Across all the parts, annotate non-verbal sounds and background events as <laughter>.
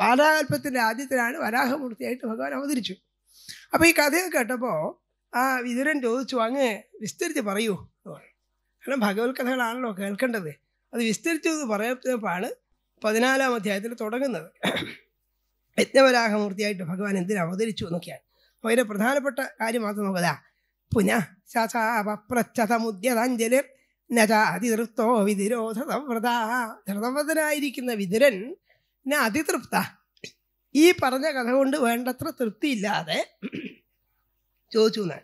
വാതാകല്പത്തിൻ്റെ ആദ്യത്തിലാണ് വരാഹമൂർത്തിയായിട്ട് ഭഗവാൻ അവതരിച്ചു അപ്പോൾ ഈ കഥയൊക്കെ കേട്ടപ്പോൾ ആ വിതുരൻ ചോദിച്ചു അങ്ങ് വിസ്തരിച്ച് പറയൂ എന്ന് പറഞ്ഞു കാരണം ഭഗവത് കഥകളാണല്ലോ കേൾക്കേണ്ടത് അത് വിസ്തരിച്ചു എന്ന് പറയുമ്പോഴാണ് പതിനാലാം അധ്യായത്തിൽ തുടങ്ങുന്നത് യജ്ഞവരാഹമൂർത്തിയായിട്ട് ഭഗവാൻ എന്തിനു അവതരിച്ചു എന്നൊക്കെയാണ് അപ്പോൾ അതിൻ്റെ പ്രധാനപ്പെട്ട കാര്യം മാത്രം നോക്കതാ പുന ശാസാപപ്രച്ഛതമുദ്യതാഞ്ജലിർ നജാതിർത്തോ വിതിരോധതവ്രത ധൃതവതനായിരിക്കുന്ന വിതുരൻ ഞാൻ അതിതൃപ്ത ഈ പറഞ്ഞ കഥ കൊണ്ട് വേണ്ടത്ര തൃപ്തിയില്ലാതെ ചോദിച്ചു എന്നാൽ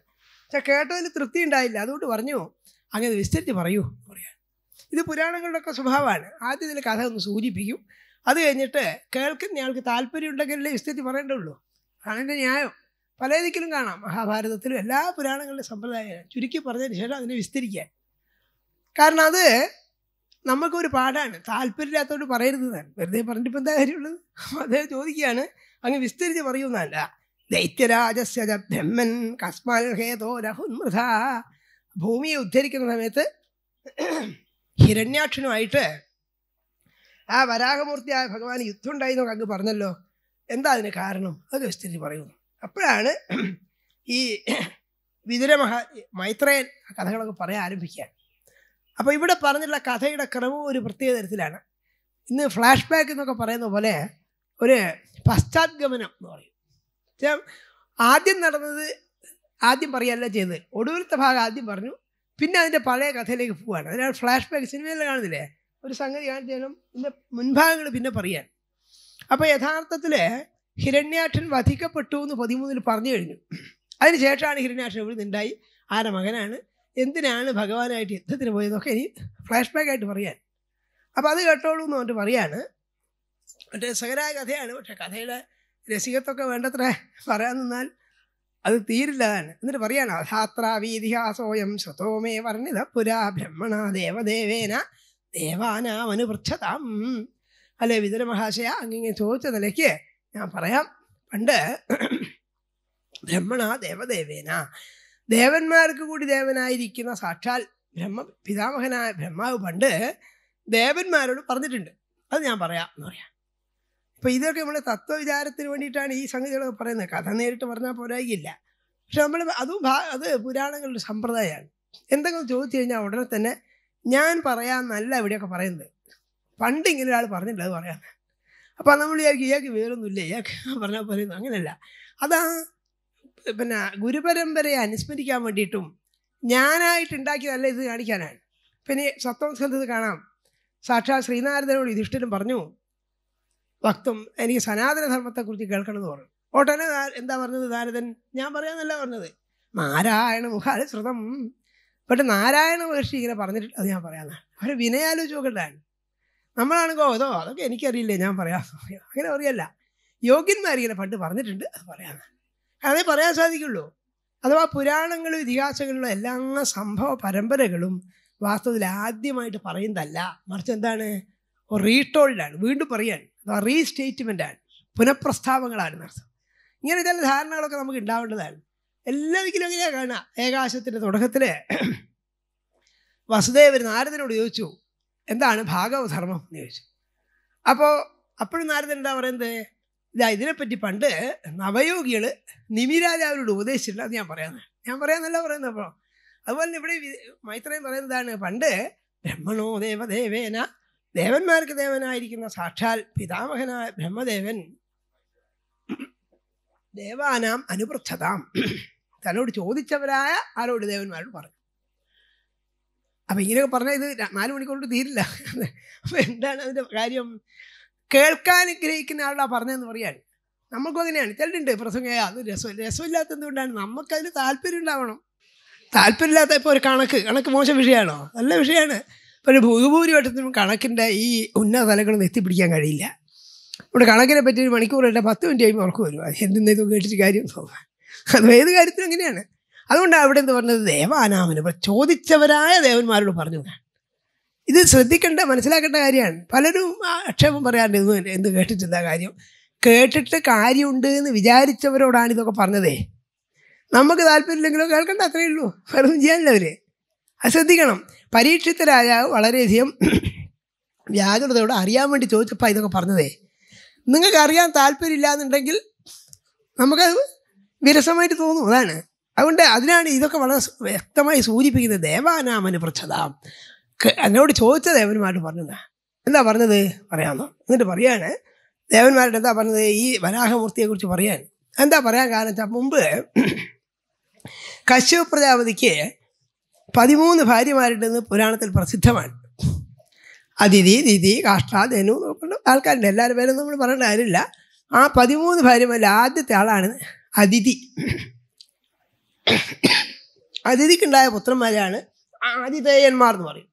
പക്ഷെ കേട്ടതിന് തൃപ്തി ഉണ്ടായില്ല അതുകൊണ്ട് പറഞ്ഞു അങ്ങനെ വിസ്തരിച്ച് പറയൂ പറയാൻ ഇത് പുരാണങ്ങളുടെയൊക്കെ സ്വഭാവമാണ് ആദ്യം ഇതിൽ കഥ ഒന്ന് സൂചിപ്പിക്കും അത് കഴിഞ്ഞിട്ട് കേൾക്കുന്നയാൾക്ക് താല്പര്യം ഉണ്ടെങ്കിലേ വിസ്തരിച്ച് പറയേണ്ടുള്ളൂ അതിൻ്റെ ന്യായം പലതിലും കാണാം മഹാഭാരതത്തിലും എല്ലാ പുരാണങ്ങളുടെ സമ്പ്രദായമാണ് ചുരുക്കി പറഞ്ഞതിന് ശേഷം അതിനെ വിസ്തരിക്കാൻ കാരണം അത് നമുക്കൊരു പാടാണ് താല്പര്യമില്ലാത്തതുകൊണ്ട് പറയരുത് തന്നെ വെറുതെ പറഞ്ഞിപ്പോൾ എന്താ കാര്യമുള്ളത് <laughs> അദ്ദേഹം ചോദിക്കുകയാണ് അങ്ങ് വിസ്തരിച്ച് പറയുന്നതല്ല ദൈത്യരാജസ്യജ ബ്രഹ്മൻ കസ്മാൽ ഹേതോ ഭൂമിയെ ഉദ്ധരിക്കുന്ന സമയത്ത് ഹിരണ്യാക്ഷനുമായിട്ട് ആ വരാഹമൂർത്തിയായ ഭഗവാൻ യുദ്ധം ഉണ്ടായി എന്നൊക്കെ അങ്ങ് പറഞ്ഞല്ലോ എന്താ അതിന് കാരണം അത് വിസ്തരിച്ച് പറയുന്നു അപ്പോഴാണ് ഈ വിതുര മഹാ മൈത്രയൻ കഥകളൊക്കെ പറയാൻ ആരംഭിക്കുക അപ്പോൾ ഇവിടെ പറഞ്ഞിട്ടുള്ള കഥയുടെ ക്രമം ഒരു പ്രത്യേക തരത്തിലാണ് ഇന്ന് ഫ്ലാഷ് ബാക്ക് എന്നൊക്കെ പറയുന്ന പോലെ ഒരു പശ്ചാത്ഗമനം എന്ന് പറയും ആദ്യം നടന്നത് ആദ്യം പറയല്ല ചെയ്തത് ഒടുവിലത്തെ ഭാഗം ആദ്യം പറഞ്ഞു പിന്നെ അതിൻ്റെ പഴയ കഥയിലേക്ക് പോവുകയാണ് അതിനാൽ ഫ്ലാഷ് ബാക്ക് സിനിമയിൽ കാണുന്നില്ലേ ഒരു സംഗതി കാണിച്ചാലും ഇതിൻ്റെ മുൻഭാഗങ്ങൾ പിന്നെ പറയാൻ അപ്പോൾ യഥാർത്ഥത്തിൽ ഹിരണ്യാക്ഷൻ വധിക്കപ്പെട്ടു എന്ന് പതിമൂന്നിൽ പറഞ്ഞു കഴിഞ്ഞു അതിനുശേഷമാണ് ഹിരണ്യാക്ഷൻ ഇവിടെ ഉണ്ടായി ആരുടെ മകനാണ് എന്തിനാണ് ഭഗവാനായിട്ട് യുദ്ധത്തിന് പോയതൊക്കെ ഇനി ഫ്ലാഷ് ബാക്ക് ആയിട്ട് പറയാൻ അപ്പോൾ അത് കേട്ടോളൂ എന്ന് പറഞ്ഞിട്ട് പറയാണ് മറ്റേ സഹരായ കഥയാണ് പക്ഷേ കഥയുടെ രസികത്തൊക്കെ വേണ്ടത്ര പറയാൻ നിന്നാൽ അത് തീരില്ലതാണ് എന്നിട്ട് പറയാണ് അഥാത്രാവീതിഹാസോയം ശ്രുതോമേ വർണ്ണിത പുരാ ബ്രഹ്മണ ദേവദേവേന ദേവാനാം അനുപൃച്ഛതാം അല്ലെ വിതുര മഹാശയ അങ്ങിങ്ങനെ ചോദിച്ച നിലയ്ക്ക് ഞാൻ പറയാം പണ്ട് ബ്രഹ്മണ ദേവദേവേന ദേവന്മാർക്ക് കൂടി ദേവനായിരിക്കുന്ന സാക്ഷാൽ ബ്രഹ്മ പിതാമഹനായ ബ്രഹ്മാവ് പണ്ട് ദേവന്മാരോട് പറഞ്ഞിട്ടുണ്ട് അത് ഞാൻ പറയാം എന്ന് പറയാം അപ്പോൾ ഇതൊക്കെ നമ്മൾ തത്വവിചാരത്തിന് വേണ്ടിയിട്ടാണ് ഈ സംഗതികളൊക്കെ പറയുന്നത് കഥ നേരിട്ട് പറഞ്ഞാൽ പോരായില്ല പക്ഷെ നമ്മൾ അതും അത് പുരാണങ്ങളുടെ സമ്പ്രദായമാണ് എന്തെങ്കിലും ചോദിച്ചു കഴിഞ്ഞാൽ ഉടനെ തന്നെ ഞാൻ പറയാമെന്നല്ല ഇവിടെയൊക്കെ പറയുന്നത് പണ്ട് ഇങ്ങനെ ഒരാൾ പറഞ്ഞിട്ടുണ്ട് അത് പറയാൻ അപ്പം നമ്മൾ ഇയാൾക്ക് ഇയാൾക്ക് വേറൊന്നുമില്ല ഇയാൾക്ക് പറഞ്ഞാൽ പറയുന്നു അങ്ങനെയല്ല അതാ പിന്നെ ഗുരുപരമ്പരയെ അനുസ്മരിക്കാൻ വേണ്ടിയിട്ടും ഞാനായിട്ട് ഉണ്ടാക്കിയതല്ല ഇത് കാണിക്കാനാണ് പിന്നെ സത്വം സ്ഥലത്ത് കാണാം സാക്ഷാത് ശ്രീനാരദനോട് യുധിഷ്ഠിരം പറഞ്ഞു ഭക്തം എനിക്ക് സനാതനധർമ്മത്തെക്കുറിച്ച് കേൾക്കണമെന്ന് പറഞ്ഞു ഉടനെ എന്താ പറഞ്ഞത് നാരദൻ ഞാൻ പറയാമെന്നല്ല പറഞ്ഞത് നാരായണ മുഖാല ശ്രുതം പക്ഷെ നാരായണ മഹർഷി ഇങ്ങനെ പറഞ്ഞിട്ട് അത് ഞാൻ പറയാമെന്നാണ് അവർ വിനയാലോചിക്കണ്ടാണ് നമ്മളാണെങ്കിൽ അതോ അതൊക്കെ എനിക്കറിയില്ലേ ഞാൻ പറയാം അങ്ങനെ അറിയല്ല യോഗ്യന്മാരിങ്ങനെ പണ്ട് പറഞ്ഞിട്ടുണ്ട് അത് പറയാമെന്നാണ് അതേ പറയാൻ സാധിക്കുള്ളൂ അഥവാ പുരാണങ്ങളും ഇതിഹാസങ്ങളിലും എല്ലാ സംഭവ പരമ്പരകളും വാസ്തവത്തിൽ ആദ്യമായിട്ട് പറയുന്നതല്ല മറിച്ച് എന്താണ് റീടോൾഡാണ് വീണ്ടും പറയാൻ അഥവാ ആണ് പുനഃപ്രസ്താവങ്ങളാണ് അർത്ഥം ഇങ്ങനെ ഇതെല്ലാം ധാരണകളൊക്കെ നമുക്ക് ഉണ്ടാവേണ്ടതാണ് എല്ലാതിലും എങ്ങനെയാണ് കാണുക ഏകാശത്തിൻ്റെ തുടക്കത്തിൽ വസുദേവർ നാരദനോട് ചോദിച്ചു എന്താണ് ഭാഗവധർമ്മം എന്ന് ചോദിച്ചു അപ്പോൾ അപ്പോഴും നാരദൻ എന്താ പറയുന്നത് ഇതാ ഇതിനെപ്പറ്റി പണ്ട് നവയോഗികൾ നിമിരാജാവിനോട് ഉപദേശിച്ചിട്ടില്ല അത് ഞാൻ പറയാന്ന് ഞാൻ പറയാന്നല്ല പറയുന്നത് അപ്പോൾ അതുപോലെ തന്നെ ഇവിടെ മൈത്രയും പറയുന്നതാണ് പണ്ട് ബ്രഹ്മണോ ദേവദേവേന ദേവന്മാർക്ക് ദേവനായിരിക്കുന്ന സാക്ഷാൽ പിതാമഹനായ ബ്രഹ്മദേവൻ ദേവാനാം അനുപൃച്ഛതാം തന്നോട് ചോദിച്ചവരായ ആരോട് ദേവന്മാരോട് പറഞ്ഞു അപ്പം ഇങ്ങനെയൊക്കെ പറഞ്ഞാൽ ഇത് നാല് മണിക്കൂർ തീരില്ല അപ്പോൾ എന്താണ് അതിൻ്റെ കാര്യം കേൾക്കാൻ ഗ്രഹിക്കുന്ന ആളാ പറഞ്ഞതെന്ന് പറയാൻ നമുക്കും അങ്ങനെയാണ് ചിലരുണ്ട് പ്രസംഗം അത് രസം രസമില്ലാത്ത എന്തുകൊണ്ടാണ് നമുക്കതിന് താല്പര്യം ഉണ്ടാവണം താല്പര്യമില്ലാത്ത ഇപ്പോൾ ഒരു കണക്ക് കണക്ക് മോശം വിഷയമാണോ നല്ല വിഷയമാണ് ഒരു ഭൂരിപൂരിവട്ടത്തിനും കണക്കിൻ്റെ ഈ ഉന്നത തലങ്ങളൊന്നും എത്തിപ്പിടിക്കാൻ കഴിയില്ല ഇവിടെ കണക്കിനെ പറ്റി ഒരു മണിക്കൂർ അല്ല പത്ത് മിനിറ്റ് കഴിയുമ്പോൾ ഉറക്കു വരും എന്തെന്നേ കേട്ടിട്ട് കാര്യം തോന്നാൻ അത് ഏത് കാര്യത്തിനും അങ്ങനെയാണ് അതുകൊണ്ടാണ് അവിടെ എന്ത് പറഞ്ഞത് ദേവാനാമനം ചോദിച്ചവരായ ദേവന്മാരോട് പറഞ്ഞു ഇത് ശ്രദ്ധിക്കേണ്ട മനസ്സിലാക്കേണ്ട കാര്യമാണ് പലരും ആക്ഷേപം പറയാറുണ്ട് ഇന്ന് എന്ത് കേട്ടിട്ടില്ല കാര്യം കേട്ടിട്ട് കാര്യമുണ്ട് എന്ന് വിചാരിച്ചവരോടാണ് ഇതൊക്കെ പറഞ്ഞതേ നമുക്ക് താല്പര്യമില്ലെങ്കിലോ കേൾക്കേണ്ട അത്രയേ ഉള്ളൂ വേറൊന്നും ചെയ്യാനില്ല അവർ അത് ശ്രദ്ധിക്കണം പരീക്ഷിത്ത രാജാവ് വളരെയധികം വ്യാകുലതയോട് അറിയാൻ വേണ്ടി ചോദിച്ചപ്പോൾ ഇതൊക്കെ പറഞ്ഞതേ നിങ്ങൾക്ക് അറിയാൻ താല്പര്യമില്ല എന്നുണ്ടെങ്കിൽ നമുക്കത് വിരസമായിട്ട് തോന്നും അതാണ് അതുകൊണ്ട് അതിനാണ് ഇതൊക്കെ വളരെ വ്യക്തമായി സൂചിപ്പിക്കുന്നത് ദേവാനാമന് പ്രച്ഛതാം എന്നോട് ചോദിച്ച ദേവന്മാരോട് പറഞ്ഞത് എന്താ പറഞ്ഞത് പറയാമെന്നോ എന്നിട്ട് പറയാണ് ദേവന്മാരുടെ എന്താ പറഞ്ഞത് ഈ വരാഹമൂർത്തിയെക്കുറിച്ച് പറയാൻ എന്താ പറയാൻ കാരണം വെച്ചാൽ മുമ്പ് <clears throat> കശ്യപ പ്രജാപതിക്ക് പതിമൂന്ന് ഭാര്യമാരുണ്ടെന്ന് പുരാണത്തിൽ പ്രസിദ്ധമാണ് അതിഥി ദിതി കാഷ്ട ധനു ആൾക്കാരുണ്ട് എല്ലാവരും പേരും നമ്മൾ പറയേണ്ട കാര്യമില്ല ആ പതിമൂന്ന് ഭാര്യമാരിൽ ആദ്യത്തെ ആളാണ് അതിഥി <clears throat> അതിഥിക്കുണ്ടായ പുത്രന്മാരാണ് ആതിഥേയന്മാർ എന്ന് പറയും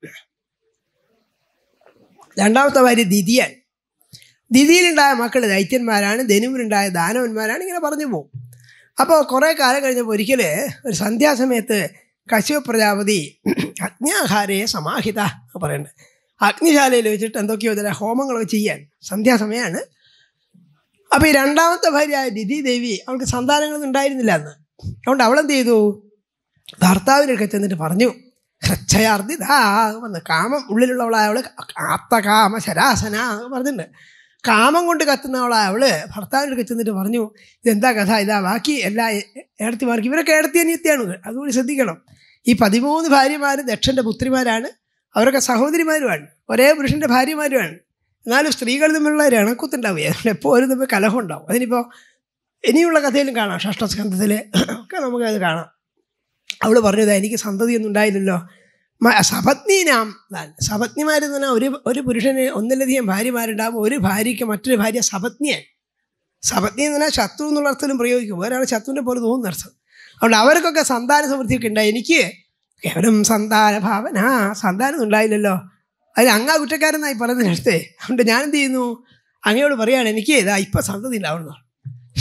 രണ്ടാമത്തെ ഭാര്യ ദിതിയൻ ദിതിയിലുണ്ടായ മക്കൾ ദൈത്യന്മാരാണ് ധനുവിലുണ്ടായ ദാനവന്മാരാണ് ഇങ്ങനെ പറഞ്ഞു പോകും അപ്പോൾ കുറേ കാലം കഴിഞ്ഞപ്പോൾ ഒരിക്കൽ ഒരു സന്ധ്യാസമയത്ത് കശ്യപ പ്രജാപതി അഗ്നിയാഹാരയെ സമാഹിത എന്ന് പറയുന്നത് അഗ്നിശാലയിൽ വെച്ചിട്ട് എന്തൊക്കെയോ ഇതിലെ ഹോമങ്ങളൊക്കെ ചെയ്യാൻ സന്ധ്യാസമയമാണ് അപ്പോൾ ഈ രണ്ടാമത്തെ ഭാര്യയായ ദിതി ദേവി അവൾക്ക് സന്താനങ്ങളൊന്നും ഉണ്ടായിരുന്നില്ല എന്ന് അതുകൊണ്ട് അവളെന്ത് ചെയ്തു ഭർത്താവിനൊക്കെ ചെന്നിട്ട് പറഞ്ഞു ശ്രച്ഛയാർത്തി കാമം ഉള്ളിലുള്ളവളായ അവള് ആത്തകാമ ശരാസന പറഞ്ഞിട്ടുണ്ട് കാമം കൊണ്ട് കത്തുന്നവളായ അവള് ഭർത്താവിനൊക്കെ ചെന്നിട്ട് പറഞ്ഞു ഇതെന്താ കഥ ഇതാ ബാക്കി എല്ലാ ഏടത്തിമാർക്ക് ഇവരൊക്കെ അനിയത്തിയാണ് അതുകൊണ്ട് ശ്രദ്ധിക്കണം ഈ പതിമൂന്ന് ഭാര്യമാരും ദക്ഷൻ്റെ പുത്രിമാരാണ് അവരൊക്കെ സഹോദരിമാരുമാണ് ഒരേ പുരുഷൻ്റെ ഭാര്യമാരുമാണ് എന്നാലും സ്ത്രീകൾ തമ്മിലുള്ള ഒരു ഇണക്കുത്തുണ്ടാവുക എപ്പോഴും തമ്മിൽ കലഹം ഉണ്ടാവും അതിനിപ്പോൾ ഇനിയുള്ള കഥയിലും കാണാം ഷഷ്ടസ്കന്ധത്തിൽ ഒക്കെ നമുക്കത് കാണാം അവൾ പറഞ്ഞതാ എനിക്ക് സന്തതിയൊന്നും ഉണ്ടായില്ലല്ലോ സപത്നീനാം സപത്നിമാരെന്ന് പറഞ്ഞാൽ ഒരു ഒരു പുരുഷന് ഒന്നിലധികം ഭാര്യമാരുണ്ടാകും ഒരു ഭാര്യയ്ക്ക് മറ്റൊരു ഭാര്യ സപത്നിയാണ് സപത്നി എന്ന് പറഞ്ഞാൽ ശത്രു എന്നുള്ള അർത്ഥത്തിലും പ്രയോഗിക്കും ഒരാൾ ശത്രുവിൻ്റെ പോലെ തോന്നുന്ന അർത്ഥം അതുകൊണ്ട് അവർക്കൊക്കെ സന്താന സമൃദ്ധിയൊക്കെ ഉണ്ടായി എനിക്ക് കേവലം സന്താന ഭാവന സന്താനം ഉണ്ടായില്ലല്ലോ അതിൽ അങ്ങാ കുറ്റക്കാരെന്നായി പറഞ്ഞതിനടുത്തേ അതുകൊണ്ട് ഞാൻ എന്ത് ചെയ്യുന്നു അങ്ങയോട് പറയുകയാണ് എനിക്ക് ഇതാ ഇപ്പം സന്തതി ഉണ്ടാവുന്നു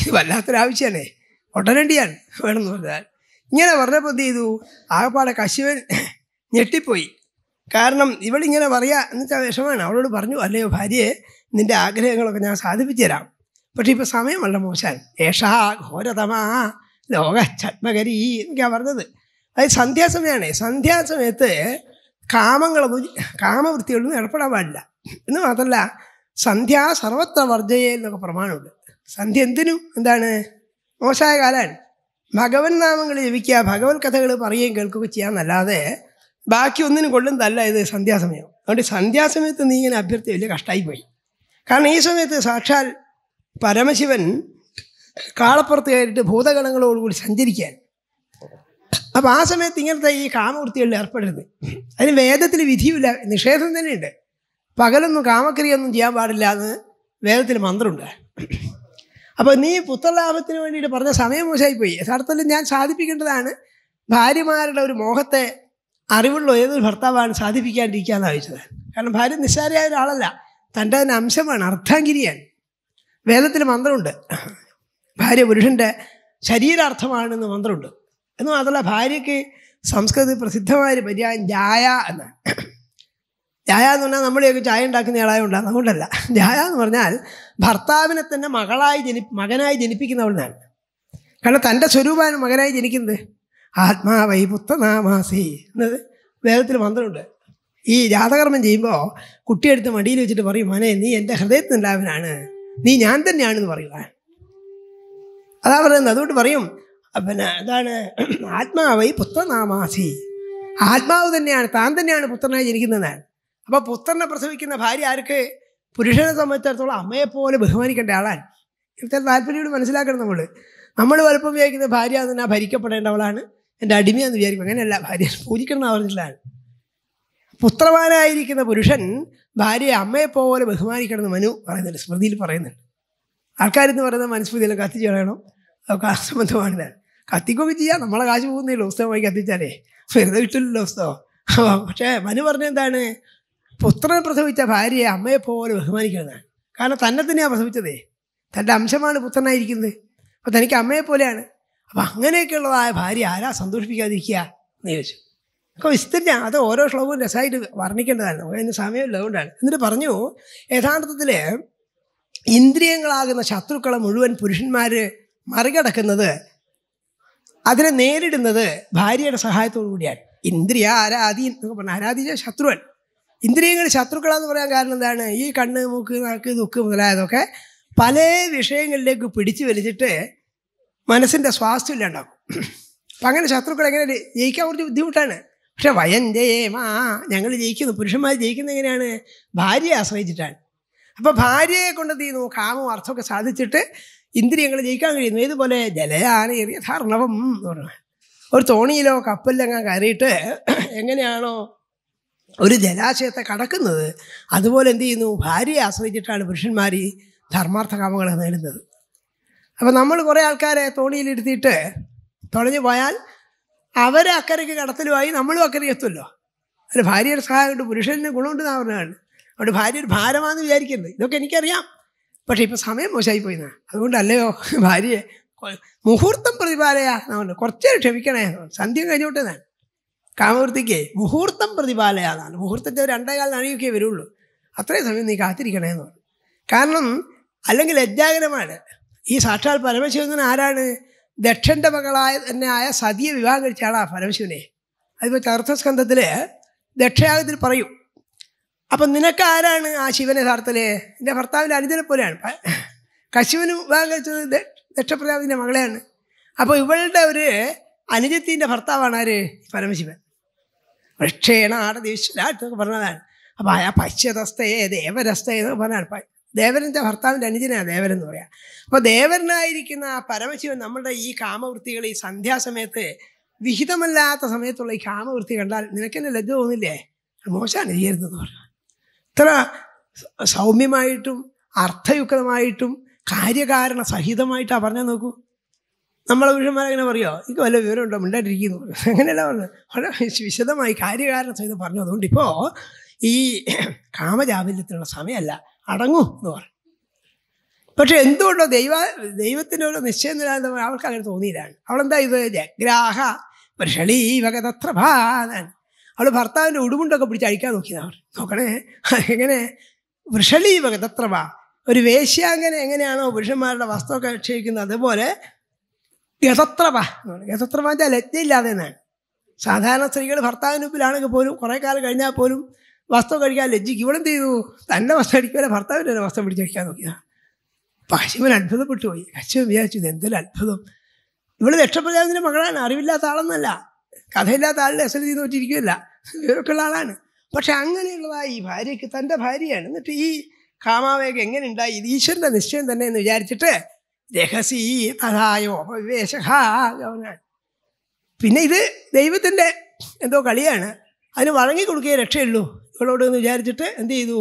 ഇത് വല്ലാത്തൊരാവശ്യമല്ലേ ഉടനടിയാണ് വേണമെന്ന് പറഞ്ഞാൽ ഇങ്ങനെ പറഞ്ഞപ്പോൾ എന്ത് ചെയ്തു ആകപ്പാടെ കശുവൻ ഞെട്ടിപ്പോയി കാരണം ഇവളിങ്ങനെ പറയാ എന്നുവെച്ചാൽ വിഷമാണ് അവളോട് പറഞ്ഞു അല്ലയോ ഭാര്യയെ നിന്റെ ആഗ്രഹങ്ങളൊക്കെ ഞാൻ സാധിപ്പിച്ചു തരാം പക്ഷേ ഇപ്പോൾ സമയമല്ല മോശാൻ ഏഷാ ഘോരതമാ ലോക ചത്മകരി എന്നൊക്കെയാണ് പറഞ്ഞത് അത് സന്ധ്യാസമയമാണ് സന്ധ്യാസമയത്ത് കാമങ്ങളൊന്നും കാമവൃത്തികളൊന്നും ഇടപെടാൻ പാടില്ല എന്ന് മാത്രമല്ല സന്ധ്യ സർവത്ര വർജയെ എന്നൊക്കെ പ്രമാണമുണ്ട് സന്ധ്യ എന്തിനും എന്താണ് മോശായ കാലാണ് ഭഗവൻ നാമങ്ങൾ ജപിക്കുക ഭഗവത് കഥകൾ പറയുകയും കേൾക്കുകയും ചെയ്യാമെന്നല്ലാതെ ബാക്കി ഒന്നിനും കൊള്ളുന്നതല്ല ഇത് സന്ധ്യാസമയം അതുകൊണ്ട് സന്ധ്യാസമയത്ത് നീ ഇങ്ങനെ അഭ്യർത്ഥി വലിയ കഷ്ടമായി പോയി കാരണം ഈ സമയത്ത് സാക്ഷാൽ പരമശിവൻ കാളപ്പുറത്ത് കയറിയിട്ട് ഭൂതഗണങ്ങളോടുകൂടി സഞ്ചരിക്കാൻ അപ്പം ആ സമയത്ത് ഇങ്ങനത്തെ ഈ കാമവൃത്തികളിൽ ഏർപ്പെടരുത് അതിന് വേദത്തിൽ വിധിയില്ല നിഷേധം തന്നെയുണ്ട് പകലൊന്നും കാമക്രിയൊന്നും ചെയ്യാൻ പാടില്ല എന്ന് വേദത്തിൽ മന്ത്രമുണ്ട് അപ്പോൾ നീ പുത്രലാഭത്തിന് വേണ്ടിയിട്ട് പറഞ്ഞ സമയം മോശമായിപ്പോയി പോയി യഥാർത്ഥത്തിൽ ഞാൻ സാധിപ്പിക്കേണ്ടതാണ് ഭാര്യമാരുടെ ഒരു മോഹത്തെ അറിവുള്ള ഏതൊരു ഭർത്താവാണ് സാധിപ്പിക്കാണ്ടിരിക്കുക എന്നാണ് ചോദിച്ചത് കാരണം ഭാര്യ നിസ്സാരയായ ഒരാളല്ല തൻ്റെ തന്നെ അംശമാണ് അർത്ഥാങ്കിരിയാൻ വേദത്തിൽ മന്ത്രമുണ്ട് ഭാര്യ പുരുഷൻ്റെ ശരീരാർത്ഥമാണെന്ന് മന്ത്രമുണ്ട് എന്ന് മാത്രമല്ല ഭാര്യയ്ക്ക് സംസ്കൃതത്തിൽ ഒരു പര്യായം ജായ എന്നാണ് ജായ എന്ന് പറഞ്ഞാൽ നമ്മളെയൊക്കെ ചായ ഉണ്ടാക്കുന്ന ആളായ ഉണ്ടാകും അതുകൊണ്ടല്ല ജായ എന്ന് പറഞ്ഞാൽ ഭർത്താവിനെ തന്നെ മകളായി ജനി മകനായി ജനിപ്പിക്കുന്നവളാണ് കാരണം തൻ്റെ സ്വരൂപമാണ് മകനായി ജനിക്കുന്നത് ആത്മാവൈ പുത്തനാമാസി എന്നത് വേദത്തിൽ മന്ത്രമുണ്ട് ഈ ജാതകർമ്മം ചെയ്യുമ്പോൾ കുട്ടിയെടുത്ത് മടിയിൽ വെച്ചിട്ട് പറയും മനെ നീ എൻ്റെ ഹൃദയത്തിനുണ്ടാവനാണ് നീ ഞാൻ തന്നെയാണെന്ന് പറയുക അതാ പറയുന്നത് അതുകൊണ്ട് പറയും പിന്നെ എന്താണ് ആത്മാവൈ പുത്രനാമാസി ആത്മാവ് തന്നെയാണ് താൻ തന്നെയാണ് പുത്രനായി ജനിക്കുന്നത് അപ്പോൾ പുത്രനെ പ്രസവിക്കുന്ന ഭാര്യ ആർക്ക് പുരുഷനെ സംബന്ധിച്ചിടത്തോളം അമ്മയെപ്പോലെ ബഹുമാനിക്കേണ്ട ആളാണ് ഇത്തരം താല്പര്യം മനസ്സിലാക്കണം നമ്മൾ നമ്മൾ പലപ്പോഴും വിചാരിക്കുന്ന ഭാര്യ എന്നാൽ ഭരിക്കപ്പെടേണ്ടവളാണ് എൻ്റെ അടിമയാന്ന് വിചാരിക്കും അങ്ങനെയല്ല ഭാര്യ പൂജിക്കണം ആവർത്തിലാണ് പുത്രവാനായിരിക്കുന്ന പുരുഷൻ ഭാര്യയെ അമ്മയെ പോലെ ബഹുമാനിക്കണമെന്ന് മനു പറയുന്നുണ്ട് സ്മൃതിയിൽ പറയുന്നുണ്ട് ആൾക്കാരെന്ന് പറയുന്നത് മനുസ്മൃതിയിലും കത്തിച്ച് കളയണം അതൊക്കെ അസംബന്ധമാണ് കത്തിക്കൊക്കെ ചെയ്യാം നമ്മളെ കാശ് പോകുന്നില്ല പുസ്തകമായി കത്തിച്ചാലേ വെറുതെ കിട്ടില്ലല്ലോ പുസ്തകം <laughs> പക്ഷേ മനു പറഞ്ഞ എന്താണ് പുത്രനെ പ്രസവിച്ച ഭാര്യയെ അമ്മയെ പോലെ കാരണം തന്നെ തന്നെയാണ് പ്രസവിച്ചതേ തൻ്റെ അംശമാണ് പുത്രനായിരിക്കുന്നത് അപ്പം തനിക്ക് അമ്മയെ പോലെയാണ് അപ്പം അങ്ങനെയൊക്കെയുള്ളതായ ഭാര്യ ആരാ സന്തോഷിപ്പിക്കാതിരിക്കുക എന്ന് ചോദിച്ചു അപ്പോൾ വിസ്തരിച്ച അത് ഓരോ ശ്ലോകവും രസമായിട്ട് വർണ്ണിക്കേണ്ടതാണ് അതിന് സമയമില്ല അതുകൊണ്ടാണ് എന്നിട്ട് പറഞ്ഞു യഥാർത്ഥത്തിൽ ഇന്ദ്രിയങ്ങളാകുന്ന ശത്രുക്കളെ മുഴുവൻ പുരുഷന്മാർ മറികടക്കുന്നത് അതിനെ നേരിടുന്നത് ഭാര്യയുടെ സഹായത്തോടു കൂടിയാണ് ഇന്ദ്രിയ ആരാധി എന്നൊക്കെ പറഞ്ഞു ആരാധിച്ച ശത്രുവൻ ഇന്ദ്രിയങ്ങൾ ശത്രുക്കളാന്ന് പറയാൻ കാരണം എന്താണ് ഈ കണ്ണ് മൂക്ക് നാക്ക് ദുക്ക് മുതലായതൊക്കെ പല വിഷയങ്ങളിലേക്ക് പിടിച്ചു വലിച്ചിട്ട് മനസ്സിൻ്റെ സ്വാസ്ഥ്യം ഇല്ലാണ്ടാക്കും അപ്പം അങ്ങനെ ശത്രുക്കൾ എങ്ങനെ ജയിക്കാൻ കുറച്ച് ബുദ്ധിമുട്ടാണ് പക്ഷെ വയഞ്ചയേ മാ ഞങ്ങൾ ജയിക്കുന്നു പുരുഷന്മാർ ജയിക്കുന്നത് എങ്ങനെയാണ് ഭാര്യയെ ആശ്രയിച്ചിട്ടാണ് അപ്പോൾ ഭാര്യയെ കൊണ്ട് എന്ത് ചെയ്യുന്നു കാമവും അർത്ഥമൊക്കെ സാധിച്ചിട്ട് ഇന്ദ്രിയങ്ങൾ ജയിക്കാൻ കഴിയുന്നു ഇതുപോലെ ജലയാന യഥാർണവം എന്ന് പറഞ്ഞു ഒരു തോണിയിലോ കപ്പലിലെങ്ങാൻ കയറിയിട്ട് എങ്ങനെയാണോ ഒരു ജലാശയത്തെ കടക്കുന്നത് അതുപോലെ എന്ത് ചെയ്യുന്നു ഭാര്യയെ ആശ്രയിച്ചിട്ടാണ് പുരുഷന്മാർ ഈ ധർമാർത്ഥ കാമങ്ങളെ നേടുന്നത് അപ്പം നമ്മൾ കുറേ ആൾക്കാരെ തോണിയിലിരുത്തിയിട്ട് തുഴഞ്ഞു പോയാൽ അവരെ അക്കരയ്ക്ക് കടത്തലുമായി നമ്മളും അക്കരയ്ക്ക് എത്തുമല്ലോ അല്ല ഭാര്യയുടെ സഹായം കൊണ്ട് പുരുഷന് ഗുണമുണ്ട് എന്നാണ് പറഞ്ഞാണ് അതുകൊണ്ട് ഭാര്യ ഒരു ഭാരമാണെന്ന് വിചാരിക്കരുത് ഇതൊക്കെ എനിക്കറിയാം പക്ഷേ ഇപ്പോൾ സമയം മോശമായിപ്പോയി എന്നാ അതുകൊണ്ടല്ലയോ ഭാര്യയെ മുഹൂർത്തം പ്രതിപാലയാന്നാണ് കുറച്ചേ ക്ഷമിക്കണേ സന്ധ്യം കഴിഞ്ഞോട്ടെ എന്നാണ് കാമവൃത്തിക്ക് മുഹൂർത്തം പ്രതിപാലയാന്നാണ് മുഹൂർത്തത്തെ രണ്ടേ കാലം അണിയൊക്കെ വരുള്ളൂ അത്രയും സമയം നീ കാത്തിരിക്കണേ പറഞ്ഞു കാരണം അല്ലെങ്കിൽ ലജ്ജാകരമാണ് ഈ സാക്ഷാൽ പരമശിവൻ ആരാണ് ദക്ഷൻ്റെ മകളായ തന്നെ ആയ സതിയെ വിവാഹം കഴിച്ചാണ് ആ പരമശിവനെ അതിപ്പോൾ ചതുർത്ഥസ്കന്ധത്തിൽ ദക്ഷയാഗത്തിൽ പറയും അപ്പം നിനക്ക് ആരാണ് ആ ശിവനെ യഥാർത്ഥത്തില് എൻ്റെ ഭർത്താവിൻ്റെ അനുജനെ പോലെയാണ് കശിവന് വിവാഹം കഴിച്ചത് ദക്ഷപ്രതാപിൻ്റെ മകളെയാണ് അപ്പോൾ ഇവളുടെ ഒരു അനുജത്തിൻ്റെ ഭർത്താവാണ് ആര് പരമശിവൻ വൃക്ഷേണ ആട ദേശ്വരാട്ടൊക്കെ പറഞ്ഞതാണ് അപ്പോൾ ആ പശ്യതസ്ഥയെ ദേവരസ്ഥയെന്നൊക്കെ പറഞ്ഞാണ് ദേവരൻ്റെ ഭർത്താവിൻ്റെ അനുജനാണ് ദേവൻ എന്ന് പറയാം അപ്പോൾ ദേവരനായിരിക്കുന്ന ആ പരമശിവൻ നമ്മുടെ ഈ കാമവൃത്തികൾ ഈ സന്ധ്യാസമയത്ത് വിഹിതമല്ലാത്ത സമയത്തുള്ള ഈ കാമവൃത്തി കണ്ടാൽ നിനക്കെന്നെ ലജ്ജ തോന്നില്ലേ മോശമാണ് ചെയ്യരുതെന്ന് പറഞ്ഞു ഇത്ര സൗമ്യമായിട്ടും അർത്ഥയുക്തമായിട്ടും കാര്യകാരണ സഹിതമായിട്ടാണ് പറഞ്ഞു നോക്കൂ നമ്മളെ അങ്ങനെ പറയുമോ എനിക്ക് വല്ല വിവരമുണ്ടോ മിണ്ടായിട്ടിരിക്കുന്നു അങ്ങനെയല്ല പറഞ്ഞു വളരെ വിശദമായി കാര്യകാരണ സഹിതം പറഞ്ഞു അതുകൊണ്ട് ഇപ്പോൾ ഈ കാമജാബല്യത്തിനുള്ള സമയമല്ല അടങ്ങൂ എന്ന് പറയും പക്ഷെ എന്തുകൊണ്ടോ ദൈവ ദൈവത്തിൻ്റെ ഒരു നിശ്ചയം നിലാകുന്ന അവൾക്ക് അങ്ങനെ തോന്നിയില്ലാണ് അവളെന്താ ഇത് ജഗ്രാഹ ഭാനാണ് അവൾ ഭർത്താവിൻ്റെ ഉടുമുണ്ടൊക്കെ പിടിച്ച് അഴിക്കാൻ നോക്കിയതാണ് നോക്കണേ എങ്ങനെ ഭാ ഒരു വേശ്യാങ്കനെ എങ്ങനെയാണോ പുരുഷന്മാരുടെ വസ്ത്രമൊക്കെ അക്ഷയിക്കുന്നത് അതുപോലെ ഗതത്രഭ എന്ന് പറയുന്നത് ഗതത്രഭ വെച്ചാൽ ലജ്ജയില്ലാതെ എന്നാണ് സാധാരണ സ്ത്രീകൾ ഭർത്താവിൻ്റെ മുമ്പിലാണെങ്കിൽ പോലും കുറേ കാലം കഴിഞ്ഞാൽ പോലും വസ്ത്രം കഴിക്കാൻ ലജ്ജിക്ക് ഇവളെന്ത് ചെയ്തു തന്നെ വസ്ത്രം അടിക്കാതെ ഭർത്താവിൻ്റെ തന്നെ വസ്ത്രം പിടിച്ചടിക്കാൻ നോക്കിയതാണ് പശുവൻ അത്ഭുതപ്പെട്ടു പോയി അച്ഛൻ വിചാരിച്ചു ഇത് എന്തൊരു അത്ഭുതം ഇവിടെ രക്ഷപ്രജാപതിൻ്റെ മകളാണ് അറിവില്ലാത്ത ആളെന്നല്ല കഥയില്ലാത്ത ആളുടെ അസൽ ചെയ്ത് നോറ്റിരിക്കുകയല്ല ഇവരൊക്കെയുള്ള ആളാണ് പക്ഷെ അങ്ങനെയുള്ളതാ ഈ ഭാര്യയ്ക്ക് തൻ്റെ ഭാര്യയാണ് എന്നിട്ട് ഈ കാമാവേഗം എങ്ങനെ ഉണ്ടായി ഇത് ഈശ്വരൻ്റെ നിശ്ചയം തന്നെ എന്ന് വിചാരിച്ചിട്ട് രഹസി തഥായോ വിവേശ പിന്നെ ഇത് ദൈവത്തിൻ്റെ എന്തോ കളിയാണ് അതിന് വഴങ്ങി കൊടുക്കുകയേ രക്ഷയുള്ളൂ ഇവളോട് എന്ന് വിചാരിച്ചിട്ട് എന്ത് ചെയ്തു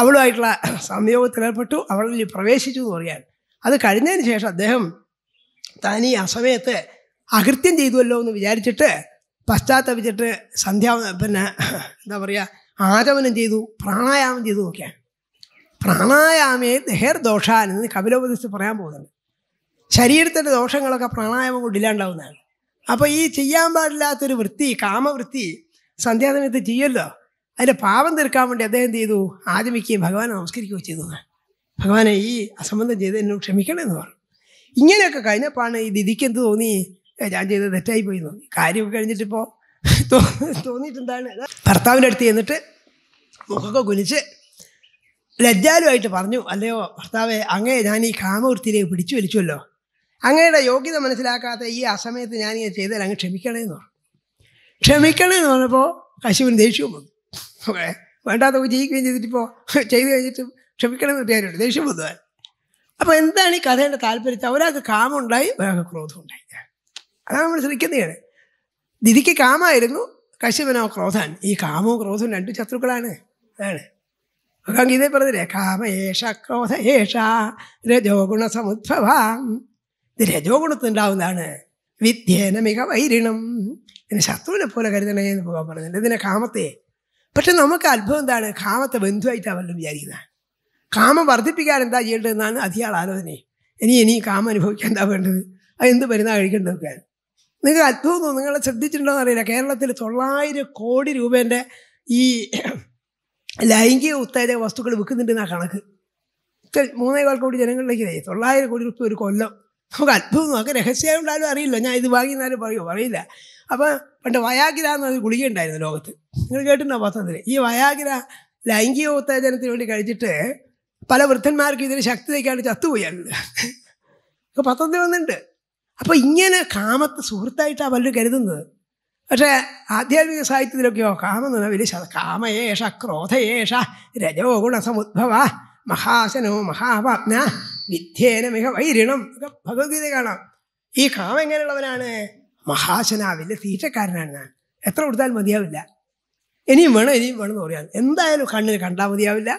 അവളുമായിട്ടുള്ള സംയോഗത്തിലേർപ്പെട്ടു അവളിൽ പ്രവേശിച്ചു എന്ന് പറയാൻ അത് കഴിഞ്ഞതിന് ശേഷം അദ്ദേഹം താൻ ഈ അസമയത്ത് അകൃത്യം ചെയ്തുവല്ലോ എന്ന് വിചാരിച്ചിട്ട് പശ്ചാത്തപിച്ചിട്ട് സന്ധ്യാ പിന്നെ എന്താ പറയുക ആചമനം ചെയ്തു പ്രാണായാമം ചെയ്തു നോക്കിയാൽ പ്രാണായാമേ ദഹേർ ദോഷാനെന്ന് കപിലോപദേശിച്ച് പറയാൻ പോകുന്നത് ശരീരത്തിൻ്റെ ദോഷങ്ങളൊക്കെ പ്രാണായാമം കൊണ്ടില്ലാണ്ടാവുന്നതാണ് അപ്പോൾ ഈ ചെയ്യാൻ പാടില്ലാത്തൊരു വൃത്തി കാമവൃത്തി സന്ധ്യാസമയത്ത് ചെയ്യല്ലോ അതിൻ്റെ പാപം തീർക്കാൻ വേണ്ടി അദ്ദേഹം എന്ത് ചെയ്തു ആദ്യമിക്കുകയും ഭഗവാനെ നമസ്കരിക്കുകയും ചെയ്തു ഭഗവാനെ ഈ അസംബന്ധം ചെയ്ത് എന്നോട് ക്ഷമിക്കണമെന്ന് പറഞ്ഞു ഇങ്ങനെയൊക്കെ കഴിഞ്ഞപ്പോഴാണ് ഈ ദിദിക്ക് എന്ത് തോന്നി ഞാൻ ചെയ്തത് തെറ്റായി പോയി തോന്നി കാര്യമൊക്കെ കഴിഞ്ഞിട്ടിപ്പോൾ തോന്നിയിട്ടെന്താണ് ഭർത്താവിൻ്റെ അടുത്ത് ചെന്നിട്ട് മുഖമൊക്കെ കുനിച്ച് ലജ്ജാലുമായിട്ട് പറഞ്ഞു അല്ലയോ ഭർത്താവെ അങ്ങേ ഞാൻ ഈ കാമവൃത്തിയിലേക്ക് പിടിച്ചു വലിച്ചുവല്ലോ അങ്ങയുടെ യോഗ്യത മനസ്സിലാക്കാത്ത ഈ അസമയത്ത് ഞാനിങ്ങനെ ചെയ്താൽ അങ്ങ് ക്ഷമിക്കണേന്ന് പറഞ്ഞു ക്ഷമിക്കണേന്ന് പറഞ്ഞപ്പോൾ കശുവിന് ദേഷ്യവും വന്നു വേണ്ടാത്ത വിജയിക്കുകയും ചെയ്തിട്ടിപ്പോൾ ചെയ്തു കഴിഞ്ഞിട്ട് ക്ഷമിക്കണമെന്ന് വിചാരിച്ചു ദേഷ്യം പൊതുവാൻ അപ്പോൾ എന്താണ് ഈ കഥയുടെ താല്പര്യത്തെ കാമം കാമുണ്ടായി വേറെ ക്രോധം ഉണ്ടായി അതാണ് നമ്മൾ ശ്രമിക്കുന്നതാണ് ദിദിക്ക് കാമായിരുന്നു കശ്യപനോ ക്രോധാൻ ഈ കാമോ ക്രോധവും രണ്ട് ശത്രുക്കളാണ് അതാണ് ഭഗവാൻ ഗീതയെ പറഞ്ഞില്ലേ ഏഷ ക്രോധ ഏഷ രജോഗുണ സമുദ്ഭവാം ഇത് രജോഗുണത്തിനുണ്ടാവുന്നതാണ് വിദ്യേന മിക വൈരിണം ഇതിന് ശത്രുവിനെ പോലെ കരുതണേ എന്ന് ഭഗവാൻ പറഞ്ഞിട്ടുണ്ട് ഇതിനെ കാമത്തെ പക്ഷെ നമുക്ക് അത്ഭുതം എന്താണ് കാമത്തെ ബന്ധുവായിട്ട് അവരുടെ വിചാരിക്കുന്നത് കാമം വർദ്ധിപ്പിക്കാൻ എന്താ ചെയ്യേണ്ടതെന്നാണ് അധികം ആലോചന ഇനി ഇനി കാമം അനുഭവിക്കാൻ എന്താ വേണ്ടത് അത് എന്ത് മരുന്നാണ് കഴിക്കേണ്ടതൊക്കെ നിങ്ങൾ അത്ഭുതം നിങ്ങളെ ശ്രദ്ധിച്ചിട്ടുണ്ടോ എന്നറിയില്ല കേരളത്തിൽ തൊള്ളായിരം കോടി രൂപേൻ്റെ ഈ ലൈംഗിക ഉത്തേജക വസ്തുക്കൾ വിൽക്കുന്നുണ്ടെന്നാ കണക്ക് മൂന്നേകാൽ കോടി ജനങ്ങളിലേക്ക് തൊള്ളായിരം കോടി രൂപ ഒരു കൊല്ലം നമുക്ക് അത്ഭുതം നോക്കാം രഹസ്യം അറിയില്ല ഞാൻ ഇത് വാങ്ങി എന്നാലും പറയുമോ അറിയില്ല അപ്പം പണ്ട് വയാഗിര എന്ന് പറഞ്ഞ ഗുളിക ഉണ്ടായിരുന്നു ലോകത്ത് നിങ്ങൾ കേട്ടിട്ടുണ്ടോ പത്രത്തിൽ ഈ വയാഗിര ലൈംഗിക ഉത്തേജനത്തിന് വേണ്ടി കഴിച്ചിട്ട് പല വൃദ്ധന്മാർക്കും ഇതിന് ശക്തി തയ്ക്കാണ്ട് ചത്തുപോയാണ് ഇപ്പോൾ പത്രത്തിൽ വന്നിട്ടുണ്ട് അപ്പോൾ ഇങ്ങനെ കാമത്ത് സുഹൃത്തായിട്ടാണ് പലരും കരുതുന്നത് പക്ഷേ ആധ്യാത്മിക സാഹിത്യത്തിലൊക്കെയോ കാമം എന്ന് പറഞ്ഞാൽ വലിയ കാമയേഷ ക്രോധയേഷ രജോ ഗുണസമുദ്ഭവ മഹാശനോ മഹാപാപ്ന വിദ്യേന മിക വൈരിണം ഒക്കെ ഭഗവത്ഗീത കാണാം ഈ കാമം എങ്ങനെയുള്ളവനാണ് മഹാശനാവിൻ്റെ തീറ്റക്കാരനാണ് ഞാൻ എത്ര കൊടുത്താൽ മതിയാവില്ല ഇനിയും വേണം ഇനിയും വേണം എന്ന് പറയാം എന്തായാലും കണ്ണിന് കണ്ടാൽ മതിയാവില്ല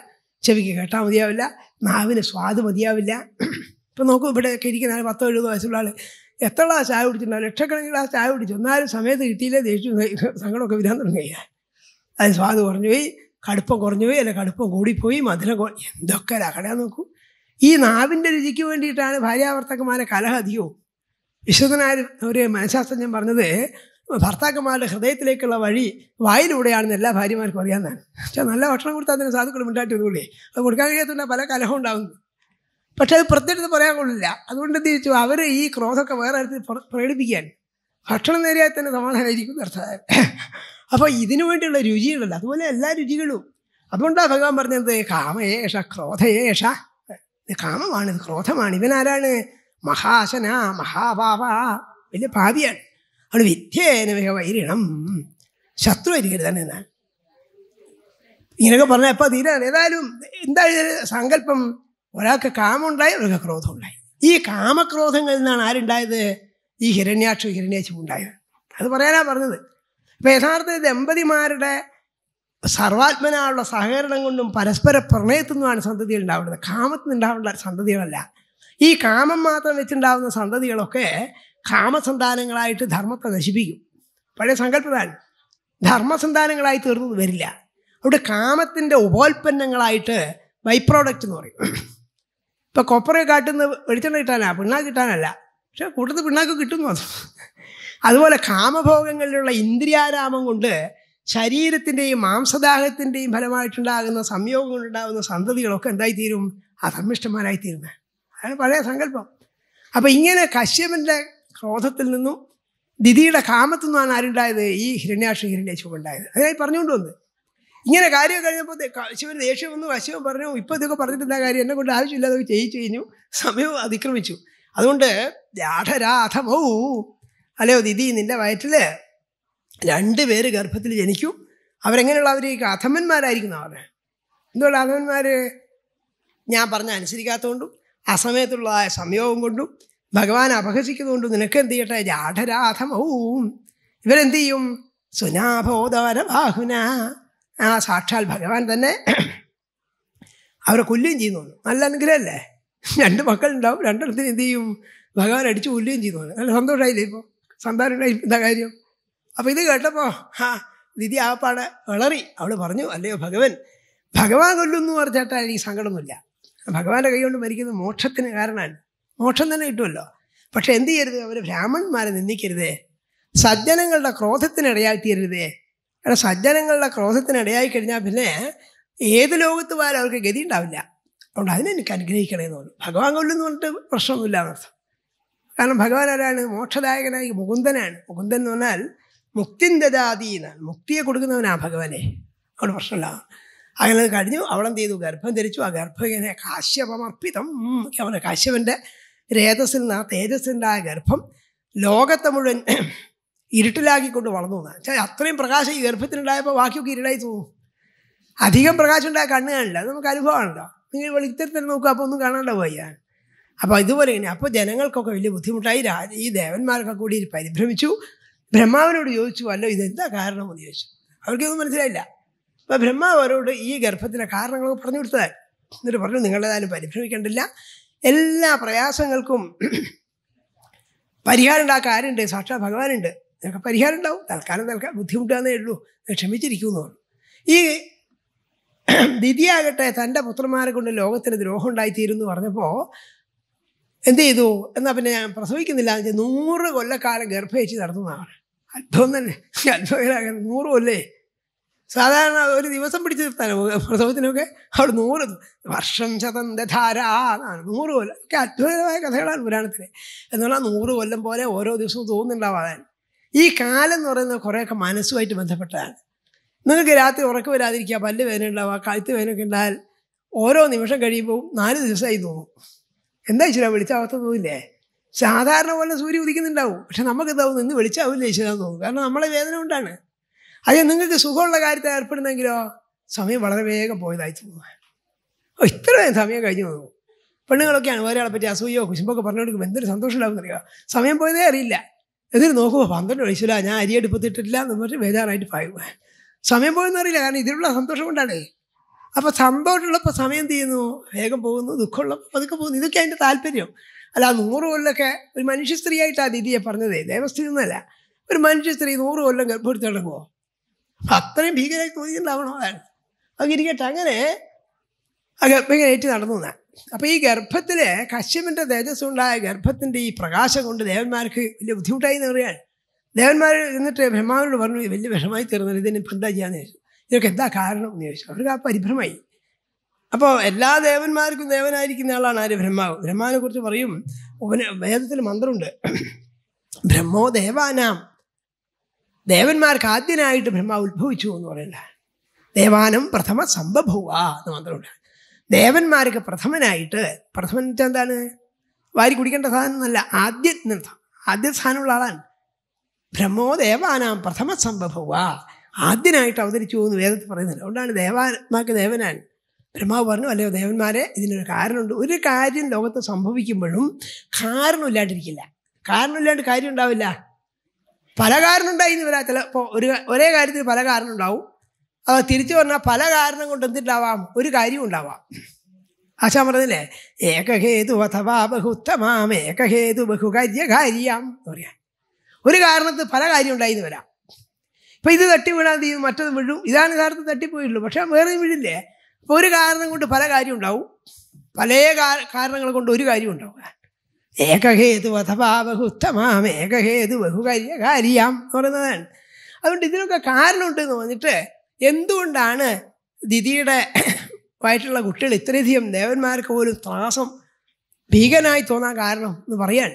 ചെവിക്ക് കേട്ടാൽ മതിയാവില്ല നാവിന് സ്വാദ് മതിയാവില്ല ഇപ്പം നോക്കൂ ഇവിടെ ഇരിക്കുന്ന ആൾ പത്തോ എഴുപതോ വയസ്സുള്ള ആൾ എത്ര ആ ചായ കുടിച്ചിട്ടുണ്ടാവും ലക്ഷക്കണക്കിന് ആ ചായ കുടിച്ചു എന്നാലും സമയത്ത് കിട്ടിയില്ല ദേഷ്യം സങ്കടമൊക്കെ വരാൻ തുടങ്ങുക അതിന് സ്വാദ് പോയി കടുപ്പം പോയി അല്ല കടുപ്പം കൂടിപ്പോയി മധുരം എന്തൊക്കെ രകടയാൻ നോക്കൂ ഈ നാവിൻ്റെ രുചിക്ക് വേണ്ടിയിട്ടാണ് ഭാര്യാവർത്തകന്മാരെ കലഹ അധികവും വിശുദ്ധനായ ഒരു മനഃശാസ്ത്രജ്ഞൻ പറഞ്ഞത് ഭർത്താക്കന്മാരുടെ ഹൃദയത്തിലേക്കുള്ള വഴി വായിലൂടെയാണെന്ന് എല്ലാ ഭാര്യമാർക്കും അറിയാമെന്നാണ് പക്ഷേ നല്ല ഭക്ഷണം കൊടുത്താൽ തന്നെ സാധുക്കൾ ഉണ്ടായിട്ട് ഒന്നുകൂടി അത് കൊടുക്കാൻ കഴിയാത്തതുകൊണ്ട് പല കലഹം ഉണ്ടാകുന്നു പക്ഷേ അത് പ്രത്യേകത്ത് പറയാൻ കൊള്ളില്ല അതുകൊണ്ട് എന്ത് ചോദിച്ചു അവർ ഈ ക്രോധമൊക്കെ വേറെ തരത്തിൽ പ്രകടിപ്പിക്കാൻ ഭക്ഷണം നേരെയാൽ തന്നെ സമാധാനമായിരിക്കും അർത്ഥം അപ്പോൾ ഇതിനു വേണ്ടിയുള്ള രുചികളുണ്ട് അതുപോലെ എല്ലാ രുചികളും അതുകൊണ്ടാണ് ഭഗവാൻ പറഞ്ഞത് കാമയേഷ ക്രോധയേഷ കാമമാണ് ക്രോധമാണ് ഇവനാരാണ് മഹാശന മഹാഭാവ വലിയ ഭാവിയാണ് അവൾ വിദ്യേനമിക വൈരിണം ശത്രു ഇരിക്കരുതാണ് എന്നാൽ ഇങ്ങനെയൊക്കെ പറഞ്ഞാൽ എപ്പോൾ തീരാണ് ഏതായാലും എന്താ സങ്കല്പം ഒരാൾക്ക് കാമുണ്ടായി ഒരാൾക്ക് ക്രോധം ഉണ്ടായി ഈ കാമക്രോധങ്ങളിൽ നിന്നാണ് ആരുണ്ടായത് ഈ ഹിരണ്യാക്ഷ ഹിരണ്യാക്ഷം ഉണ്ടായത് അത് പറയാനാ പറഞ്ഞത് ഇപ്പം യഥാർത്ഥ ദമ്പതിമാരുടെ സർവാത്മനായുള്ള സഹകരണം കൊണ്ടും പരസ്പര പ്രണയത്തിൽ നിന്നുമാണ് സന്തതികൾ ഉണ്ടാവുന്നത് കാമത്തിൽ നിന്നുണ്ടാവേണ്ട സന്തതികളല്ല ഈ കാമം മാത്രം വെച്ചുണ്ടാകുന്ന സന്തതികളൊക്കെ കാമസന്താനങ്ങളായിട്ട് ധർമ്മത്തെ നശിപ്പിക്കും പഴയ സങ്കല്പതാണ് ധർമ്മസന്താനങ്ങളായി തീർന്നത് വരില്ല അവിടെ കാമത്തിൻ്റെ ഉപോൽപ്പന്നങ്ങളായിട്ട് ബൈ പ്രോഡക്റ്റ് എന്ന് പറയും ഇപ്പോൾ കൊപ്പറ കാട്ടുന്ന വെളിച്ചെണ്ണ കിട്ടാനാ പിണ്ണാക്ക് കിട്ടാനല്ല പക്ഷെ കൂട്ടത്ത് പിണ്ണാക്ക് കിട്ടുന്നു അത് അതുപോലെ കാമഭോഗങ്ങളിലുള്ള ഇന്ദ്രിയാരാമം കൊണ്ട് ശരീരത്തിൻ്റെയും മാംസദാഹത്തിൻ്റെയും ഫലമായിട്ടുണ്ടാകുന്ന സംയോഗങ്ങളുണ്ടാകുന്ന സന്തതികളൊക്കെ എന്തായിത്തീരും അധർമ്മിഷ്ടന്മാരായിത്തീരുന്നത് അതാണ് പഴയ സങ്കല്പം അപ്പം ഇങ്ങനെ കശ്യപൻ്റെ ക്രോധത്തിൽ നിന്നും ദിതിയുടെ കാമത്തു നിന്നാണ് ആരുണ്ടായത് ഈ ഹിരണ്യാക്ഷി ഹിരണ്യാശിവം ഉണ്ടായത് അതിനായി പറഞ്ഞുകൊണ്ട് വന്ന് ഇങ്ങനെ കാര്യം കഴിഞ്ഞപ്പോൾ കശ്യപൻ ദേഷ്യം വന്നു കശ്യപൻ പറഞ്ഞു ഇപ്പോൾ ഇതൊക്കെ പറഞ്ഞിട്ടില്ല കാര്യം എന്നെ കൊണ്ട് ആവശ്യമില്ലാതെ ചെയ്യിച്ചു കഴിഞ്ഞു സമയം അതിക്രമിച്ചു അതുകൊണ്ട് ഓ അല്ലയോ ദിതി നിന്റെ വയറ്റിൽ രണ്ട് പേര് ഗർഭത്തിൽ ജനിക്കും അവർ ഈ അധമന്മാരായിരിക്കുന്ന അവർ എന്തുകൊണ്ട് അധമന്മാർ ഞാൻ പറഞ്ഞ അനുസരിക്കാത്തതുകൊണ്ടും അസമയത്തുള്ള സംയോഗം കൊണ്ടും ഭഗവാൻ അപഹസിക്കുന്നതുകൊണ്ടും നിനക്ക് എന്ത് ചെയ്യട്ടെ ജാഠരാധമവും ഇവരെന്ത് ചെയ്യും സുനാഭോദവര ബാഹുന ആ സാക്ഷാൽ ഭഗവാൻ തന്നെ അവരെ കൊല്ലുകയും ചെയ്യുന്നു നല്ല അനുഗ്രഹമല്ലേ രണ്ട് മക്കളുണ്ടാവും രണ്ടിടത്തിന് എന്ത് ചെയ്യും ഭഗവാൻ അടിച്ച് കൊല്ലുകയും ചെയ്തു നല്ല സന്തോഷമായില്ലേ ഇപ്പോൾ സന്താനമുണ്ടായി എന്താ കാര്യം അപ്പോൾ ഇത് കേട്ടപ്പോൾ ആ നിധി ആപ്പാടെ ഇളറി അവൾ പറഞ്ഞു അല്ലയോ ഭഗവൻ ഭഗവാൻ കൊല്ലുന്നു പറഞ്ഞേട്ടാ എനിക്ക് സങ്കടമൊന്നുമില്ല ഭഗവാന്റെ കൈകൊണ്ട് മരിക്കുന്നത് മോക്ഷത്തിന് കാരണമാണ് മോക്ഷം തന്നെ കിട്ടുമല്ലോ പക്ഷെ എന്ത് ചെയ്യരുത് അവർ ബ്രാഹ്മണന്മാരെ നിന്ദിക്കരുതേ സജ്ജനങ്ങളുടെ ക്രോധത്തിനിടയാക്കിയരുതേ കാരണം സജ്ജനങ്ങളുടെ ക്രോധത്തിനിടയായി കഴിഞ്ഞാൽ പിന്നെ ഏത് ലോകത്ത് പോലും അവർക്ക് ഗതി ഉണ്ടാവില്ല അതുകൊണ്ട് അതിനെ അതിനെനിക്ക് അനുഗ്രഹിക്കണമെന്ന് പറഞ്ഞു ഭഗവാൻ കൊല്ലുന്നു പറഞ്ഞിട്ട് പ്രശ്നമൊന്നുമില്ല എന്നർത്ഥം കാരണം ഭഗവാൻ ഒരാണ് മോക്ഷദായകനായി മുകുന്ദനാണ് മുകുന്ദൻ എന്ന് പറഞ്ഞാൽ മുക്തിൻ്റെ ദദാതി എന്നാണ് മുക്തിയെ കൊടുക്കുന്നവനാണ് ഭഗവാനെ അവിടെ പ്രശ്നമില്ല അങ്ങനെ അത് കഴിഞ്ഞു അവളെന്ത് ചെയ്തു ഗർഭം ധരിച്ചു ആ ഗർഭം ഇങ്ങനെ കാശ്യപമർപ്പിതം അവനെ കാശ്യപൻ്റെ രേതസ്സിൽ നിന്ന് ആ തേജസ്സുണ്ടായ ഗർഭം ലോകത്തെ മുഴുവൻ ഇരുട്ടിലാക്കിക്കൊണ്ട് വളർന്നു എന്നാണ് വെച്ചാൽ അത്രയും പ്രകാശം ഈ ഗർഭത്തിനുണ്ടായപ്പോൾ ബാക്കിയൊക്കെ ഇരുടായി തോന്നും അധികം പ്രകാശം ഉണ്ടായ കാണില്ല അത് നമുക്ക് അനുഭവമാണല്ലോ നിങ്ങൾ വെളിച്ചത്തിൽ നോക്കുക അപ്പോൾ ഒന്നും കാണാണ്ട് പോയാ അപ്പോൾ ഇതുപോലെ തന്നെ അപ്പോൾ ജനങ്ങൾക്കൊക്കെ വലിയ ബുദ്ധിമുട്ടായി രാജ ഈ ദേവന്മാരൊക്കെ കൂടി പരിഭ്രമിച്ചു ബ്രഹ്മാവിനോട് ചോദിച്ചു അല്ലോ ഇതെന്താ കാരണമെന്ന് ചോദിച്ചു അവർക്കൊന്നും മനസ്സിലായില്ല അപ്പോൾ ബ്രഹ്മാവ് അവരോട് ഈ ഗർഭത്തിൻ്റെ കാരണങ്ങൾ പറഞ്ഞു കൊടുത്തതായി എന്നിട്ട് പറഞ്ഞു നിങ്ങളേതായാലും പരിഭ്രമിക്കേണ്ടില്ല എല്ലാ പ്രയാസങ്ങൾക്കും പരിഹാരം ഉണ്ടാക്കാൻ ആരുണ്ട് സാക്ഷാ ഭഗവാനുണ്ട് നിങ്ങൾക്ക് പരിഹാരം ഉണ്ടാവും തൽക്കാലം തൽക്കാലം ബുദ്ധിമുട്ടാന്നേ ഉള്ളൂ ക്ഷമിച്ചിരിക്കുന്നു പറഞ്ഞു ഈ ദിതിയാകട്ടെ തൻ്റെ പുത്രന്മാരെ കൊണ്ട് ലോകത്തിന് ദ്രോഹം എന്ന് പറഞ്ഞപ്പോൾ എന്ത് ചെയ്തു എന്നാൽ പിന്നെ ഞാൻ പ്രസവിക്കുന്നില്ല എന്ന് വെച്ചാൽ നൂറ് കൊല്ലക്കാലം ഗർഭയച്ച് നടന്നു അത്ഭുതം തന്നെ അത്ഭുതം നൂറ് കൊല്ലേ സാധാരണ ഒരു ദിവസം പിടിച്ചു നിർത്താനും പ്രസവത്തിനൊക്കെ അവിടെ നൂറ് വർഷം ശതം ധാര എന്നാണ് നൂറ് കൊല്ലം ഒക്കെ അത്ഭുതകരമായ കഥകളാണ് പുരാണത്തിലെ എന്ന് പറഞ്ഞാൽ നൂറ് കൊല്ലം പോലെ ഓരോ ദിവസവും തോന്നുന്നുണ്ടാവാൻ ഈ കാലം എന്ന് പറയുന്നത് കുറേയൊക്കെ മനസ്സുമായിട്ട് ബന്ധപ്പെട്ടതാണ് നിങ്ങൾക്ക് രാത്രി ഉറക്കം വരാതിരിക്കുക പല്ല് വേദന ഉണ്ടാവുക കഴുത്ത് വേദനയൊക്കെ ഉണ്ടായാൽ ഓരോ നിമിഷം കഴിയുമ്പോൾ നാല് ദിവസമായി തോന്നും എന്താ ഈശ്വര വെളിച്ചാവാത്ത തോന്നില്ലേ സാധാരണ പോലെ സൂര്യ ഉദിക്കുന്നുണ്ടാവും പക്ഷെ നമുക്ക് എന്താവും ഇന്ന് വെളിച്ചാവില്ല ഈശ്വരാന്ന് തോന്നും കാരണം നമ്മളെ വേദന കൊണ്ടാണ് അതെ നിങ്ങൾക്ക് സുഖമുള്ള കാര്യത്തിൽ ഏർപ്പെടുന്നെങ്കിലോ സമയം വളരെ വേഗം പോയതായി തോന്നുക ഇത്രയും സമയം കഴിഞ്ഞു പോകും പെണ്ണുങ്ങളൊക്കെയാണ് ഒരാളെ പറ്റി അസൂയോ കുശുമ്പൊക്കെ പറഞ്ഞു കൊടുക്കുമ്പോൾ എന്തൊരു സന്തോഷമുണ്ടാവും അറിയുക സമയം പോയതേ അറിയില്ല എന്നിട്ട് നോക്കുമ്പോൾ പന്ത്രണ്ട് വയസ്സില്ല ഞാൻ അരിയെടുപ്പത്തിട്ടില്ല എന്ന് പറഞ്ഞിട്ട് ബേജാറായിട്ട് പായുക സമയം പോയെന്ന് അറിയില്ല കാരണം ഇതിലുള്ള സന്തോഷം കൊണ്ടാണേ അപ്പോൾ സന്തോഷമുള്ളപ്പോൾ സമയം എന്ത് ചെയ്യുന്നു വേഗം പോകുന്നു ദുഃഖമുള്ളപ്പോൾ പതുക്കെ പോകുന്നു ഇതൊക്കെ അതിൻ്റെ താല്പര്യം അല്ല നൂറ് കൊല്ലൊക്കെ ഒരു മനുഷ്യ സ്ത്രീ ആ ദിദിയെ പറഞ്ഞതേ ദേവസ്ഥിതി ഒരു മനുഷ്യ സ്ത്രീ നൂറ് കൊല്ലം ഗർഭപ്പെടുത്തി തുടങ്ങുമോ അത്രയും ഭീകരമായി തോന്നിയിട്ടുണ്ടാവണം ലവണമാണ് അങ്ങിരിക്കട്ടെ അങ്ങനെ ഗർഭങ്ങനേറ്റ് നടന്നു ഞാൻ അപ്പോൾ ഈ ഗർഭത്തിൽ തേജസ് ഉണ്ടായ ഗർഭത്തിൻ്റെ ഈ പ്രകാശം കൊണ്ട് ദേവന്മാർക്ക് വലിയ ബുദ്ധിമുട്ടായി എന്ന് പറയാൻ ദേവന്മാർ എന്നിട്ട് ബ്രഹ്മാവിനോട് പറഞ്ഞു വലിയ വിഷമായി തീർന്നത് ഇതിന് എന്താ ചെയ്യാന്ന് ചോദിച്ചു ഇതൊക്കെ എന്താ കാരണം എന്ന് ചോദിച്ചു അവർക്ക് ആ പരിഭ്രമായി അപ്പോൾ എല്ലാ ദേവന്മാർക്കും ദേവനായിരിക്കുന്ന ആളാണ് ആര് ബ്രഹ്മാവ് ബ്രഹ്മാവിനെ കുറിച്ച് പറയും വേദത്തിൽ മന്ത്രമുണ്ട് ബ്രഹ്മോ ദേവാനാം ദേവന്മാർക്ക് ആദ്യനായിട്ട് ബ്രഹ്മ ഉത്ഭവിച്ചു എന്ന് പറയണ്ട ദേവാനം പ്രഥമ സംഭവ എന്ന് മാത്രമുണ്ട് ദേവന്മാർക്ക് പ്രഥമനായിട്ട് പ്രഥമൻ വെച്ചാൽ എന്താണ് വാരി കുടിക്കേണ്ട സാധനം എന്നല്ല ആദ്യ ആദ്യ സ്ഥാനമുള്ള ആളാണ് ബ്രഹ്മോ ദേവാനാം പ്രഥമ സംഭവ ആദ്യനായിട്ട് അവതരിച്ചു എന്ന് വേദത്തിൽ പറയുന്നില്ല അതുകൊണ്ടാണ് ദേവാത്മാക്ക് ദേവനാണ് ബ്രഹ്മാവ് പറഞ്ഞു അല്ലയോ ദേവന്മാരെ ഇതിനൊരു കാരണമുണ്ട് ഒരു കാര്യം ലോകത്ത് സംഭവിക്കുമ്പോഴും കാരണമില്ലാണ്ടിരിക്കില്ല കാരണമില്ലാണ്ട് കാര്യം ഉണ്ടാവില്ല പല കാരണം ഉണ്ടായി എന്ന് വരാം ചിലപ്പോൾ ഒരു ഒരേ കാര്യത്തിൽ പല കാരണം ഉണ്ടാവും അത് തിരിച്ചു പറഞ്ഞാൽ പല കാരണം കൊണ്ട് എന്തുണ്ടാവാം ഒരു കാര്യം ഉണ്ടാവാം ആശാൻ പറഞ്ഞില്ലേ ഏകഹേതു അഥവാ ബഹു ഉത്തമാം ഏകഹേതു ബഹുകാര്യകാര്യം എന്ന് പറയാം ഒരു കാരണത്ത് പല കാര്യം ഉണ്ടായി എന്ന് വരാം ഇപ്പം ഇത് തട്ടി വീണാൽ തീ മറ്റത് വീഴും ഇതാണ് കാരണത്തിൽ തട്ടിപ്പോയുള്ളൂ പക്ഷേ വേറെ വീഴില്ലേ അപ്പോൾ ഒരു കാരണം കൊണ്ട് പല കാര്യം ഉണ്ടാവും പല കാരണങ്ങൾ കൊണ്ട് ഒരു കാര്യം ഉണ്ടാവുക ഏകഹേതു അഥവാ ബഹുത്തമാം ഏകഹേതു ബഹുകാര്യകാരിയാം എന്ന് പറയുന്നതാണ് അതുകൊണ്ട് ഇതിനൊക്കെ കാരണമുണ്ട് എന്ന് പറഞ്ഞിട്ട് എന്തുകൊണ്ടാണ് ദിദിയുടെ ആയിട്ടുള്ള കുട്ടികൾ ഇത്രയധികം ദേവന്മാർക്ക് പോലും ത്രാസം ഭീകനായി തോന്നാൻ കാരണം എന്ന് പറയാൻ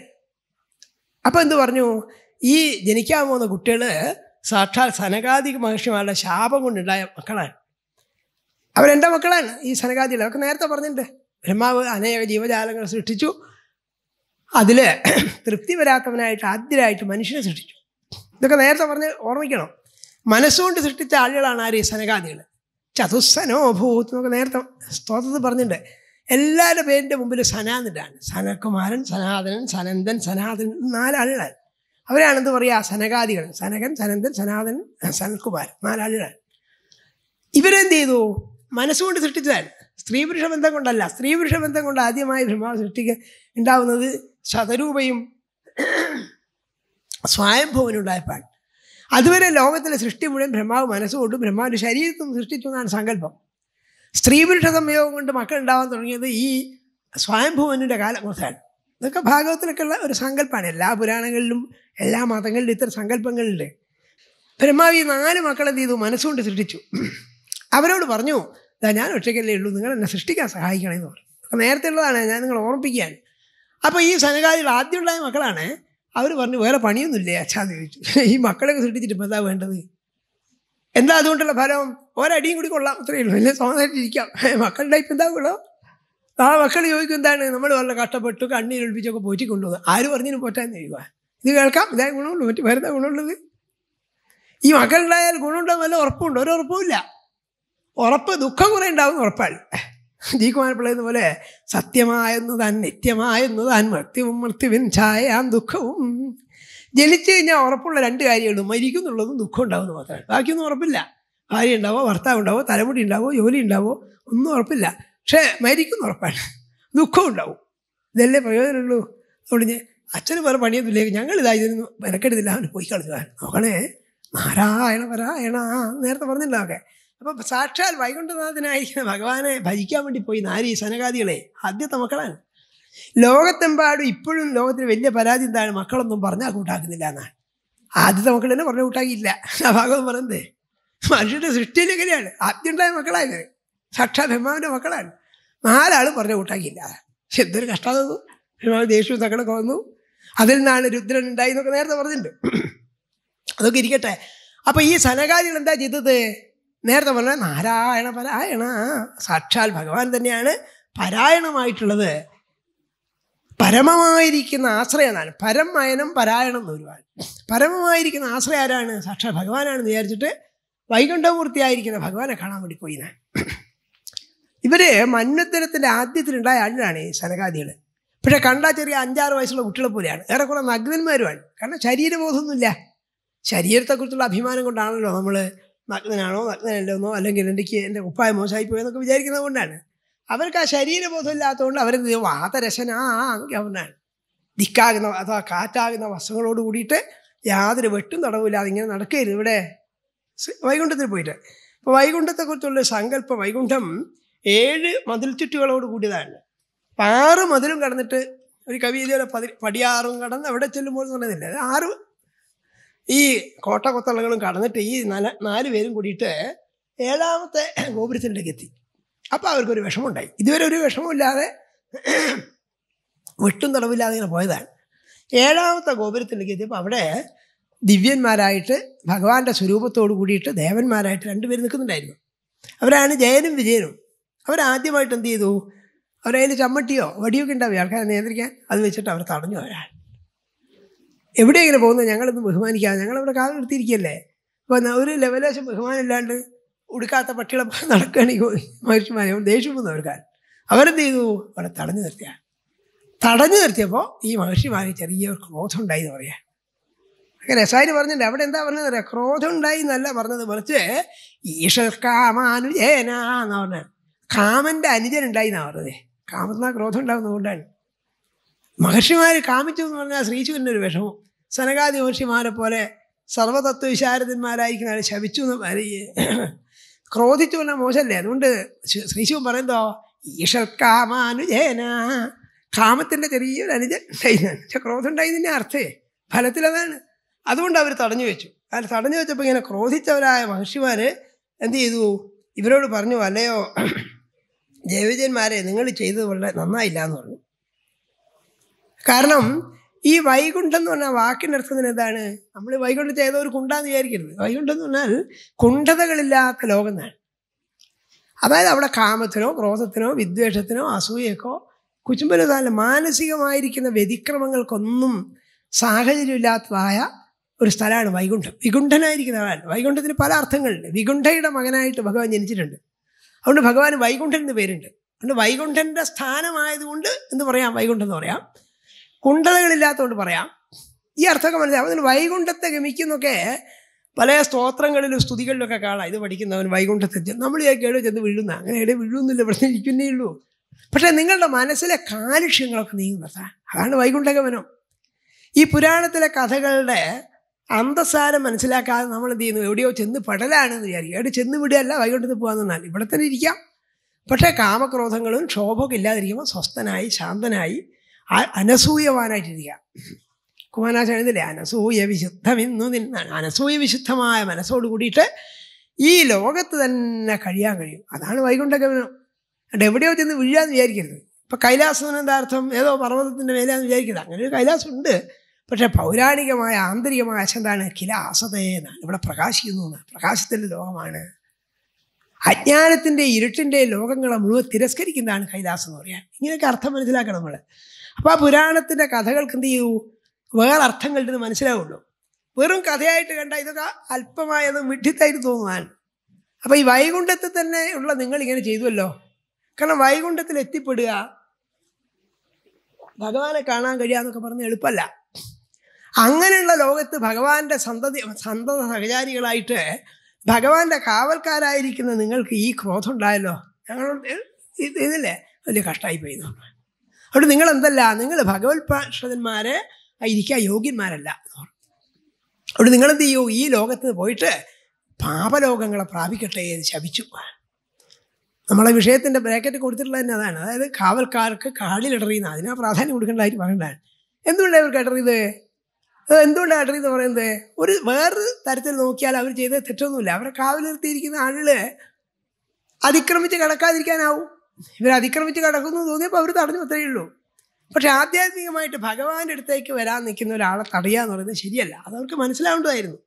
അപ്പം എന്ത് പറഞ്ഞു ഈ ജനിക്കാൻ പോകുന്ന കുട്ടികൾ സാക്ഷാൽ സനകാതി മഹർഷിമാരുടെ ശാപം കൊണ്ടുണ്ടായ മക്കളാണ് അവരെൻ്റെ മക്കളാണ് ഈ സനകാതികൾ അവർക്ക് നേരത്തെ പറഞ്ഞിട്ടുണ്ട് ബ്രഹ്മാവ് അനേക ജീവജാലങ്ങൾ സൃഷ്ടിച്ചു അതിൽ <clears throat> തൃപ്തി വരാത്തവനായിട്ട് ആദ്യമായിട്ട് മനുഷ്യനെ സൃഷ്ടിച്ചു ഇതൊക്കെ നേരത്തെ പറഞ്ഞ് ഓർമ്മിക്കണം മനസ്സുകൊണ്ട് സൃഷ്ടിച്ച ആളുകളാണ് ആര് സനകാദികൾ ചതുസ്സനോ ഭൂത്ത് എന്നൊക്കെ നേരത്തെ സ്തോത്രത്തിൽ പറഞ്ഞിട്ടുണ്ട് എല്ലാവരുടെ പേരിൻ്റെ മുമ്പിൽ സനാന്നിട്ടാണ് സനകുമാരൻ സനാതനൻ സനന്ദൻ സനാതൻ നാലാളുകളാണ് അവരാണ് എന്ത് പറയുക സനകാദികൾ സനകൻ സനന്ദൻ സനാതനൻ സനൽകുമാരൻ നാലാളുകളാണ് ഇവരെന്ത് ചെയ്തു മനസ്സുകൊണ്ട് സൃഷ്ടിച്ചതാണ് സ്ത്രീ പുരുഷ ബന്ധം കൊണ്ടല്ല സ്ത്രീ പുരുഷ ബന്ധം കൊണ്ട് ആദ്യമായി ബ്രഹ്മാവ് സൃഷ്ടിക്ക് ഉണ്ടാവുന്നത് ശതരൂപയും സ്വയംഭവനുണ്ടായപ്പോൾ അതുവരെ ലോകത്തിലെ സൃഷ്ടി മുഴുവൻ ബ്രഹ്മാവ് മനസ്സുകൊണ്ടും ബ്രഹ്മാവിൻ്റെ ശരീരത്തും സൃഷ്ടിച്ചു എന്നാണ് സങ്കല്പം സ്ത്രീ പുരുഷ സംയോഗം കൊണ്ട് മക്കൾ ഉണ്ടാവാൻ തുടങ്ങിയത് ഈ സ്വയംഭൂവനിൻ്റെ കാലം മുതലാണ് ഇതൊക്കെ ഭാഗവത്തിലൊക്കെ ഉള്ള ഒരു സങ്കല്പമാണ് എല്ലാ പുരാണങ്ങളിലും എല്ലാ മതങ്ങളിലും ഇത്തരം സങ്കല്പങ്ങളുണ്ട് ബ്രഹ്മാവ് ഈ നാല് മക്കളെന്ത് ചെയ്തു മനസ്സുകൊണ്ട് സൃഷ്ടിച്ചു അവരോട് പറഞ്ഞു ഞാൻ ഒറ്റയ്ക്കല്ലേ ഉള്ളൂ നിങ്ങൾ എന്നെ സൃഷ്ടിക്കാൻ സഹായിക്കണമെന്ന് പറഞ്ഞു അപ്പം നേരത്തെ ഉള്ളതാണ് ഞാൻ നിങ്ങൾ ഓർമ്മിപ്പിക്കാൻ അപ്പോൾ ഈ സനകാദികൾ ആദ്യം ഉണ്ടായ മക്കളാണ് അവർ പറഞ്ഞു വേറെ പണിയൊന്നുമില്ലേ അച്ഛാ ചോദിച്ചു ഈ മക്കളൊക്കെ സൃഷ്ടിച്ചിട്ട് ഇപ്പം എന്താ വേണ്ടത് എന്താ അതുകൊണ്ടുള്ള ഫലം ഒരടിയും കൂടി കൊള്ളാം അത്രയേ ഉള്ളൂ അല്ലേ സ്വന്തമായിട്ടിരിക്കാം <laughs> മക്കളുടെ ഇപ്പം എന്താ ഉള്ളൂ ആ മക്കൾ ചോദിക്കും എന്താണ് നമ്മൾ വളരെ കഷ്ടപ്പെട്ടു കണ്ണീരൊളിപ്പിച്ചൊക്കെ പോറ്റി കൊണ്ടുപോകും ആര് പറഞ്ഞതിനും പോറ്റാൻ ചെയ്യുക ഇത് കേൾക്കാം ഇതായ ഗുണമുള്ളൂ മറ്റു വേറെ ഗുണമുള്ളത് ഈ മക്കളുണ്ടായാൽ നല്ല ഉറപ്പുണ്ട് ഒരു ഉറപ്പുമില്ല ഉറപ്പ് ദുഃഖം കുറെ ഉണ്ടാവും ഉറപ്പാണ് ജി കുമാർ പിള്ളയെന്ന പോലെ സത്യമായെന്നു താൻ നിത്യമായെന്നു താൻ മൃത്യുവും മൃത്യുവിൻ ഛായാൻ ദുഃഖവും ജനിച്ചു കഴിഞ്ഞാൽ ഉറപ്പുള്ള രണ്ട് കാര്യമുള്ളൂ മരിക്കും എന്നുള്ളതും ദുഃഖം ഉണ്ടാവുമെന്ന് മാത്രമാണ് ബാക്കിയൊന്നും ഉറപ്പില്ല ഭാര്യ ഉണ്ടാവോ ഭർത്താവ് ഉണ്ടാവോ തലമുടി ഉണ്ടാവോ ജോലി ഉണ്ടാവോ ഒന്നും ഉറപ്പില്ല പക്ഷേ മരിക്കും ഉറപ്പാണ് ദുഃഖം ഉണ്ടാവും ഇതല്ലേ പ്രയോജനമുള്ളൂ അതുകൊണ്ട് അച്ഛന് വേറെ പണിയൊന്നുമില്ലേ ഞങ്ങൾ ഇതിന് മെനക്കെടുത്തില്ല അവന് പോയി കളഞ്ഞു നോക്കണേ നാരായണ പരായണ നേരത്തെ പറഞ്ഞിട്ടുണ്ടാവൊക്കെ ഒക്കെ അപ്പൊ സാക്ഷാൽ വൈകുണ്ഠനാഥനായിരിക്കുന്ന ഭഗവാനെ ഭജിക്കാൻ വേണ്ടി പോയി നാരി സനകാദികളെ ആദ്യത്തെ മക്കളാണ് ലോകത്തെമ്പാടും ഇപ്പോഴും ലോകത്തിന് വലിയ പരാതി എന്താണ് മക്കളൊന്നും പറഞ്ഞാൽ കൂട്ടാക്കുന്നില്ല എന്നാണ് ആദ്യത്തെ മക്കൾ തന്നെ പറഞ്ഞ കൂട്ടാക്കിയില്ല ആ ഭാഗം മനുഷ്യന്റെ മനുഷ്യൻ്റെ എങ്ങനെയാണ് ആദ്യം ഉണ്ടായ മക്കളായത് സാക്ഷാത് ഭീമാവിൻ്റെ മക്കളാണ് നാലാളും പറഞ്ഞ കൂട്ടാക്കിയില്ല എന്തൊരു കഷ്ടമാകുന്നു ഭീമാവ് ദേഷ്യവും തക്കളൊക്കെ വന്നു അതിൽ നിന്നാണ് രുദ്രൻ ഉണ്ടായി എന്നൊക്കെ നേരത്തെ പറഞ്ഞിട്ടുണ്ട് അതൊക്കെ ഇരിക്കട്ടെ അപ്പോൾ ഈ സനകാരികൾ എന്താ ചെയ്തത് നേരത്തെ പറഞ്ഞ നാരായണ പരായണ സാക്ഷാൽ ഭഗവാൻ തന്നെയാണ് പരായണമായിട്ടുള്ളത് പരമമായിരിക്കുന്ന ആശ്രയനാണ് പരമയനം പരായണം എന്ന് ഒരുപാട് പരമമായിരിക്കുന്ന ആശ്രയ ആരാണ് സാക്ഷാൽ ഭഗവാനാണ് വിചാരിച്ചിട്ട് വൈകുണ്ഠമൂർത്തിയായിരിക്കുന്ന ഭഗവാനെ കാണാൻ വേണ്ടി പോയി ഞാൻ ഇവര് മന്വത്തരത്തിൻ്റെ ആദ്യത്തിലുണ്ടായ ആളിലാണ് ഈ സനകാദികൾ പക്ഷെ കണ്ടാൽ ചെറിയ അഞ്ചാറ് വയസ്സുള്ള കുട്ടികളെ പോലെയാണ് ഏറെക്കുറെ നഗ്നന്മാരുമാണ് കാരണം ശരീരബോധമൊന്നുമില്ല ശരീരത്തെക്കുറിച്ചുള്ള അഭിമാനം കൊണ്ടാണല്ലോ നമ്മൾ നഗ്നനാണോ നഗ്നനല്ലെന്നോ അല്ലെങ്കിൽ എനിക്ക് എൻ്റെ ഉപ്പായ മോശമായി പോയെന്നൊക്കെ വിചാരിക്കുന്നത് കൊണ്ടാണ് അവർക്ക് ആ ശരീരബോധം ഇല്ലാത്തതുകൊണ്ട് അവർ വാതരശനാണ് ആ ദിക്കാകുന്ന അഥവാ കാറ്റാകുന്ന വസ്ത്രങ്ങളോട് കൂടിയിട്ട് യാതൊരു വെട്ടും തടവുമില്ലാതെ ഇങ്ങനെ നടക്കരുത് ഇവിടെ വൈകുണ്ഠത്തിൽ പോയിട്ട് അപ്പോൾ വൈകുണ്ഠത്തെക്കുറിച്ചുള്ള സങ്കല്പ വൈകുണ്ഠം ഏഴ് മതിൽ ചുറ്റുകളോട് കൂടിയതാണ് അപ്പം ആറ് മതിലും കടന്നിട്ട് ഒരു കവി ഇതുപോലെ പതി പടിയാറും കടന്ന് അവിടെ ചെല്ലുമ്പോൾ എന്ന് പറയുന്നില്ല ആറ് ഈ കോട്ട കൊത്തളങ്ങളും കടന്നിട്ട് ഈ നാല് നാല് പേരും കൂടിയിട്ട് ഏഴാമത്തെ ഗോപുരത്തിലേക്ക് എത്തി അപ്പോൾ അവർക്കൊരു വിഷമമുണ്ടായി ഇതുവരെ ഒരു വിഷമമില്ലാതെ വെട്ടും തടവില്ലാതെ ഇങ്ങനെ പോയതാണ് ഏഴാമത്തെ ഗോപുരത്തിലേക്ക് എത്തിയപ്പോൾ അവിടെ ദിവ്യന്മാരായിട്ട് ഭഗവാന്റെ സ്വരൂപത്തോട് കൂടിയിട്ട് ദേവന്മാരായിട്ട് രണ്ടുപേർ നിൽക്കുന്നുണ്ടായിരുന്നു അവരാണ് ജയനും വിജയനും അവരാദ്യമായിട്ട് എന്ത് ചെയ്തു അവരതിൽ ചമ്മട്ടിയോ വടിയൊക്കെ ഉണ്ടാവും ആൾക്കാരെ നിയന്ത്രിക്കാൻ അത് വെച്ചിട്ട് അവർ തടഞ്ഞു ഒരാൾ എവിടെയെങ്കിലും പോകുന്നത് ഞങ്ങളൊന്ന് ബഹുമാനിക്കാം ഞങ്ങളിവിടെ കാലം എടുത്തിരിക്കല്ലേ അപ്പോൾ ഒരു ലെവലേശം ബഹുമാനമില്ലാണ്ട് ഉടുക്കാത്ത പട്ടികളെ നടക്കുകയാണെങ്കിൽ മനുഷ്യന്മാരെ ദേഷ്യം വന്നു അവർക്കാൻ അവരെന്ത് ചെയ്തു അവരെ തടഞ്ഞു നിർത്തിയാണ് തടഞ്ഞു നിർത്തിയപ്പോൾ ഈ മഹർഷിമാരെ ചെറിയ ക്രോധം ഉണ്ടായി എന്ന് പറയാം അങ്ങനെ രസായി പറഞ്ഞില്ല അവിടെ എന്താ പറഞ്ഞത് അറിയാം ക്രോധം ഉണ്ടായി എന്നല്ല പറഞ്ഞത് മറിച്ച് ഈശ്വർ കാമാനുജേനാ എന്ന് പറഞ്ഞ കാമൻ്റെ അനുജൻ ഉണ്ടായി എന്നാ പറഞ്ഞത് കാമെന്നാ ക്രോധം ഉണ്ടാകുന്നതുകൊണ്ടാണ് മഹർഷിമാർ കാമിച്ചു എന്ന് പറഞ്ഞാൽ ശ്രീശുവിൻ്റെ ഒരു വിഷമം സനകാദി മഹർഷിമാരെ പോലെ സർവതത്വവിശാരദന്മാരായിരിക്കുന്ന ആൾ ശപിച്ചു എന്ന് പറയുക ക്രോധിച്ചു എന്ന മോശമല്ലേ അതുകൊണ്ട് ശ്രീശിവൻ പറയുന്നതോ ഈഷൽ കാമാനുജേന കാമത്തിൻ്റെ ചെറിയൊരു അനുജൻ പക്ഷെ ക്രോധം അർത്ഥേ ഫലത്തിലതാണ് അതുകൊണ്ട് അവർ തടഞ്ഞു വെച്ചു അത് തടഞ്ഞു വെച്ചപ്പോൾ ഇങ്ങനെ ക്രോധിച്ചവരായ മഹർഷിമാർ എന്ത് ചെയ്തു ഇവരോട് പറഞ്ഞു അല്ലയോ ജയവിജയന്മാരെ നിങ്ങൾ ചെയ്തത് വളരെ നന്നായില്ല എന്ന് പറഞ്ഞു കാരണം ഈ വൈകുണ്ഠം എന്ന് പറഞ്ഞാൽ വാക്കിൻ്റെ എന്താണ് നമ്മൾ വൈകുണ്ഠത്തെ ഏതോ ഒരു കുണ്ടാന്ന് വിചാരിക്കരുത് വൈകുണ്ഠം എന്ന് പറഞ്ഞാൽ കുണ്ഠതകളില്ലാത്ത ലോകം എന്നാണ് അതായത് അവിടെ കാമത്തിനോ ക്രോധത്തിനോ വിദ്വേഷത്തിനോ അസൂയക്കോ കുച്ചുമ്പലതാല മാനസികമായിരിക്കുന്ന വ്യതിക്രമങ്ങൾക്കൊന്നും സാഹചര്യമില്ലാത്തതായ ഒരു സ്ഥലമാണ് വൈകുണ്ഠം വികുണ്ഠനായിരിക്കുന്ന ആളാണ് വൈകുണ്ഠത്തിന് പല അർത്ഥങ്ങളുണ്ട് വികുണ്ഠയുടെ മകനായിട്ട് ഭഗവാൻ ജനിച്ചിട്ടുണ്ട് അതുകൊണ്ട് ഭഗവാൻ വൈകുണ്ഠൻ എന്ന് പേരുണ്ട് അതുകൊണ്ട് വൈകുണ്ഠൻ്റെ സ്ഥാനമായതുകൊണ്ട് എന്ന് പറയാം വൈകുണ്ഠം എന്ന് പറയാം കുണ്ടതകളില്ലാത്തതുകൊണ്ട് പറയാം ഈ അർത്ഥമൊക്കെ മനസ്സിലാവും അതിന് വൈകുണ്ഠത്തെ ഗമിക്കുന്നൊക്കെ പല സ്തോത്രങ്ങളിലും സ്തുതികളിലൊക്കെ കാണാം ഇത് പഠിക്കുന്നവൻ വൈകുണ്ഠത്തെ നമ്മൾ ഈ കേട് ചെന്ന് വിഴുന്ന അങ്ങനെ എവിടെ വിഴുന്നില്ല ഇവിടെ ഇരിക്കുന്നേ ഉള്ളൂ പക്ഷേ നിങ്ങളുടെ മനസ്സിലെ കാലുഷ്യങ്ങളൊക്കെ നീങ്ങുന്നത് അതാണ് വൈകുണ്ഠഗമനം ഈ പുരാണത്തിലെ കഥകളുടെ അന്തസാരം മനസ്സിലാക്കാതെ നമ്മൾ എന്ത് ചെയ്യുന്നു എവിടെയോ ചെന്ന് പടലാണെന്ന് വിചാരിക്കും എവിടെ ചെന്ന് വിടുകയല്ല വൈകുണ്ഠത്തിൽ പോകാമെന്നാൽ ഇവിടെ തന്നെ ഇരിക്കാം പക്ഷേ കാമക്രോധങ്ങളും ക്ഷോഭമൊക്കെ ഇല്ലാതിരിക്കുമ്പോൾ സ്വസ്ഥനായി ശാന്തനായി അനസൂയവാനായിട്ടിരിക്കുക കുമാനാശ അനസൂയ വിശുദ്ധമിന്നു നിന്നാണ് അനസൂയ വിശുദ്ധമായ മനസ്സോട് കൂടിയിട്ട് ഈ ലോകത്ത് തന്നെ കഴിയാൻ കഴിയും അതാണ് വൈകുണ്ഠ ഗമനം അത് എവിടെയോ ചെന്ന് വീഴാന്ന് വിചാരിക്കരുത് ഇപ്പം കൈലാസം എന്താർത്ഥം ഏതോ പർവ്വതത്തിൻ്റെ മേലെയാന്ന് വിചാരിക്കരുത് അങ്ങനെ ഒരു കൈലാസം ഉണ്ട് പക്ഷേ പൗരാണികമായ ആന്തരികമായ അശന്താണ് കില അസതയെന്നാണ് ഇവിടെ പ്രകാശിക്കുന്നു എന്നാണ് പ്രകാശത്തിൻ്റെ ലോകമാണ് അജ്ഞാനത്തിൻ്റെ ഇരുട്ടിൻ്റെ ലോകങ്ങളെ മുഴുവൻ തിരസ്കരിക്കുന്നതാണ് കൈലാസം എന്ന് പറയാൻ ഇങ്ങനെയൊക്കെ അർത്ഥം മനസ്സിലാക്കണം നമ്മൾ അപ്പോൾ ആ പുരാണത്തിൻ്റെ കഥകൾക്ക് എന്ത് ചെയ്യൂ വേറെ അർത്ഥം കണ്ടിട്ട് മനസ്സിലാവുള്ളൂ വെറും കഥയായിട്ട് കണ്ട ഇതൊക്കെ അല്പമായത് വിഡ്ഢിത്തായിട്ട് തോന്നുവാൻ അപ്പോൾ ഈ വൈകുണ്ഠത്തിൽ തന്നെ ഉള്ള നിങ്ങൾ ഇങ്ങനെ ചെയ്തുവല്ലോ കാരണം വൈകുണ്ഠത്തിൽ എത്തിപ്പെടുക ഭഗവാനെ കാണാൻ കഴിയുക എന്നൊക്കെ പറഞ്ഞ് എളുപ്പമല്ല അങ്ങനെയുള്ള ലോകത്ത് ഭഗവാന്റെ സന്തതി സന്തത സഹചാരികളായിട്ട് ഭഗവാന്റെ കാവൽക്കാരായിരിക്കുന്ന നിങ്ങൾക്ക് ഈ ക്രോധം ഉണ്ടായല്ലോ ഞങ്ങൾ ഇതില്ലേ വലിയ കഷ്ടമായി പോയി അവിടെ നിങ്ങൾ എന്തല്ല നിങ്ങൾ ഭഗവത് പാർഷവന്മാരെ യോഗ്യന്മാരല്ല അവിടെ നിങ്ങൾ എന്ത് ചെയ്യൂ ഈ ലോകത്ത് പോയിട്ട് പാപലോകങ്ങളെ പ്രാപിക്കട്ടെ എന്ന് ശപിച്ചു നമ്മളെ വിഷയത്തിൻ്റെ ബ്രാക്കറ്റ് കൊടുത്തിട്ടുള്ളത് തന്നെ അതാണ് അതായത് കാവൽക്കാർക്ക് കാളിലിടറിയുന്ന അതിനാ പ്രാധാന്യം കൊടുക്കേണ്ടതായി പറയേണ്ടതാണ് എന്തുകൊണ്ടാണ് അവർക്ക് ഇടറിയത് എന്തുകൊണ്ടാണ് ഇടറിയെന്ന് പറയുന്നത് ഒരു വേറൊരു തരത്തിൽ നോക്കിയാൽ അവർ ചെയ്ത തെറ്റൊന്നുമില്ല അവരെ കാവലിർത്തിയിരിക്കുന്ന ആളുകൾ അതിക്രമിച്ച് കിടക്കാതിരിക്കാനാവും ഇവർ അതിക്രമിച്ച് കടക്കുന്നു തോന്നിയപ്പോൾ അവർ തടഞ്ഞു അത്രയേ ഉള്ളൂ പക്ഷെ ആധ്യാത്മികമായിട്ട് ഭഗവാന്റെ അടുത്തേക്ക് വരാൻ നിൽക്കുന്ന ഒരാളെ തടയുക എന്ന് പറയുന്നത് ശരിയല്ല അത് അവർക്ക് മനസ്സിലാവേണ്ടതായിരുന്നു